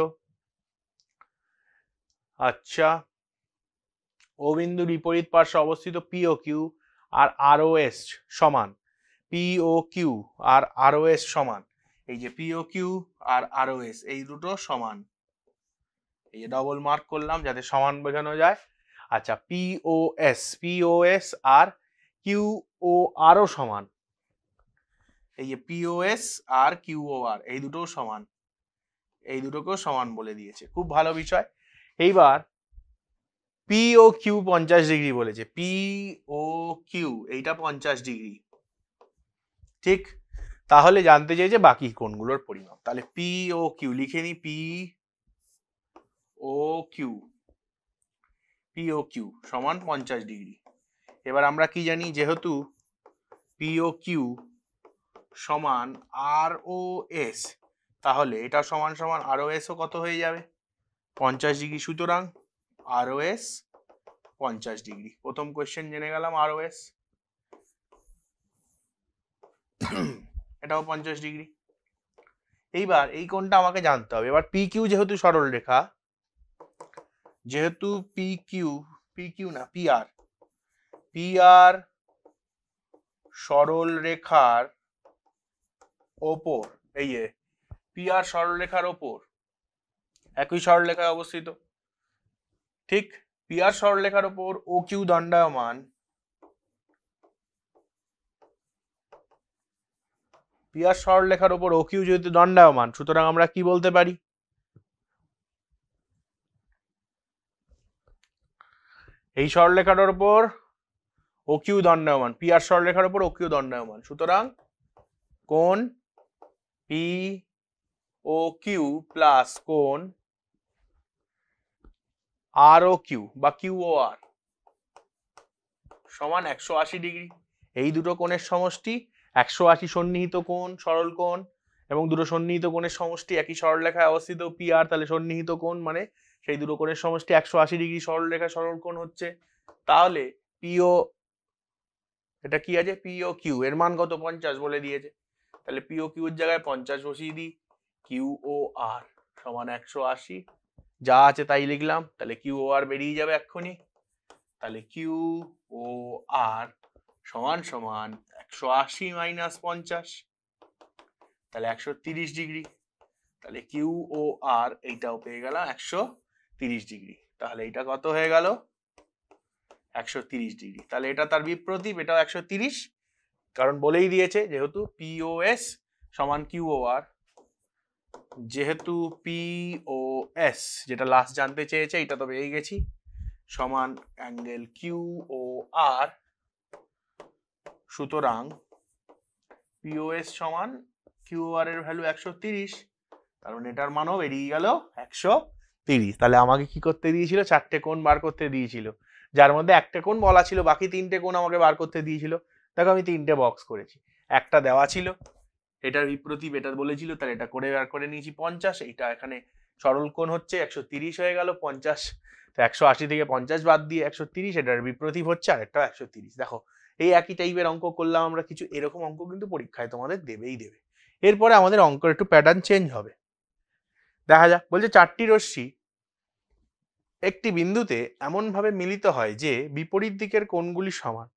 আচ্ছা ও বিন্দু বিপরীত পার্শ্বে অবস্থিত পিও কিউ আর এস সমান পিও কিউ আর এস সমান এই যে পিও কিউ আর এস এই দুটো সমান এই যে ডবল মার্ক করলাম যাতে সমান বোঝানো যায় আচ্ছা S P O S R Q O R O সমান এই যে পিওএস আর কিউ ও আর এই দুটোও সমান এই দুটোকেও সমান বলে দিয়েছে খুব ভালো বিষয় এইবার পি ও কিউ পঞ্চাশ ডিগ্রি বলেছে পি ও কিউ এইটা পঞ্চাশ ডিগ্রি ঠিক তাহলে জানতে চাই যে বাকি কোনগুলোর পরিমাপ তাহলে পি ও কিউ লিখে নি P O Q P O Q সমান পঞ্চাশ ডিগ্রি এবার আমরা কি জানি যেহেতু পি ও কিউ সমান আর ও এস তাহলে এটা সমান সমান আর ও এসও কত হয়ে যাবে পঞ্চাশ ডিগ্রি সুতরাং ROS পঞ্চাশ ডিগ্রি প্রথম কোশ্চেন জেনে গেলাম আরওএস এটাও পঞ্চাশ ডিগ্রি এইবার এই কোণটা আমাকে জানতে হবে এবার PQ যেহেতু সরল রেখা যেহেতু PQ PQ না পি আর পি আর সরল রেখার ওপর এই পি আর সরল রেখার ওপর একই সরল রেখায় অবস্থিত ঠিক পিয়ার সরলেখার ওপর ও কিউ দণ্ডায়মান পিয়ার সরলেখার ওপর ও কিউ যেহেতু দণ্ডায়মান সুতরাং আমরা কি বলতে পারি এই সরলেখাটার ওপর ও কিউ দণ্ডায়মান পিয়ার সরলেখার ওপর ও কিউ দণ্ডায়মান সুতরাং কোন পি ও কিউ প্লাস কোন আর ও কিউ বা কিউ ও আর সমান একশো আশি ডিগ্রি এই দুটো কোণের সমষ্টি একশো আশি সন্নিহিত কোণ সরল কোণ এবং দুটো সন্নিহিত কোণের সমষ্টি একই রেখায় অবস্থিত পি আর তাহলে সন্নিহিত কোণ মানে সেই দুটো কোণের সমষ্টি একশো আশি ডিগ্রি রেখা সরল কোণ হচ্ছে তাহলে পিও এটা কি আছে পিও কিউ এর মান কত পঞ্চাশ বলে দিয়েছে তাহলে পিও কিউর জায়গায় পঞ্চাশ বসিয়ে দিই কিউ ও আর সমান একশো আশি যা আছে তাই লিখলাম তাহলে কিউ ও আর বেরিয়ে যাবে এক্ষুনি তাহলে কিউ ও আর সমান সমান একশো আশি মাইনাস পঞ্চাশ তাহলে একশো তিরিশ ডিগ্রি তাহলে কিউ ও আর এইটাও পেয়ে গেলাম একশো তিরিশ ডিগ্রি তাহলে এটা কত হয়ে গেল একশো তিরিশ ডিগ্রি তাহলে এটা তার বিপ্রতীপ এটাও একশো তিরিশ কারণ বলেই দিয়েছে যেহেতু পিওএস সমান কিউ ও আর যেহেতু পিও এস যেটা লাস্ট জানতে চেয়েছে এটা তো পেয়ে গেছি সমান অ্যাঙ্গেল কিউ ও আর সুতরাং পিওএস সমান কিউআর এর ভ্যালু একশো তিরিশ কারণ মানে এটার মানও বেরিয়ে গেল একশো তিরিশ তাহলে আমাকে কি করতে দিয়েছিল চারটে কোণ বার করতে দিয়েছিল যার মধ্যে একটা কোণ বলা ছিল বাকি তিনটে কোণ আমাকে বার করতে দিয়েছিল দেখো আমি তিনটে বক্স করেছি একটা দেওয়া ছিল এটার বিপ্রতীপ এটা বলেছিল তাহলে এটা করে বার করে নিয়েছি পঞ্চাশ এটা এখানে সরল কোণ হচ্ছে একশো তিরিশ হয়ে গেল পঞ্চাশ তো একশো আশি থেকে পঞ্চাশ বাদ দিয়ে একশো তিরিশ এটার বিপ্রতীপ হচ্ছে আরেকটা একশো তিরিশ দেখো এই একই টাইপের অঙ্ক করলাম আমরা কিছু এরকম অঙ্ক কিন্তু পরীক্ষায় তোমাদের দেবেই দেবে এরপরে আমাদের অঙ্ক একটু প্যাটার্ন চেঞ্জ হবে দেখা যাক বলছে চারটি রশ্মি একটি বিন্দুতে এমনভাবে মিলিত হয় যে বিপরীত দিকের কোণগুলি সমান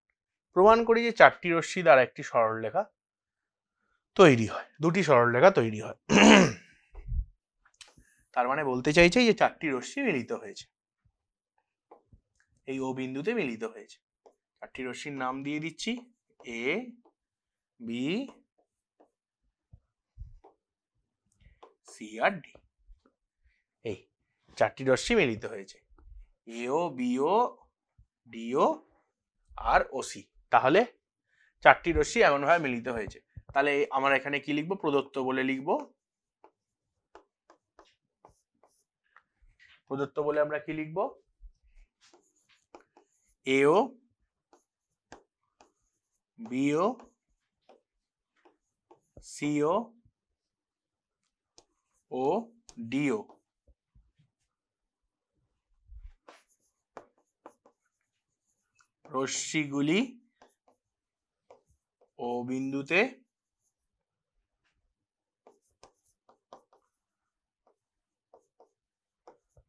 প্রমাণ করি যে চারটি রশ্মি দ্বারা একটি সরলরেখা তৈরি হয় দুটি সরলরেখা তৈরি হয় তার মানে বলতে চাইছে যে চারটি রশ্মি মিলিত হয়েছে এই ও বিন্দুতে মিলিত হয়েছে চারটি রশ্মির নাম দিয়ে দিচ্ছি এ বি সি আর ডি এই চারটি রশ্মি মিলিত হয়েছে এ ও বিও ডিও আর ও সি তাহলে চারটি রশ্মি এমনভাবে মিলিত হয়েছে তাহলে আমার এখানে কি লিখবো প্রদত্ত বলে লিখবো প্রদত্ত বলে আমরা কি লিখব এও বিও সিও ও ডিও রশ্মিগুলি ও বিন্দুতে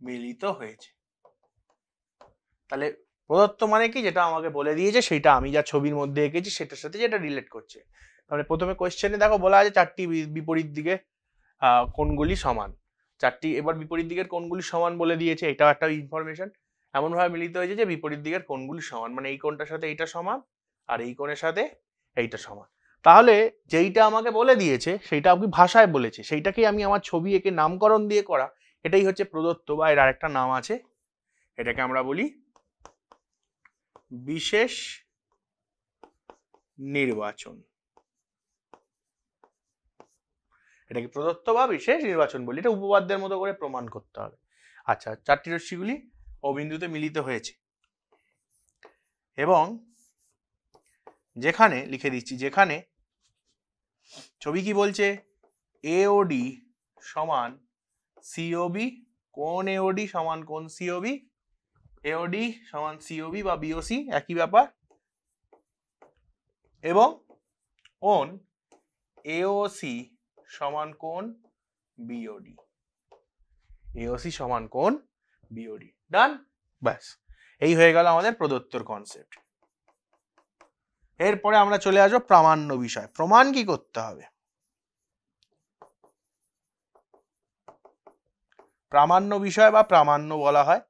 মিলিত হয়েছে তাহলে প্রদত্ত মানে কি যেটা আমাকে বলে দিয়েছে সেটা আমি যা ছবির মধ্যে এঁকেছি সেটার সাথে যেটা রিলেট করছে তাহলে প্রথমে কোয়েশ্চেনে দেখো বলা আছে চারটি বিপরীত দিকে কোনগুলি সমান চারটি এবার বিপরীত দিকের কোনগুলি সমান বলে দিয়েছে এটাও একটা ইনফরমেশন এমনভাবে মিলিত হয়েছে যে বিপরীত দিকের কোনগুলি সমান মানে এই কোণটার সাথে এইটা সমান আর এই কোণের সাথে এইটা সমান তাহলে যেইটা আমাকে বলে দিয়েছে সেইটা আপনি ভাষায় বলেছে সেইটাকেই আমি আমার ছবি এঁকে নামকরণ দিয়ে করা এটাই হচ্ছে প্রদত্ত বা এর আরেকটা নাম আছে এটাকে আমরা বলি বিশেষ নির্বাচন এটাকে প্রদত্ত বা বিশেষ নির্বাচন বলি এটা উপবাদ্যের মতো করে প্রমাণ করতে হবে আচ্ছা চারটি রশ্মিগুলি অবিন্দুতে মিলিত হয়েছে এবং যেখানে লিখে দিচ্ছি যেখানে ছবি কি বলছে এওডি সমান সিওবি কোন এওডি সমান কোন সিওবি এওডি সমান সিওবি বা বিওসি একই ব্যাপার এবং কোন এওসি সমান কোন বিওডি এওসি সমান কোন বিওডি ডান ব্যাস এই হয়ে গেল আমাদের প্রদত্তর কনসেপ্ট এরপরে আমরা চলে আসবো প্রামাণ্য বিষয় প্রমাণ কি করতে হবে প্রামাণ্য বিষয় বা প্রামাণ্য বলা হয়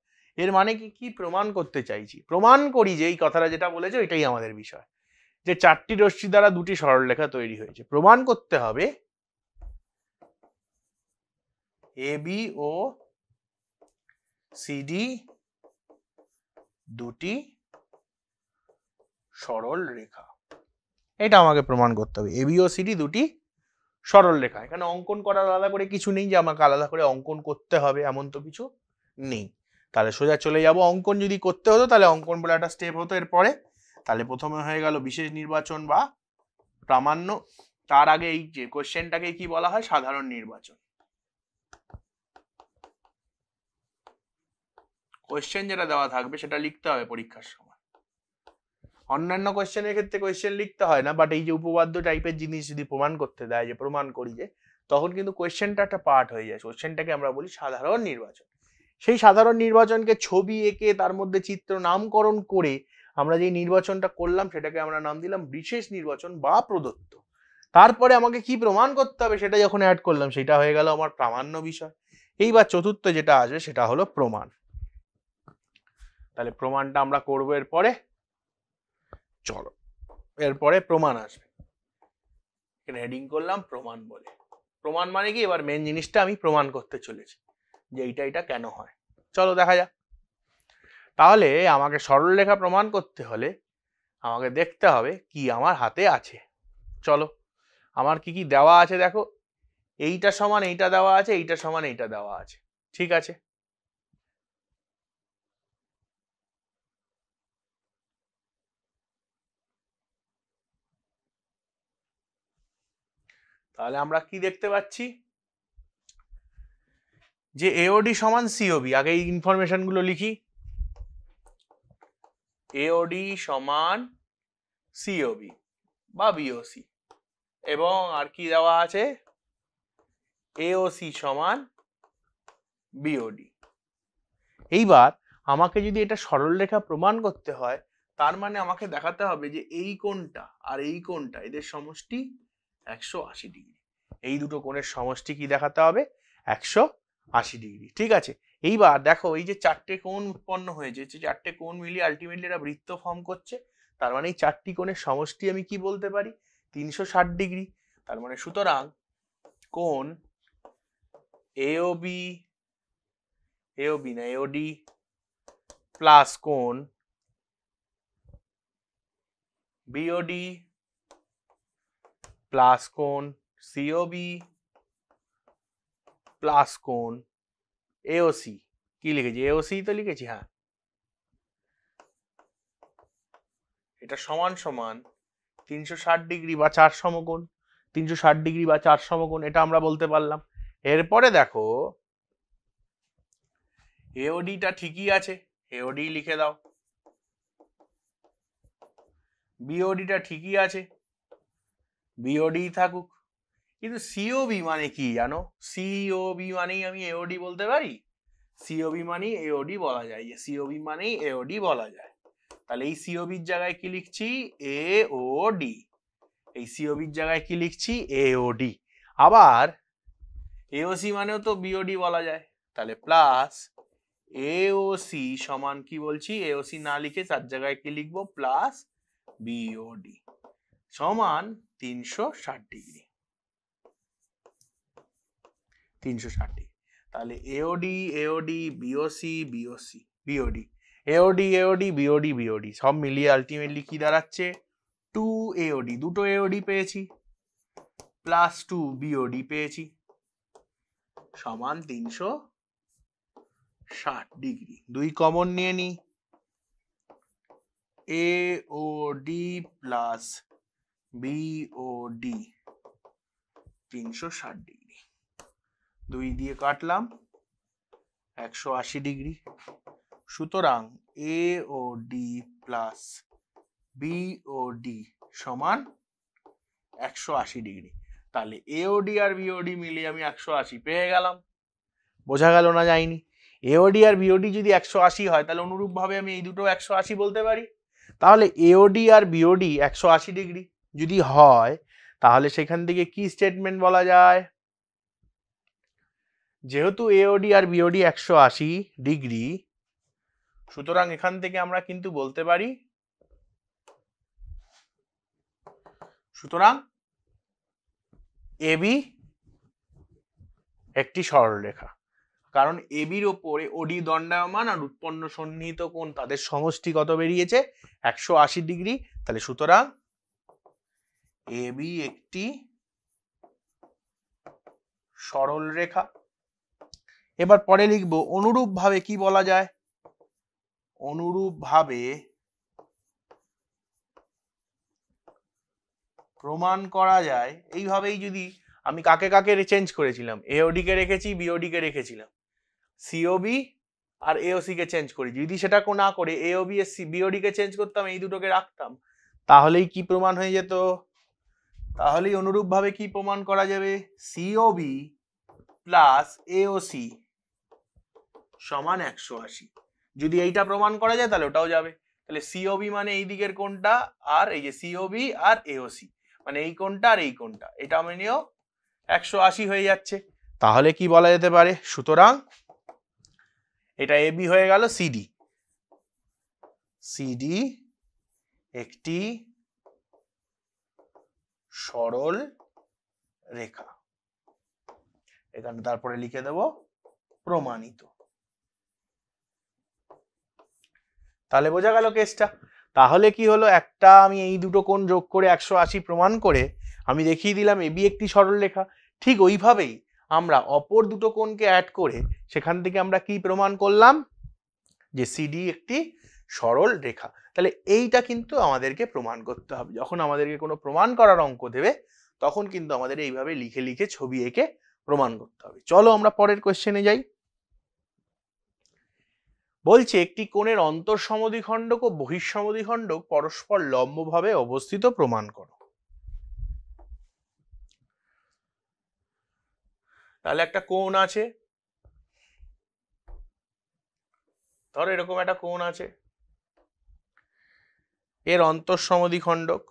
এর মানে কি কি প্রমাণ করতে চাইছি প্রমাণ করি যে এই কথাটা যেটা বলেছে এটাই আমাদের বিষয় যে চারটি রশ্মি দ্বারা দুটি সরলরেখা তৈরি হয়েছে প্রমাণ করতে হবে এ বি ও সিডি দুটি সরল রেখা এটা আমাকে প্রমাণ করতে হবে ও সিডি দুটি সরল রেখা এখানে অঙ্কন করার আলাদা করে কিছু নেই যে আমাকে আলাদা করে অঙ্কন করতে হবে এমন তো কিছু নেই তাহলে সোজা চলে যাব অঙ্কন যদি করতে হতো তাহলে অঙ্কন বলে একটা স্টেপ হতো এরপরে তাহলে প্রথমে হয়ে গেল বিশেষ নির্বাচন বা প্রামাণ্য তার আগে এই যে কোশ্চেনটাকে কি বলা হয় সাধারণ নির্বাচন কোশ্চেন যেটা দেওয়া থাকবে সেটা লিখতে হবে পরীক্ষার সময় অন্যান্য কোয়েশ্চেনের ক্ষেত্রে কোয়েশ্চেন লিখতে হয় না বাট এই যে উপবাদ্য টাইপের জিনিস যদি প্রমাণ করতে দেয় যে প্রমাণ করি যে তখন কিন্তু কোয়েশ্চেনটা একটা পার্ট হয়ে যায় কোয়েশ্চেনটাকে আমরা বলি সাধারণ নির্বাচন সেই সাধারণ নির্বাচনকে ছবি এঁকে তার মধ্যে চিত্র নামকরণ করে আমরা যে নির্বাচনটা করলাম সেটাকে আমরা নাম দিলাম বিশেষ নির্বাচন বা প্রদত্ত তারপরে আমাকে কি প্রমাণ করতে হবে সেটা যখন অ্যাড করলাম সেটা হয়ে গেল আমার প্রামাণ্য বিষয় এইবার চতুর্থ যেটা আসবে সেটা হলো প্রমাণ তাহলে প্রমাণটা আমরা করবো এরপরে চলো এরপরে প্রমাণ আসবে এখানে হেডিং করলাম প্রমাণ বলে প্রমাণ মানে কি এবার মেন জিনিসটা আমি প্রমাণ করতে চলেছি যে এইটা এটা কেন হয় চলো দেখা যাক তাহলে আমাকে সরলরেখা প্রমাণ করতে হলে আমাকে দেখতে হবে কি আমার হাতে আছে চলো আমার কি কি দেওয়া আছে দেখো এইটা সমান এইটা দেওয়া আছে এইটা সমান এইটা দেওয়া আছে ঠিক আছে তাহলে আমরা কি দেখতে পাচ্ছি যে এওডি সমান সিওবি আগে এই ইনফরমেশনগুলো লিখি এওডি সমান সিওবি বা বিওসি এবং আর কি দেওয়া আছে এওসি সমান বিওডি এইবার আমাকে যদি এটা সরলরেখা প্রমাণ করতে হয় তার মানে আমাকে দেখাতে হবে যে এই কোনটা আর এই কোনটা এদের সমষ্টি একশো আশি ডিগ্রি এই দুটো কোণের সমষ্টি কি দেখাতে হবে একশো আশি ডিগ্রি ঠিক আছে এইবার দেখো এই যে চারটে কোণ উৎপন্ন হয়েছে যে চারটে কোণ মিলিয়ে আলটিমেটলি এটা বৃত্ত ফর্ম করছে তার মানে এই চারটি কোণের সমষ্টি আমি কি বলতে পারি তিনশো ষাট ডিগ্রি তার মানে সুতরাং কোণ এওবি এওবি না এওডি প্লাস কোণ বিওডি প্লাস কোণ সিওবি প্লাস কোণ এওসি কি লিখেছি এওসি তো লিখেছি হ্যাঁ এটা সমান সমান তিনশো ষাট ডিগ্রি বা চার সমকোণ তিনশো ষাট ডিগ্রি বা চার সমকোণ এটা আমরা বলতে পারলাম এরপরে দেখো এওডিটা ঠিকই আছে এওডি লিখে দাও বিওডিটা ঠিকই আছে বিওডি থাকুক কিন্তু সিওবি মানে কি জানো সিওবি মানেই আমি এওডি বলতে পারি সিওবি মানেই এওডি বলা যায় যে সিওবি মানেই এওডি বলা যায় তাহলে এই সিওবির জায়গায় কি লিখছি এ ও ডি এই সিওবির জায়গায় কি লিখছি এওডি ডি আবার এওসি মানেও তো বিওডি বলা যায় তাহলে প্লাস এওসি সমান কি বলছি এওসি না লিখে তার জায়গায় কি লিখবো প্লাস বিওডি সমান তিনশো ষাট ডিগ্রি তিনশো ষাট ডিগ্রি তাহলে AOD AOD BOC BOC BOD AOD AOD BOD BOD সব মিলিয়ে আলটিমেটলি কি দাঁড়াচ্ছে টু এওডি দুটো এওডি পেয়েছি প্লাস টু বিওডি পেয়েছি সমান তিনশো ষাট ডিগ্রি দুই কমন নিয়ে নিই A O D plus BOD তিনশো ষাট ডিগ্রি দুই দিয়ে কাটলাম একশো আশি ডিগ্রি সুতরাং A O D plus BOD সমান একশো আশি ডিগ্রি তাহলে এওডি আর বিওডি মিলিয়ে আমি একশো আশি পেয়ে গেলাম বোঝা গেল না যায়নি এওডি আর বিওডি যদি একশো আশি হয় তাহলে অনুরূপভাবে আমি এই দুটো একশো আশি বলতে পারি তাহলে এওডি আর বিওডি একশো আশি ডিগ্রি যদি হয় তাহলে সেখান থেকে কি স্টেটমেন্ট বলা যায় যেহেতু এওডি আর বিওডি একশো আশি ডিগ্রি সুতরাং এখান থেকে আমরা কিন্তু বলতে পারি সুতরাং এবি একটি সরলরেখা কারণ এবির ওপরে ওডি দণ্ডায়মান আর উৎপন্ন সন্নিহিত কোণ তাদের সমষ্টি কত বেরিয়েছে একশো আশি ডিগ্রি তাহলে সুতরাং বি একটি সরল রেখা এবার পরে লিখব অনুরূপভাবে কি বলা যায় অনুরূপভাবে প্রমাণ করা যায় এইভাবেই যদি আমি কাকে কাকে চেঞ্জ করেছিলাম কে রেখেছি বিওডিকে রেখেছিলাম সিওবি আর এওসিকে চেঞ্জ করি যদি সেটা না করে এওবি এস সি বিওডিকে চেঞ্জ করতাম এই দুটোকে রাখতাম তাহলেই কি প্রমাণ হয়ে যেত তাহলে অনুরূপভাবে কি প্রমাণ করা যাবে সিওবি প্লাস এওসি সমান একশো আশি যদি এইটা প্রমাণ করা যায় তাহলে ওটাও যাবে তাহলে সিওবি মানে এই দিকের কোনটা আর এই যে সিওবি আর এওসি মানে এই কোনটা আর এই কোনটা এটা আমি নিয়েও একশো আশি হয়ে যাচ্ছে তাহলে কি বলা যেতে পারে সুতরাং এটা এবি হয়ে গেল সিডি সিডি একটি সরল রেখা এখানে তারপরে লিখে দেব প্রমাণিত তাহলে বোঝা গেল কেসটা তাহলে কি হলো একটা আমি এই দুটো কোণ যোগ করে একশো আশি প্রমাণ করে আমি দেখিয়ে দিলাম এবি একটি সরল রেখা ঠিক ওইভাবেই আমরা অপর দুটো কোণকে অ্যাড করে সেখান থেকে আমরা কি প্রমাণ করলাম যে সিডি একটি সরল রেখা তাহলে এইটা কিন্তু আমাদেরকে প্রমাণ করতে হবে যখন আমাদেরকে কোনো প্রমাণ করার অঙ্ক দেবে তখন কিন্তু আমাদের এইভাবে লিখে লিখে ছবি এঁকে প্রমাণ করতে হবে চলো আমরা পরের কোয়েশ্চেনে যাই বলছে একটি কোণের অন্তর সমদ্বিখণ্ডক ও বহিঃসমদ্বিখণ্ডক পরস্পর লম্বভাবে অবস্থিত প্রমাণ করো তাহলে একটা কোণ আছে ধরো এরকম একটা কোণ আছে এর অন্তঃসমধি খণ্ডক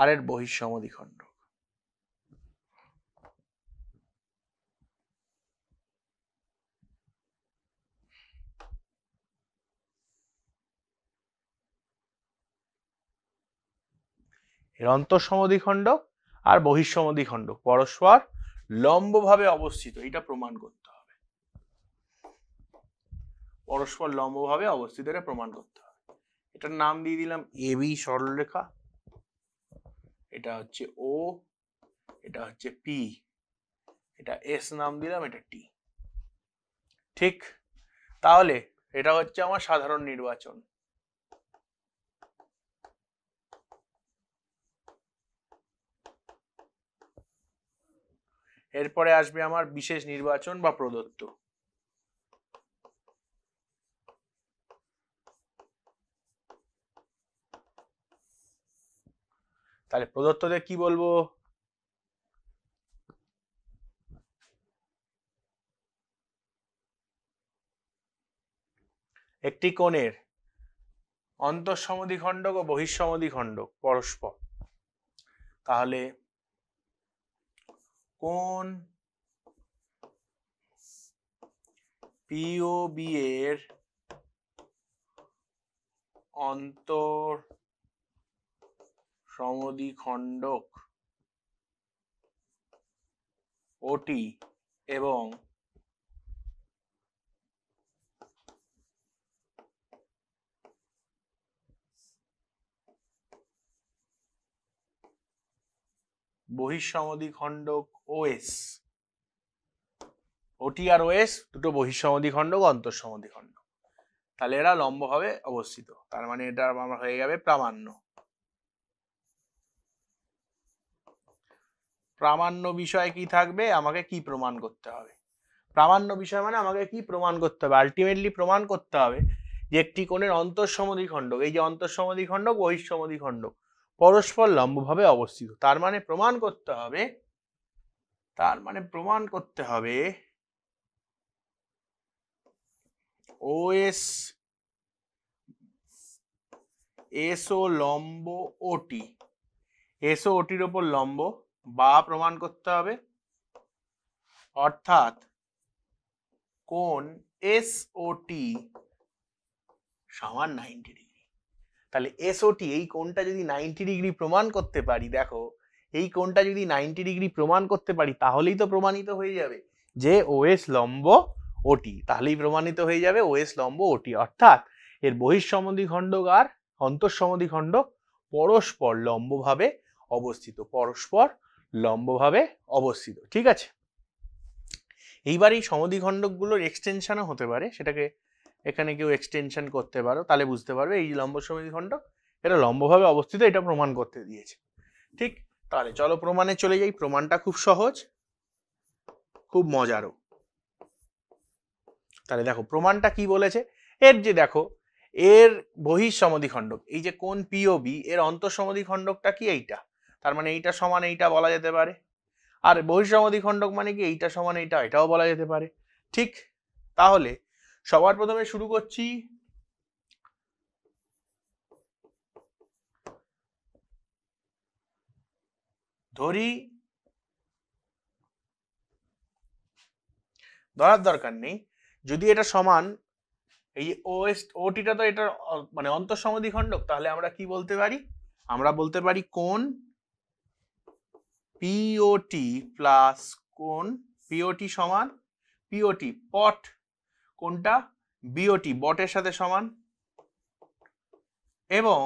আর এর বহিঃসমধি খণ্ডক এর খণ্ডক আর খণ্ড পরস্পর লম্বভাবে অবস্থিত এটা প্রমাণ করতে পরস্পর লম্বভাবে অবস্থিত এটা প্রমাণ করতে হবে এটার নাম দিয়ে দিলাম এ বি সরলরেখা এটা হচ্ছে ও এটা হচ্ছে পি এটা এস নাম দিলাম এটা টি ঠিক তাহলে এটা হচ্ছে আমার সাধারণ নির্বাচন এরপরে আসবে আমার বিশেষ নির্বাচন বা প্রদত্ত তাহলে প্রদত্তদের কি বলবো একটি কোণের অন্তঃসমধি খণ্ডক ও বহিঃসমধি খণ্ডক পরস্পর তাহলে কোন পিওবি এর অন্তর সমদ্বিখণ্ডক ওটি এবং বহিঃসমদ্বিখণ্ডক ওএস ওটি আর ওএস দুটো বহিঃসমদ্বিখণ্ডক অন্তঃসমদ্বিখণ্ডক তাহলে এরা লম্বভাবে অবস্থিত তার মানে এটা আমার হয়ে যাবে প্রামাণ্য প্রামাণ্য বিষয় কি থাকবে আমাকে কি প্রমাণ করতে হবে প্রামাণ্য বিষয় মানে আমাকে কি প্রমাণ করতে হবে আলটিমেটলি প্রমাণ করতে হবে যে একটি কোণের অন্তঃসমধি খণ্ডক এই যে অন্তঃসমধি খণ্ডক বহিঃসমধি খণ্ডক পরস্পর লম্বভাবে অবস্থিত তার মানে প্রমাণ করতে হবে তার মানে প্রমাণ করতে হবে ওএস এসও লম্ব ওটি এসও ওটির ওপর লম্ব বা প্রমাণ করতে হবে অর্থাৎ কোন এস ও টি সমান নাইনটি ডিগ্রি তাহলে এস ও টি এই কোনটা যদি নাইনটি ডিগ্রি প্রমাণ করতে পারি দেখো এই কোনটা যদি নাইনটি ডিগ্রি প্রমাণ করতে পারি তাহলেই তো প্রমাণিত হয়ে যাবে যে ওএস লম্ব ওটি তাহলেই প্রমাণিত হয়ে যাবে ওএস লম্ব ওটি অর্থাৎ এর বহিঃসমধি খণ্ডক আর অন্তঃসমধি খণ্ড পরস্পর লম্বভাবে অবস্থিত পরস্পর লম্বভাবে অবস্থিত ঠিক আছে এইবার এই সমধিখণ্ডকগুলোর এক্সটেনশানও হতে পারে সেটাকে এখানে কেউ এক্সটেনশন করতে পারো তাহলে বুঝতে পারবে এই লম্ব সমধিখণ্ডক এটা লম্বভাবে অবস্থিত এটা প্রমাণ করতে দিয়েছে ঠিক তাহলে চলো প্রমাণে চলে যাই প্রমাণটা খুব সহজ খুব মজারও তাহলে দেখো প্রমাণটা কি বলেছে এর যে দেখো এর বহিঃসমদ্বিখণ্ডক এই যে কোন পিওবি এর অন্তঃসমদ্বিখণ্ডকটা কি এইটা তার মানে এইটা সমান এইটা বলা যেতে পারে আর খণ্ডক মানে কি এইটা সমান এইটা এটাও বলা যেতে পারে ঠিক তাহলে সবার প্রথমে শুরু করছি ধরি ধরার দরকার নেই যদি এটা সমান এই ওয়েস্ট ওটিটা তো এটা মানে খণ্ডক তাহলে আমরা কি বলতে পারি আমরা বলতে পারি কোন পিওটি প্লাস কোন পিওটি সমান পিওটি পট কোনটা বিওটি বটের সাথে সমান এবং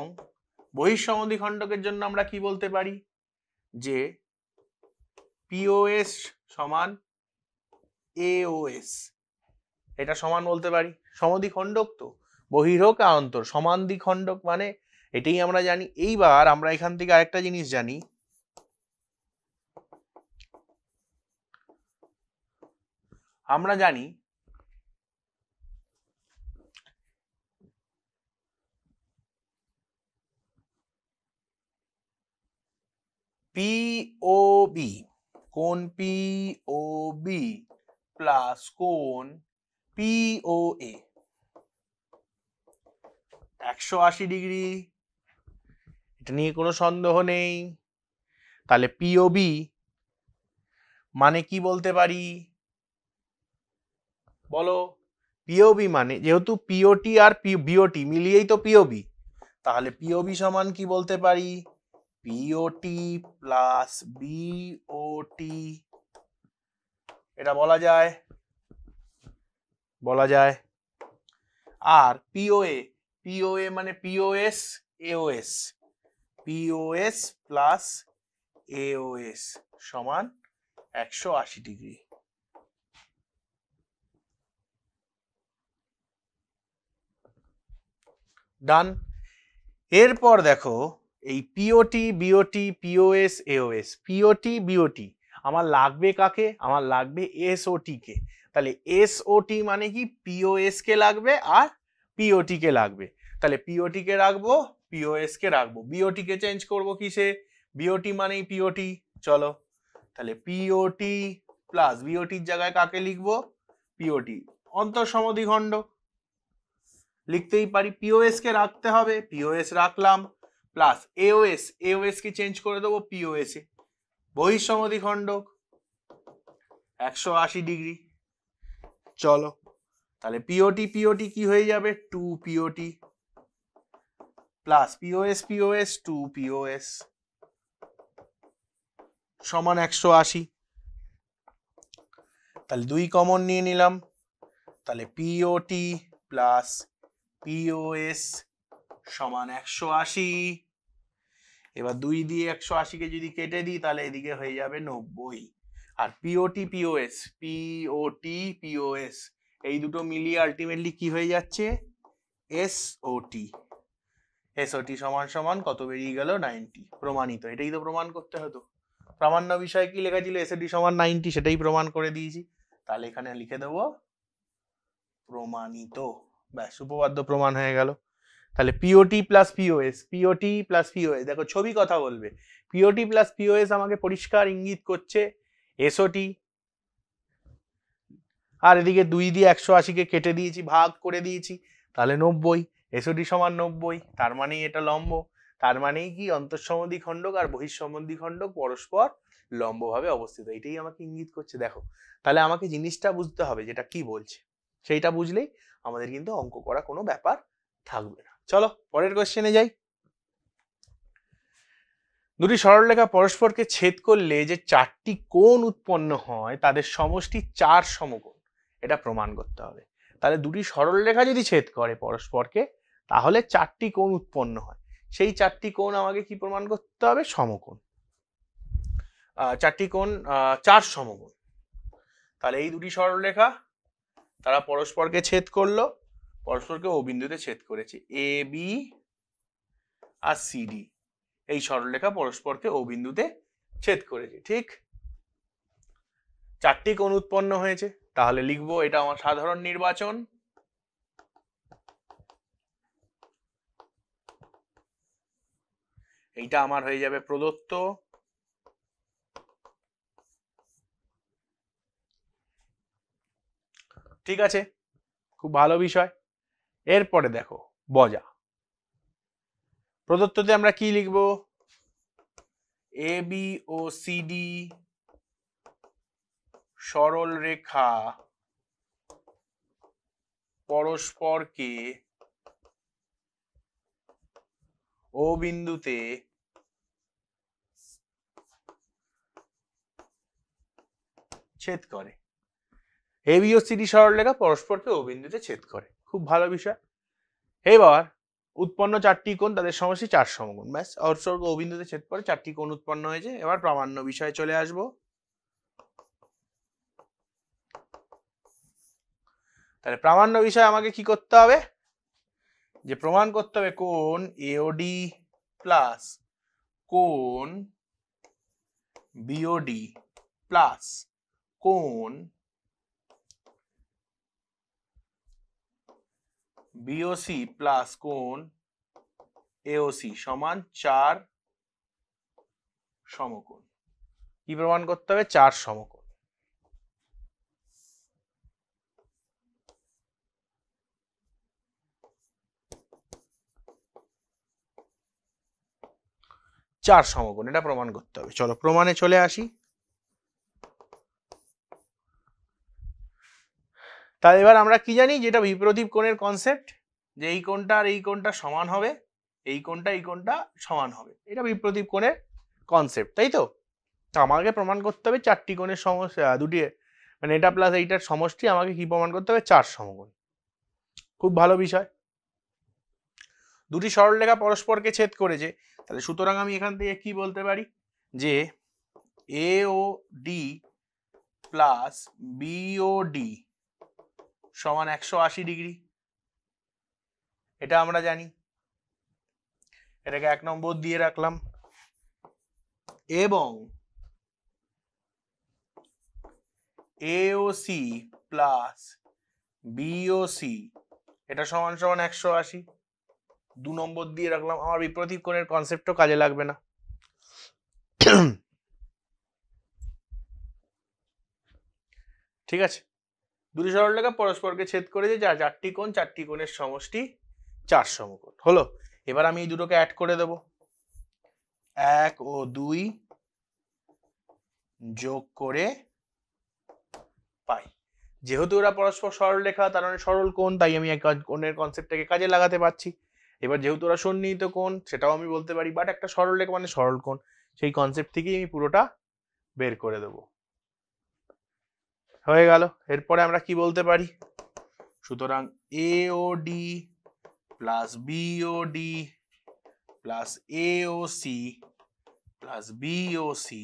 বহিঃসমন্ধি খণ্ডকের জন্য আমরা কি বলতে পারি যে পিওএস সমান এওএস এটা সমান বলতে পারি খণ্ডক তো বহিরোগ আর অন্তর সমান্দ্বিখণ্ডক মানে এটাই আমরা জানি এইবার আমরা এখান থেকে আরেকটা জিনিস জানি আমরা জানি পিওবি কোন পিওবি প্লাস কোন পিওএ একশো আশি ডিগ্রি এটা নিয়ে কোনো সন্দেহ নেই তাহলে পিওবি মানে কি বলতে পারি বলো পিওবি মানে যেহেতু পিওটি আর বিওটি মিলিয়েই তো পিওবি তাহলে পিওবি সমান কি বলতে পারি পিওটি প্লাস বিওটি এটা বলা যায় বলা যায় আর পিওএ পিওএ মানে POS AOS POS plus AOS সমান একশো আশি ডিগ্রি ডান এরপর দেখো এই POT BOT POS AOS POT BOT আমার লাগবে কাকে আমার লাগবে এসওটিকে তাহলে এসওটি মানে কি পিওএসকে লাগবে আর পিওটিকে লাগবে তাহলে পিওটিকে রাখবো পিওএসকে রাখবো বিওটিকে চেঞ্জ করব কিসে বিওটি মানেই পিওটি চলো তাহলে পিওটি প্লাস বিওটির জায়গায় কাকে লিখবো পিওটি অন্তঃসমদ্বিখণ্ড লিখতেই পারি পিওএস কে রাখতে হবে পিওএস রাখলাম প্লাস এওএস এওএস কে চেঞ্জ করে দেবো পিওএস এ বহিঃসমদ্বিখণ্ডক একশো আশি ডিগ্রি চলো তাহলে পিওটি পিওটি কি হয়ে যাবে two POT plus POS POS two POS সমান একশো আশি তাহলে দুই কমন নিয়ে নিলাম তাহলে পিওটি প্লাস পিওএস সমান একশো আশি এবার দুই দিয়ে একশো আশিকে যদি কেটে দিই তাহলে এদিকে হয়ে যাবে নব্বই আর পিওটি পিওএস পিওটি পিওএস এই দুটো মিলিয়ে আলটিমেটলি কি হয়ে যাচ্ছে এসওটি এসওটি সমান সমান কত বেরিয়ে গেল নাইনটি প্রমাণিত এটাই তো প্রমাণ করতে হতো প্রামাণ্য বিষয়ে কি লেখা ছিল এসওটি সমান নাইনটি সেটাই প্রমাণ করে দিয়েছি তাহলে এখানে লিখে দেবো প্রমাণিত ব্যাস উপবাদ্য প্রমাণ হয়ে গেল তাহলে POT plus POS POT plus POS দেখো ছবি কথা বলবে পিওটি প্লাস পিওএস আমাকে পরিষ্কার ইঙ্গিত করছে এসওটি আর এদিকে দুই দিয়ে একশো আশিকে কেটে দিয়েছি ভাগ করে দিয়েছি তাহলে নব্বই এসওটি সমান নব্বই তার মানেই এটা লম্ব তার মানেই কি অন্তঃসম্বন্ধী খণ্ডক আর বহিঃসম্বন্ধী খণ্ডক পরস্পর লম্বভাবে অবস্থিত এটাই আমাকে ইঙ্গিত করছে দেখো তাহলে আমাকে জিনিসটা বুঝতে হবে যেটা কি বলছে সেইটা বুঝলেই আমাদের কিন্তু অঙ্ক করা কোনো ব্যাপার থাকবে না চলো পরের কোয়েশ্চেনে যাই দুটি সরলরেখা পরস্পরকে ছেদ করলে যে চারটি কোণ উৎপন্ন হয় তাদের সমষ্টি চার সমকোণ এটা প্রমাণ করতে হবে তাহলে দুটি সরলরেখা যদি ছেদ করে পরস্পরকে তাহলে চারটি কোণ উৎপন্ন হয় সেই চারটি কোণ আমাকে কি প্রমাণ করতে হবে সমকোণ চারটি কোণ চার সমকোণ তাহলে এই দুটি সরলরেখা তারা পরস্পরকে ছেদ করলো পরস্পরকে ও বিন্দুতে ছেদ করেছে এ বি আর সিডি এই সরলরেখা পরস্পরকে ও বিন্দুতে ছেদ করেছে ঠিক চারটি কোণ উৎপন্ন হয়েছে তাহলে লিখবো এটা আমার সাধারণ নির্বাচন এইটা আমার হয়ে যাবে প্রদত্ত ঠিক আছে খুব ভালো বিষয় এরপরে দেখো বজা প্রদত্ততে আমরা কি লিখব এ বি ও সিডি সরল রেখা পরস্পরকে ও বিন্দুতে ছেদ করে হেভি ও সিটি সরলরেখা পরস্পরকে ও বিন্দুতে ছেদ করে খুব ভালো বিষয় এবার উৎপন্ন চারটি কোণ তাদের সমষ্টি চার সমগুণ ব্যাস অর্সর্গ ও বিন্দুতে ছেদ করে চারটি কোণ উৎপন্ন হয়েছে এবার প্রামাণ্য বিষয়ে চলে আসব তাহলে প্রামাণ্য বিষয় আমাকে কি করতে হবে যে প্রমাণ করতে হবে কোন এওডি প্লাস কোন বিওডি প্লাস কোন বিওসি প্লাস কোন এওসি সমান চার সমকোণ কি প্রমাণ করতে হবে চার সমকোণ চার সমকোণ এটা প্রমাণ করতে হবে চলো প্রমাণে চলে আসি তাহলে এবার আমরা কি জানি যেটা বিপ্রদীপ কোণের কনসেপ্ট যে এই কোণটা আর এই কোণটা সমান হবে এই কোণটা এই কোণটা সমান হবে এটা বিপ্রদীপ কোণের কনসেপ্ট তাই তো আমাকে প্রমাণ করতে হবে চারটি কোণের সমস্যা দুটি মানে এটা প্লাস এইটার সমষ্টি আমাকে কি প্রমাণ করতে হবে চার সমকোণ খুব ভালো বিষয় দুটি সরলরেখা পরস্পরকে ছেদ করেছে তাহলে সুতরাং আমি এখান থেকে কি বলতে পারি যে A O D plus BO D সমান একশো আশি ডিগ্রি এটা আমরা জানি এটাকে এক নম্বর দিয়ে রাখলাম এবং এওসি প্লাস বিওসি এটা সমান সমান একশো আশি দু নম্বর দিয়ে রাখলাম আমার বিপ্রতীপ কোণের কনসেপ্টও কাজে লাগবে না ঠিক আছে দুটি সরলরেখা পরস্পরকে ছেদ করেছে যা চারটি কোণ চারটি কোণের সমষ্টি চার সমকোণ হলো এবার আমি এই দুটোকে অ্যাড করে দেব এক ও দুই যোগ করে পাই যেহেতু ওরা পরস্পর সরলরেখা তার মানে সরল কোণ তাই আমি এক কোণের কনসেপ্টটাকে কাজে লাগাতে পারছি এবার যেহেতু ওরা সন্নিহিত কোণ সেটাও আমি বলতে পারি বাট একটা সরলরেখা মানে সরল কোণ সেই কনসেপ্ট থেকেই আমি পুরোটা বের করে দেবো হয়ে গেল এরপরে আমরা কি বলতে পারি সুতরাং A O D plus B O D plus A O C plus B O C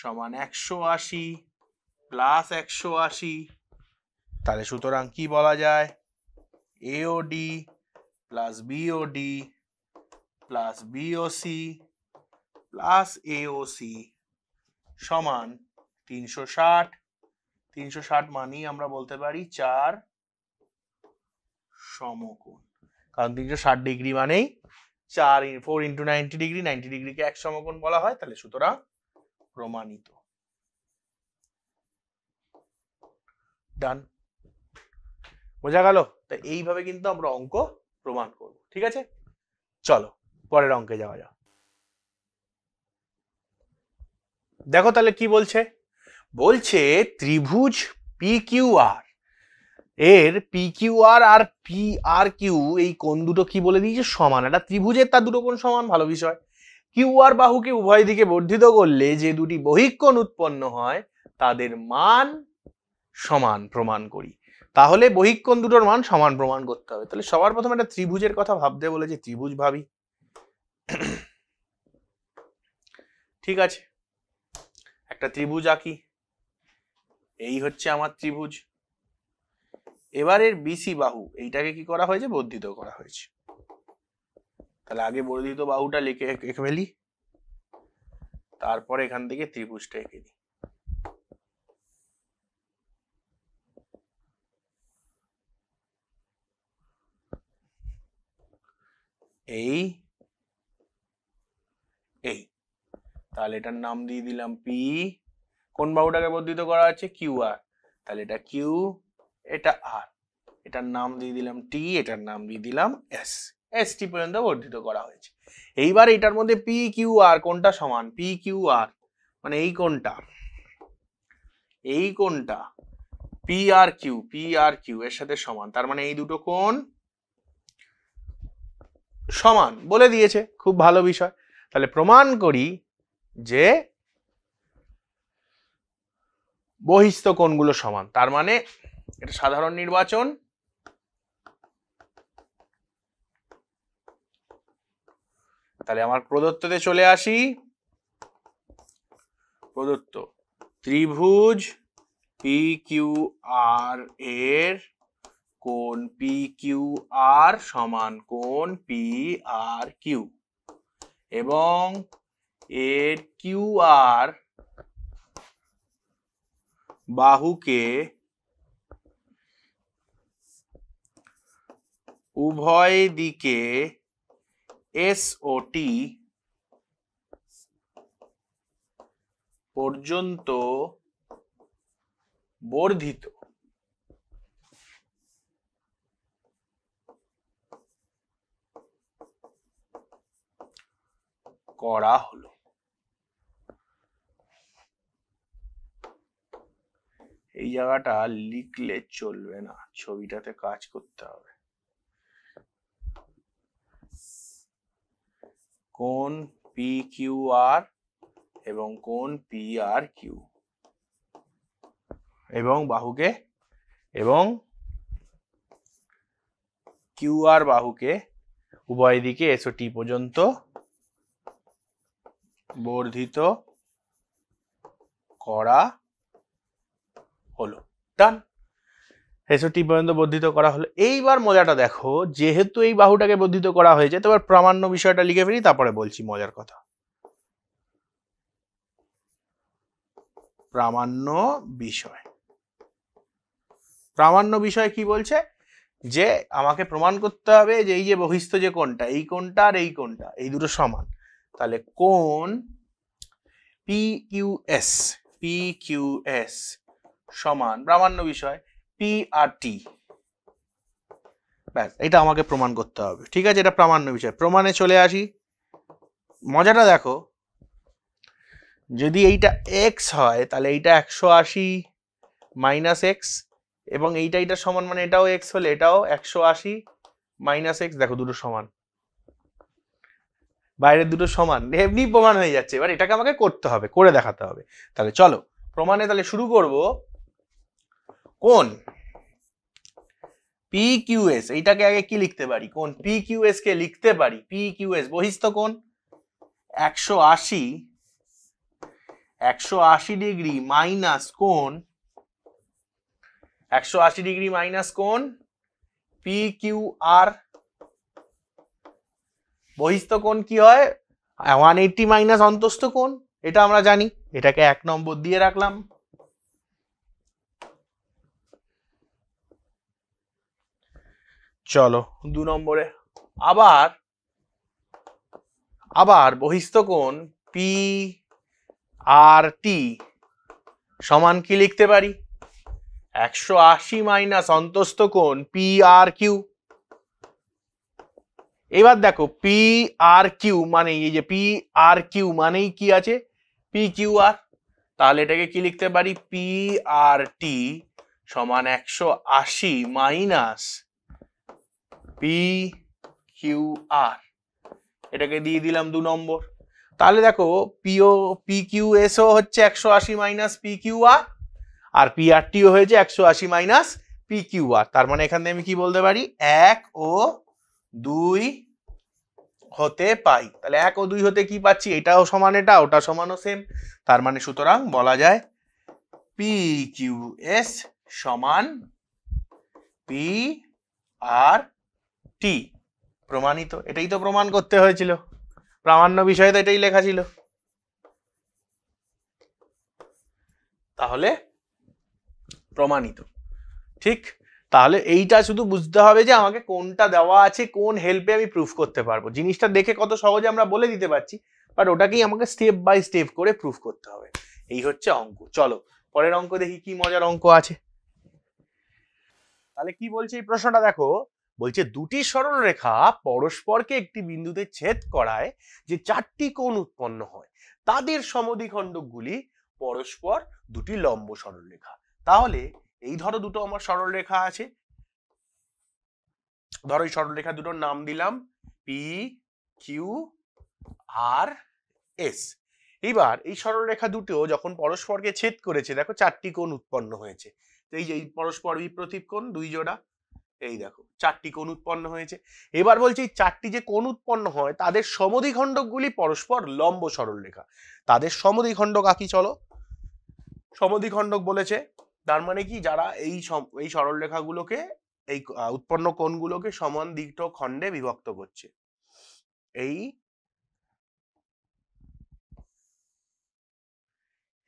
সমান একশো আশি প্লাস একশো আশি তাহলে সুতরাং কি বলা যায় A O D plus B O D plus B O C plus A O C সমান তিনশো ষাট তিনশো ষাট মানেই আমরা বলতে পারি চার সমকোণ কারণ তিনশো ষাট ডিগ্রি মানেই চার four into ninety degree ninety ডিগ্রিকে এক সমকোণ বলা হয় তাহলে সুতরাং প্রমাণিত ডান বোঝা গেল তা এইভাবে কিন্তু আমরা অঙ্ক প্রমাণ করব ঠিক আছে চলো পরের অঙ্কে যাওয়া যাক দেখো তাহলে কি বলছে বলছে ত্রিভুজ পি কিউ আর এর পি কিউ আর আর পি আর কিউ এই কোন দুটো কি বলে দিয়েছে সমান এটা ত্রিভুজের তার দুটো কোন সমান ভালো বিষয় কিউ আর বাহুকে উভয় দিকে বর্ধিত করলে যে দুটি বহিক্ষণ উৎপন্ন হয় তাদের মান সমান প্রমাণ করি তাহলে বহিক্ষণ দুটোর মান সমান প্রমাণ করতে হবে তাহলে সবার প্রথমে একটা ত্রিভুজের কথা ভাবতে বলেছে ত্রিভুজ ভাবি ঠিক আছে একটা ত্রিভুজ আঁকি এই হচ্ছে আমার ত্রিভুজ এবারের বিসি বাহু এইটাকে কি করা হয়েছে বর্ধিত করা হয়েছে তাহলে আগে বর্ধিত বাহুটা লিখে এঁকে ফেলি তারপরে এখান থেকে ত্রিভুজটা এঁকে দিই এই এই তাহলে এটার নাম দিয়ে দিলাম পি কোন বাহুটাকে বর্ধিত করা হচ্ছে কিউ আর তাহলে এটা কিউ এটা আর এটার নাম দিয়ে দিলাম টি এটার নাম দিয়ে দিলাম এস এস টি পর্যন্ত বর্ধিত করা হয়েছে এইবার এটার মধ্যে পি কিউ আর কোনটা সমান পি কিউ আর মানে এই কোনটা এই কোনটা P R Q P R Q এর সাথে সমান তার মানে এই দুটো কোন সমান বলে দিয়েছে খুব ভালো বিষয় তাহলে প্রমাণ করি যে বহিস্থ কোণগুলো সমান তার মানে এটা সাধারণ নির্বাচন তাহলে আমার প্রদত্ততে চলে আসি প্রদত্ত ত্রিভুজ পি কিউ আর এর কোন পি কিউ আর সমান কোন পি আর কিউ এবং এর কিউ আর বাহুকে উভয় দিকে এসওটি পর্যন্ত বর্ধিত করা হলো এই জায়গাটা লিখলে চলবে না ছবিটাতে কাজ করতে হবে কোন পি কিউ আর এবং কোন পি আর কিউ এবং বাহুকে এবং কিউ আর বাহুকে উভয় দিকে এসো টি পর্যন্ত বর্ধিত করা হলো ডান হেসটি পর্যন্ত বর্ধিত করা হলো এইবার মজাটা দেখো যেহেতু এই বাহুটাকে বর্ধিত করা হয়েছে তোমার প্রামাণ্য বিষয়টা লিখে ফেলি তারপরে বলছি মজার কথা প্রামাণ্য বিষয় প্রামাণ্য বিষয় কি বলছে যে আমাকে প্রমাণ করতে হবে যে এই যে বহিস্থ যে কোনটা এই কোনটা আর এই কোনটা এই দুটো সমান তাহলে কোন P Q S P Q S সমান প্রামাণ্য বিষয় পি আর টি ব্যাস এটা আমাকে প্রমাণ করতে হবে ঠিক আছে এটা প্রামাণ্য বিষয় প্রমাণে চলে আসি মজাটা দেখো যদি এইটা এক্স হয় তাহলে এইটা একশো আশি মাইনাস এক্স এবং এইটা এইটা সমান মানে এটাও এক্স হলে এটাও একশো আশি মাইনাস এক্স দেখো দুটো সমান বাইরের দুটো সমান এমনি প্রমাণ হয়ে যাচ্ছে এবার এটাকে আমাকে করতে হবে করে দেখাতে হবে তাহলে চলো প্রমাণে তাহলে শুরু করবো কোন পি কিউএস এইটাকে আগে কি লিখতে পারি কোন পি কিউএস কে লিখতে পারি পি কিউএস বহিস্থ কোন একশো আশি একশো আশি ডিগ্রি মাইনাস কোন একশো আশি ডিগ্রি মাইনাস কোন পি কিউ আর বহিস্থ কোন কি হয় ওয়ান এইটটি মাইনাস অন্তস্থ কোন এটা আমরা জানি এটাকে এক নম্বর দিয়ে রাখলাম চলো দু নম্বরে আবার আবার বহিস্থ পি আর টি সমান কি লিখতে পারি একশো আশি মাইনাস অন্তস্ত কোণ পি আর কিউ এবার দেখো পি আর কিউ মানে এই যে পি আর কিউ মানেই কি আছে পি কিউ আর তাহলে এটাকে কি লিখতে পারি পি আর টি সমান একশো আশি মাইনাস পি কিউ আর এটাকে দিয়ে দিলাম দু নম্বর তাহলে দেখো পিও পি কিউ এসও হচ্ছে একশো আশি minus P Q R R P R TO হয়েছে একশো আশি মাইনাস পি কিউ আর তার মানে এখান থেকে আমি কি বলতে পারি এক ও দুই হতে পাই তাহলে এক ও দুই হতে কি পাচ্ছি এটাও সমান এটা ওটা সমানও সেম তার মানে সুতরাং বলা যায় পি কিউ এস সমান পি আর টি প্রমাণিত এটাই তো প্রমাণ করতে হয়েছিল প্রামাণ্য বিষয়ে তো এটাই লেখা ছিল তাহলে প্রমাণিত ঠিক তাহলে এইটা শুধু বুঝতে হবে যে আমাকে কোনটা দেওয়া আছে কোন হেল্পে আমি প্রুফ করতে পারবো জিনিসটা দেখে কত সহজে আমরা বলে দিতে পারছি বাট ওটাকেই আমাকে স্টেপ বাই স্টেপ করে প্রুফ করতে হবে এই হচ্ছে অঙ্ক চলো পরের অঙ্ক দেখি কি মজার অঙ্ক আছে তাহলে কি বলছে এই প্রশ্নটা দেখো বলছে দুটি সরলরেখা পরস্পরকে একটি বিন্দুতে ছেদ করায় যে চারটি কোণ উৎপন্ন হয় তাদের সমদ্বিখণ্ডকগুলি পরস্পর দুটি লম্ব সরলরেখা তাহলে এই ধরো দুটো আমার সরলরেখা আছে ধরো এই সরলরেখা দুটোর নাম দিলাম পি কিউ আর এস এবার এই সরলরেখা দুটো যখন পরস্পরকে ছেদ করেছে দেখো চারটি কোণ উৎপন্ন হয়েছে তো এই যে পরস্পর বিপ্রতীপ কোণ দুই জোড়া এই দেখো চারটি কোণ উৎপন্ন হয়েছে এবার বলছি চারটি যে কোণ উৎপন্ন হয় তাদের সমদ্বিখণ্ডকগুলি পরস্পর লম্ব সরল রেখা তাদের সমদ্বিখণ্ডক আঁকি চলো সমদ্বিখণ্ডক বলেছে তার মানে কি যারা এই এই সরল রেখাগুলোকে এই উৎপন্ন কোণগুলোকে সমান দিকট খণ্ডে বিভক্ত করছে এই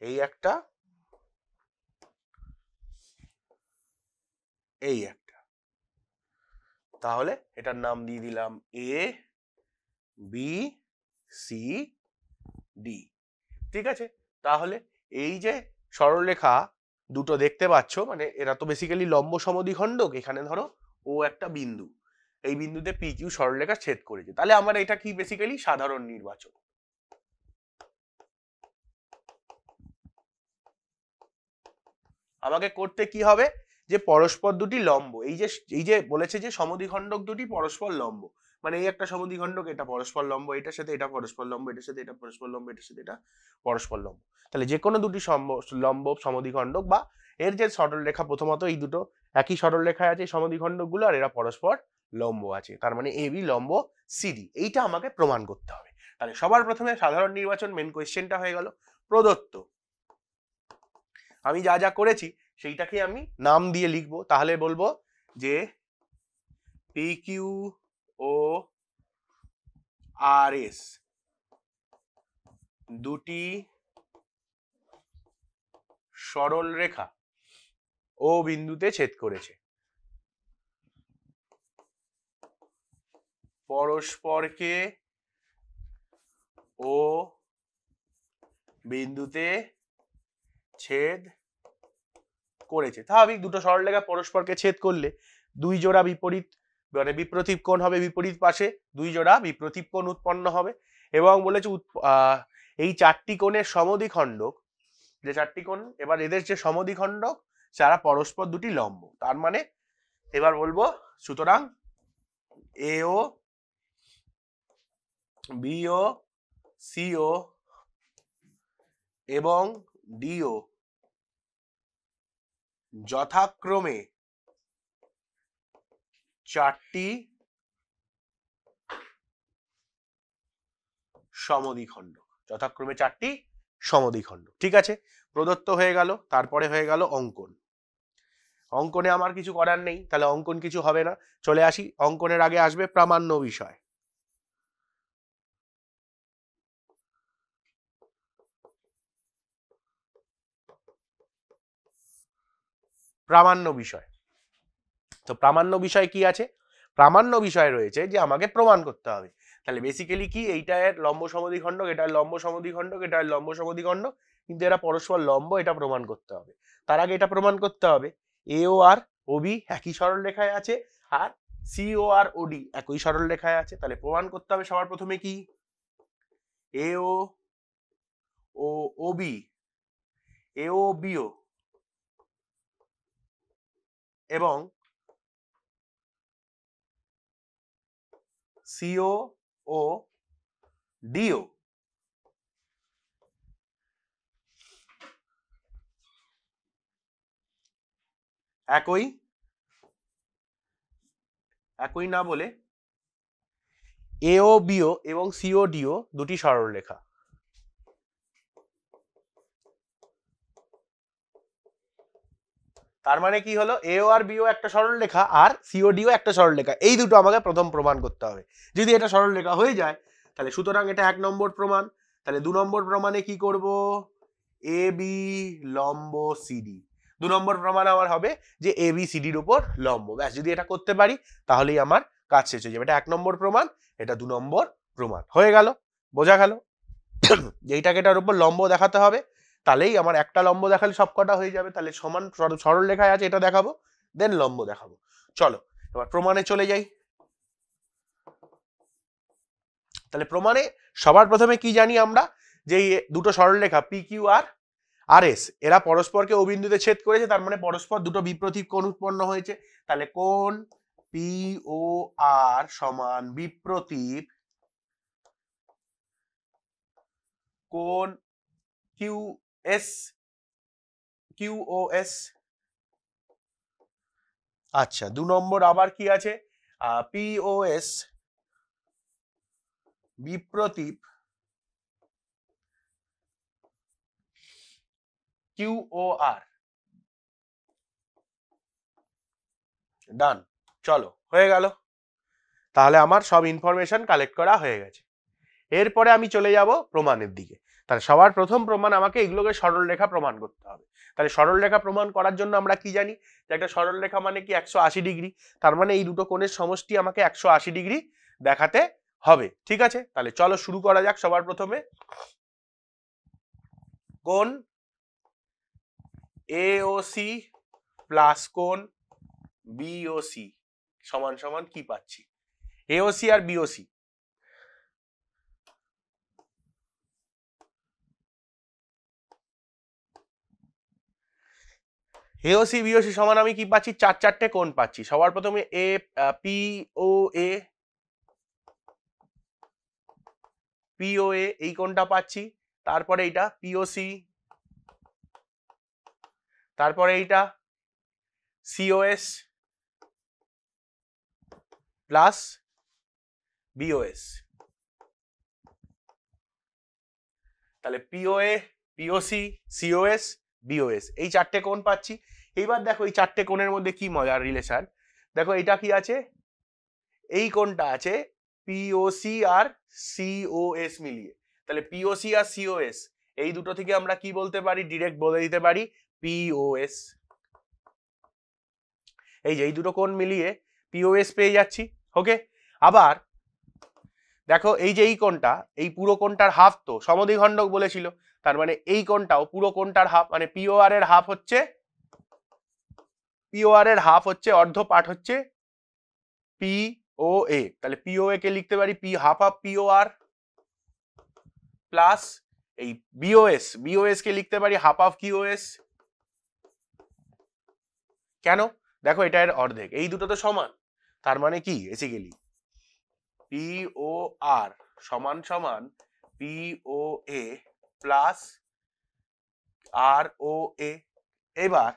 এই একটা এই একটা তাহলে এটার নাম দিয়ে দিলাম এ বি সি ডি ঠিক আছে তাহলে এই যে সরলরেখা দুটো দেখতে পাচ্ছ মানে এরা তো বেসিক্যালি লম্ব সমদ্বিখণ্ডক এখানে ধরো ও একটা বিন্দু এই বিন্দুতে পি কিউ সরলরেখা ছেদ করেছে তাহলে আমার এটা কি বেসিক্যালি সাধারণ নির্বাচন আমাকে করতে কি হবে যে পরস্পর দুটি লম্ব এই যে এই যে বলেছে যে সমদ্বিখণ্ডক দুটি পরস্পর লম্ব মানে এই একটা সমদ্বিখণ্ডক এটা পরস্পর লম্ব এটার সাথে এটা পরস্পর লম্ব এটার সাথে এটা পরস্পর লম্ব এটার সাথে এটা পরস্পর লম্ব তাহলে যে কোনো দুটি লম্ব সমদ্বিখণ্ডক বা এর যে সরলরেখা প্রথমত এই দুটো একই সরলরেখায় আছে সমদ্বিখণ্ডকগুলো আর এরা পরস্পর লম্ব আছে তার মানে এবি লম্ব সিডি এইটা আমাকে প্রমাণ করতে হবে তাহলে সবার প্রথমে সাধারণ নির্বাচন মেন কোয়েশ্চেনটা হয়ে গেল প্রদত্ত আমি যা যা করেছি সেইটাকে আমি নাম দিয়ে লিখবো তাহলে বলবো যে পি কিউ ও আর এস দুটি সরল রেখা ও বিন্দুতে ছেদ করেছে পরস্পরকে ও বিন্দুতে ছেদ করেছে স্বাভাবিক দুটো সরলরেখা পরস্পরকে ছেদ করলে দুই জোড়া বিপরীত মানে বিপ্রতীপ কোণ হবে বিপরীত পাশে দুই জোড়া বিপ্রতীপ কোণ উৎপন্ন হবে এবং বলেছে এই চারটি কোণের সমদ্বিখণ্ডক যে চারটি কোণ এবার এদের যে সমদ্বিখণ্ডক সারা পরস্পর দুটি লম্ব তার মানে এবার বলবো সুতরাং এ ও বিও সিও এবং ডিও যথাক্রমে চারটি সমদ্বিখণ্ড যথাক্রমে চারটি সমদ্বিখণ্ড ঠিক আছে প্রদত্ত হয়ে গেল তারপরে হয়ে গেল অঙ্কন অঙ্কনে আমার কিছু করার নেই তাহলে অঙ্কন কিছু হবে না চলে আসি অঙ্কনের আগে আসবে প্রামাণ্য বিষয় প্রামাণ্য বিষয় তো প্রামাণ্য বিষয় কি আছে প্রামাণ্য বিষয় রয়েছে যে আমাকে প্রমাণ করতে হবে তাহলে বেসিক্যালি কি এইটা লম্ব সমদ্বিখণ্ডক এটা লম্ব সমদ্বিখণ্ডক এটা লম্ব সমধিখণ্ড কিন্তু এরা পরস্পর লম্ব এটা প্রমাণ করতে হবে তার আগে এটা প্রমাণ করতে হবে এ ও আর ওবি একই সরল রেখায় আছে আর সি ও আর ওডি একই সরল রেখায় আছে তাহলে প্রমাণ করতে হবে সবার প্রথমে কি A O O OB A O BO এবং সিও ও ডিও একই একই না বলে এও বিও এবং সিও ডিও দুটি সরলরেখা তার মানে কি হলো এও আর বিও একটা সরলরেখা আর সিওডিও একটা সরলরেখা এই দুটো আমাকে প্রথম প্রমাণ করতে হবে যদি এটা সরলরেখা হয়ে যায় তাহলে সুতরাং এটা এক নম্বর প্রমাণ তাহলে দু নম্বর প্রমাণে কি করব এ বি লম্ব সিডি দু নম্বর প্রমাণ আমার হবে যে এ বি সিডির উপর লম্ব ব্যাস যদি এটা করতে পারি তাহলেই আমার কাজ শেষ হয়ে যাবে এটা এক নম্বর প্রমাণ এটা দু নম্বর প্রমাণ হয়ে গেল বোঝা গেল এইটাকে এটার উপর লম্ব দেখাতে হবে তাহলেই আমার একটা লম্ব দেখালে সব কটা হয়ে যাবে তাহলে সমান সরল রেখায় আছে এটা দেখাবো দেন লম্ব দেখাবো চলো এবার প্রমাণে চলে যাই তাহলে প্রমাণে সবার প্রথমে কি জানি আমরা যে দুটো সরলরেখা পি কিউ আর আর এস এরা পরস্পরকে অবিন্দুতে ছেদ করেছে তার মানে পরস্পর দুটো বিপ্রতীক কোণ উৎপন্ন হয়েছে তাহলে কোন পি ও আর সমান বিপ্রতীপ কোন Q S Q O S আচ্ছা দু নম্বর আবার কি আছে পিওএস বিপ্রতীপ আর ডান চলো হয়ে গেল তাহলে আমার সব ইনফরমেশন কালেক্ট করা হয়ে গেছে এরপরে আমি চলে যাব প্রমাণের দিকে তাহলে সবার প্রথম প্রমাণ আমাকে এগুলোকে সরল রেখা প্রমাণ করতে হবে তাহলে সরল রেখা প্রমাণ করার জন্য আমরা কি জানি যে একটা সরল রেখা মানে কি একশো আশি ডিগ্রি তার মানে এই দুটো কোণের সমষ্টি আমাকে একশো আশি ডিগ্রি দেখাতে হবে ঠিক আছে তাহলে চলো শুরু করা যাক সবার প্রথমে কোন এওসি প্লাস কোন বিওসি সমান সমান কি পাচ্ছি এওসি আর বিওসি এওসি বিওসি সমান আমি কি পাচ্ছি চার চারটে কোন পাচ্ছি সবার প্রথমে A P O A POA এই কোনটা পাচ্ছি তারপরে এইটা পিওসি তারপরে এইটা সিওএস প্লাস বিওএস তাহলে পিওএ পিওসি সিওএস বিওএস এই চারটে কোণ পাচ্ছি এইবার দেখো এই চারটে কোণের মধ্যে কি মজার রিলেশন দেখো এটা কি আছে এই কোনটা আছে পিওসি আর সিওএস মিলিয়ে তাহলে পিওসি আর সিওএস এই দুটো থেকে আমরা কি বলতে পারি ডিরেক্ট বলে দিতে পারি পিওএস এই যে এই দুটো কোণ মিলিয়ে পিওএস পেয়ে যাচ্ছি ওকে আবার দেখো এই যে এই কোনটা এই পুরো কোনটার হাফ তো সমধিখণ্ডক বলেছিল তার মানে এই কোনটাও পুরো কোনটার হাফ মানে পিওআর এর হাফ হচ্ছে পিওআর এর হাফ হচ্ছে অর্ধ পাঠ হচ্ছে পি ও এ তাহলে পিও এ কে লিখতে পারি P half half POR plus এই বিওএস বিওএস কে লিখতে পারি হাফ হাফ কিওএস কেন দেখো এটা এর অর্ধেক এই দুটো তো সমান তার মানে কি বেসিক্যালি পি ও আর সমান সমান পিও এ প্লাস আর ও এ এবার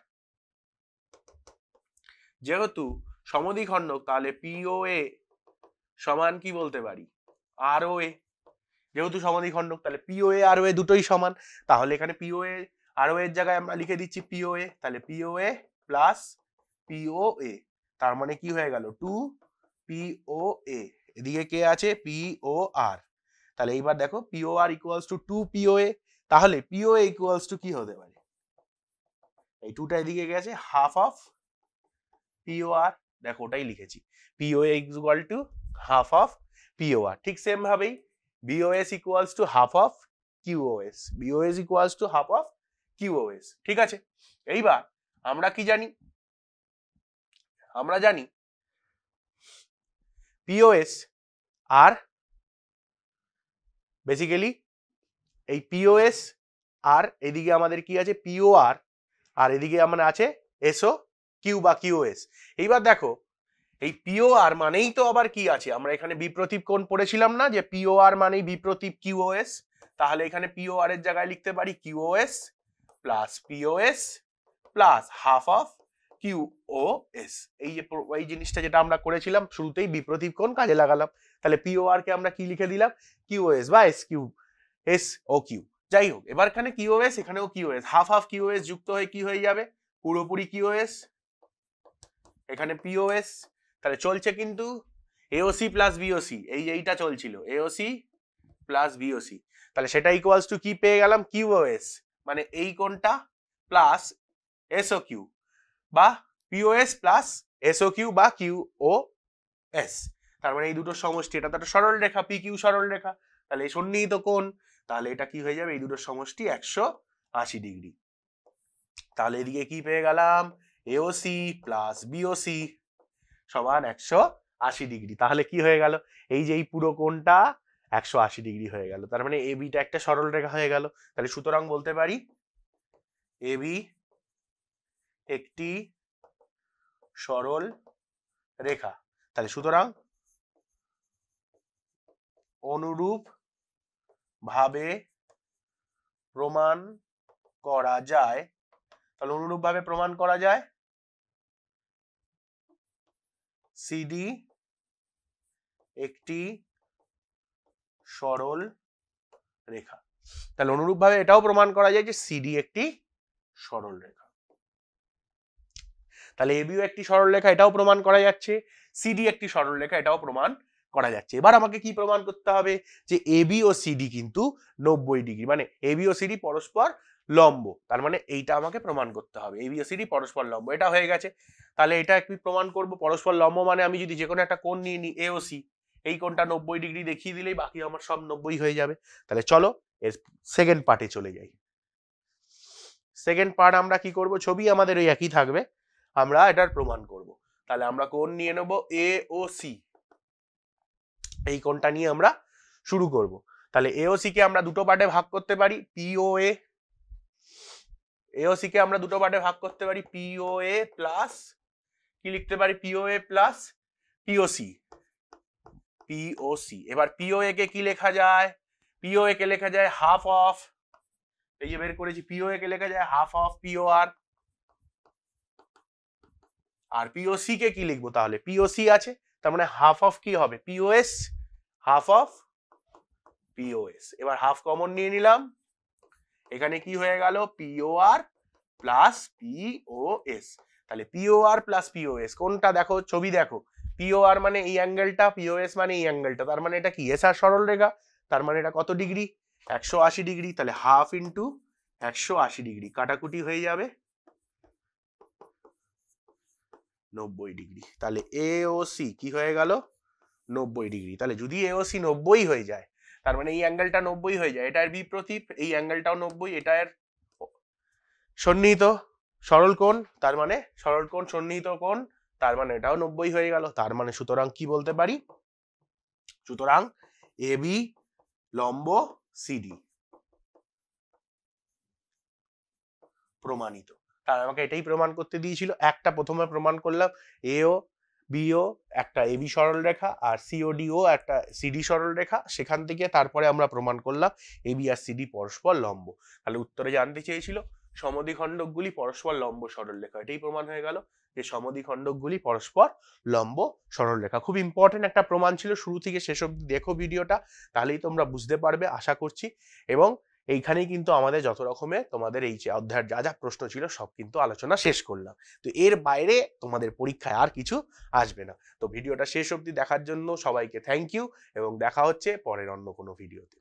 যেহেতু সমদ্বিখণ্ডক তাহলে পিওএ সমান কি বলতে পারি আর এ যেহেতু সমদ্বিখণ্ডক তাহলে পিওএ আর এ দুটোই সমান তাহলে এখানে পিওএ আর এর জায়গায় আমরা লিখে দিচ্ছি পিওএ তাহলে পিওএ প্লাস পিওএ তার মানে কি হয়ে গেল টু পিওএ এদিকে কে আছে পিও আর তাহলে এইবার দেখো PO R equals to two PO A তাহলে পিও এ ইকুয়ালস টু কি হতে পারে এই টুটা এদিকে গেছে হাফ অফ পিও আর দেখো ওটাই লিখেছি PO A equal to half of PO R ঠিক সেম ভাবেই BOS equals to half of QOS BOS equals to half of QOS ঠিক আছে এইবার আমরা কি জানি আমরা জানি পিওএস আর বেসিক্যালি এই পিওএস আর এদিকে আমাদের কি আছে পিওআর আর এদিকে আমার আছে এসও কিউ বা কিউএস এইবার দেখো এই পিওআর মানেই তো আবার কি আছে আমরা এখানে বিপ্রতীপ কোন পড়েছিলাম না যে পিওআর মানেই বিপ্রতীপ কিউওএস তাহলে এখানে পিওআর এর জায়গায় লিখতে পারি QOS plus POS plus half of QOS এই যে এই জিনিসটা যেটা আমরা করেছিলাম শুরুতেই বিপ্রতীপ কোন কাজে লাগালাম তাহলে পিওআর কে আমরা কি লিখে দিলাম কিউএস বা S Q S O Q যাই হোক এবার এখানে কিওএস এখানেও কিওএস হাফ হাফ কিউএস যুক্ত হয়ে কি হয়ে যাবে পুরোপুরি কিওএস এখানে পিওএস তাহলে চলছে কিন্তু এওসি প্লাস বিওসি এই এইটা চলছিল এওসি প্লাস বিওসি তাহলে সেটা ইকুয়ালস টু কি পেয়ে গেলাম কিউওএস মানে এই কোনটা প্লাস এসও কিউ বা পিওএস প্লাস এসও কিউ বা কিউ ও এস তার মানে এই দুটোর সমষ্টি এটা তো একটা সরল রেখা পি কিউ সরল রেখা তাহলে এই সন্নিহিত কোণ তাহলে এটা কি হয়ে যাবে এই দুটোর সমষ্টি একশো আশি ডিগ্রি তাহলে এদিকে কি পেয়ে গেলাম এওসি প্লাস বিওসি সমান একশো আশি ডিগ্রি তাহলে কি হয়ে গেল এই যে এই পুরো কোণটা একশো আশি ডিগ্রি হয়ে গেল তার মানে এ বিটা একটা সরল রেখা হয়ে গেল তাহলে সুতরাং বলতে পারি এ বি একটি সরল রেখা তাহলে সুতরাং অনুরূপ ভাবে প্রমাণ করা যায় তাহলে অনুরূপ ভাবে প্রমাণ করা যায় সিডি একটি সরল রেখা তাহলে অনুরূপভাবে এটাও প্রমাণ করা যায় যে সিডি একটি সরল রেখা তাহলে এবিও একটি সরল রেখা এটাও প্রমাণ করা যাচ্ছে সিডি একটি সরল রেখা এটাও প্রমাণ করা যাচ্ছে এবার আমাকে কি প্রমাণ করতে হবে যে এবি ও সিডি কিন্তু নব্বই ডিগ্রি মানে এবি ও সিডি পরস্পর লম্ব তার মানে এইটা আমাকে প্রমাণ করতে হবে এবি ও সিডি পরস্পর লম্ব এটা হয়ে গেছে তাহলে এটা একটু প্রমাণ করব পরস্পর লম্ব মানে আমি যদি যে কোনো একটা কোণ নিয়ে নিই এ ও সি এই কোণটা নব্বই ডিগ্রি দেখিয়ে দিলেই বাকি আমার সব নব্বই হয়ে যাবে তাহলে চলো এর সেকেন্ড পার্টে চলে যাই সেকেন্ড পার্ট আমরা কি করব ছবি আমাদের ওই একই থাকবে আমরা এটার প্রমাণ করব তাহলে আমরা কোন নিয়ে নেব এ ও সি এই কোনটা নিয়ে আমরা শুরু করব তাহলে এওসি কে আমরা দুটো পার্টে ভাগ করতে পারি পিওএ এওসি কে আমরা দুটো পার্টে ভাগ করতে পারি পিওএ প্লাস কি লিখতে পারি পিওএ প্লাস পিওসি পিওসি এবার পিওএ কে কি লেখা যায় পিওএ কে লেখা যায় হাফ অফ এই যে বের করেছি পিওএ কে লেখা যায় হাফ অফ পিওআর আর পিওসি কে কি লিখবো তাহলে পিওসি আছে তার মানে হাফ অফ কি হবে পিওএস হাফ অফ পিওএস এবার হাফ কমন নিয়ে নিলাম এখানে কি হয়ে গেল পিওআর প্লাস পিওএস তাহলে পিওআর প্লাস পিওএস কোনটা দেখো ছবি দেখো পিওআর মানে এই অ্যাঙ্গেলটা পিওএস মানে এই অ্যাঙ্গেলটা তার মানে এটা কি এসআর সরল রেখা তার মানে এটা কত ডিগ্রি একশো ডিগ্রি তাহলে হাফ ইন্টু একশো ডিগ্রি কাটাকুটি হয়ে যাবে নব্বই ডিগ্রি তাহলে এ ও সি কি হয়ে গেল নব্বই ডিগ্রি তাহলে যদি এ ও সি নব্বই হয়ে যায় তার মানে এই অ্যাঙ্গেলটা নব্বই হয়ে যায় এটার বিপ্রতীপ এই অ্যাঙ্গেলটাও নব্বই এটা এর সন্নিহিত সরল কোণ তার মানে সরল কোণ সন্নিহিত কোণ তার মানে এটাও নব্বই হয়ে গেল তার মানে সুতরাং কি বলতে পারি সুতরাং এ বি লম্ব সিডি প্রমাণিত কারণ আমাকে এটাই প্রমাণ করতে দিয়েছিল একটা প্রথমে প্রমাণ করলাম এও বিও একটা এবি সরল রেখা আর সিওডিও একটা সিডি সরল রেখা সেখান থেকে তারপরে আমরা প্রমাণ করলাম এবি আর সিডি পরস্পর লম্ব তাহলে উত্তরে জানতে চেয়েছিল খণ্ডকগুলি পরস্পর লম্ব সরল রেখা এটাই প্রমাণ হয়ে গেল যে সমদ্বিখণ্ডকগুলি পরস্পর লম্ব সরল রেখা খুব ইম্পর্টেন্ট একটা প্রমাণ ছিল শুরু থেকে শেষ অব্দি দেখো ভিডিওটা তাহলেই তোমরা বুঝতে পারবে আশা করছি এবং এইখানেই কিন্তু আমাদের যত রকমের তোমাদের এই যে অধ্যায়ের যা যা প্রশ্ন ছিল সব কিন্তু আলোচনা শেষ করলাম তো এর বাইরে তোমাদের পরীক্ষায় আর কিছু আসবে না তো ভিডিওটা শেষ অবধি দেখার জন্য সবাইকে থ্যাংক ইউ এবং দেখা হচ্ছে পরের অন্য কোনো ভিডিওতে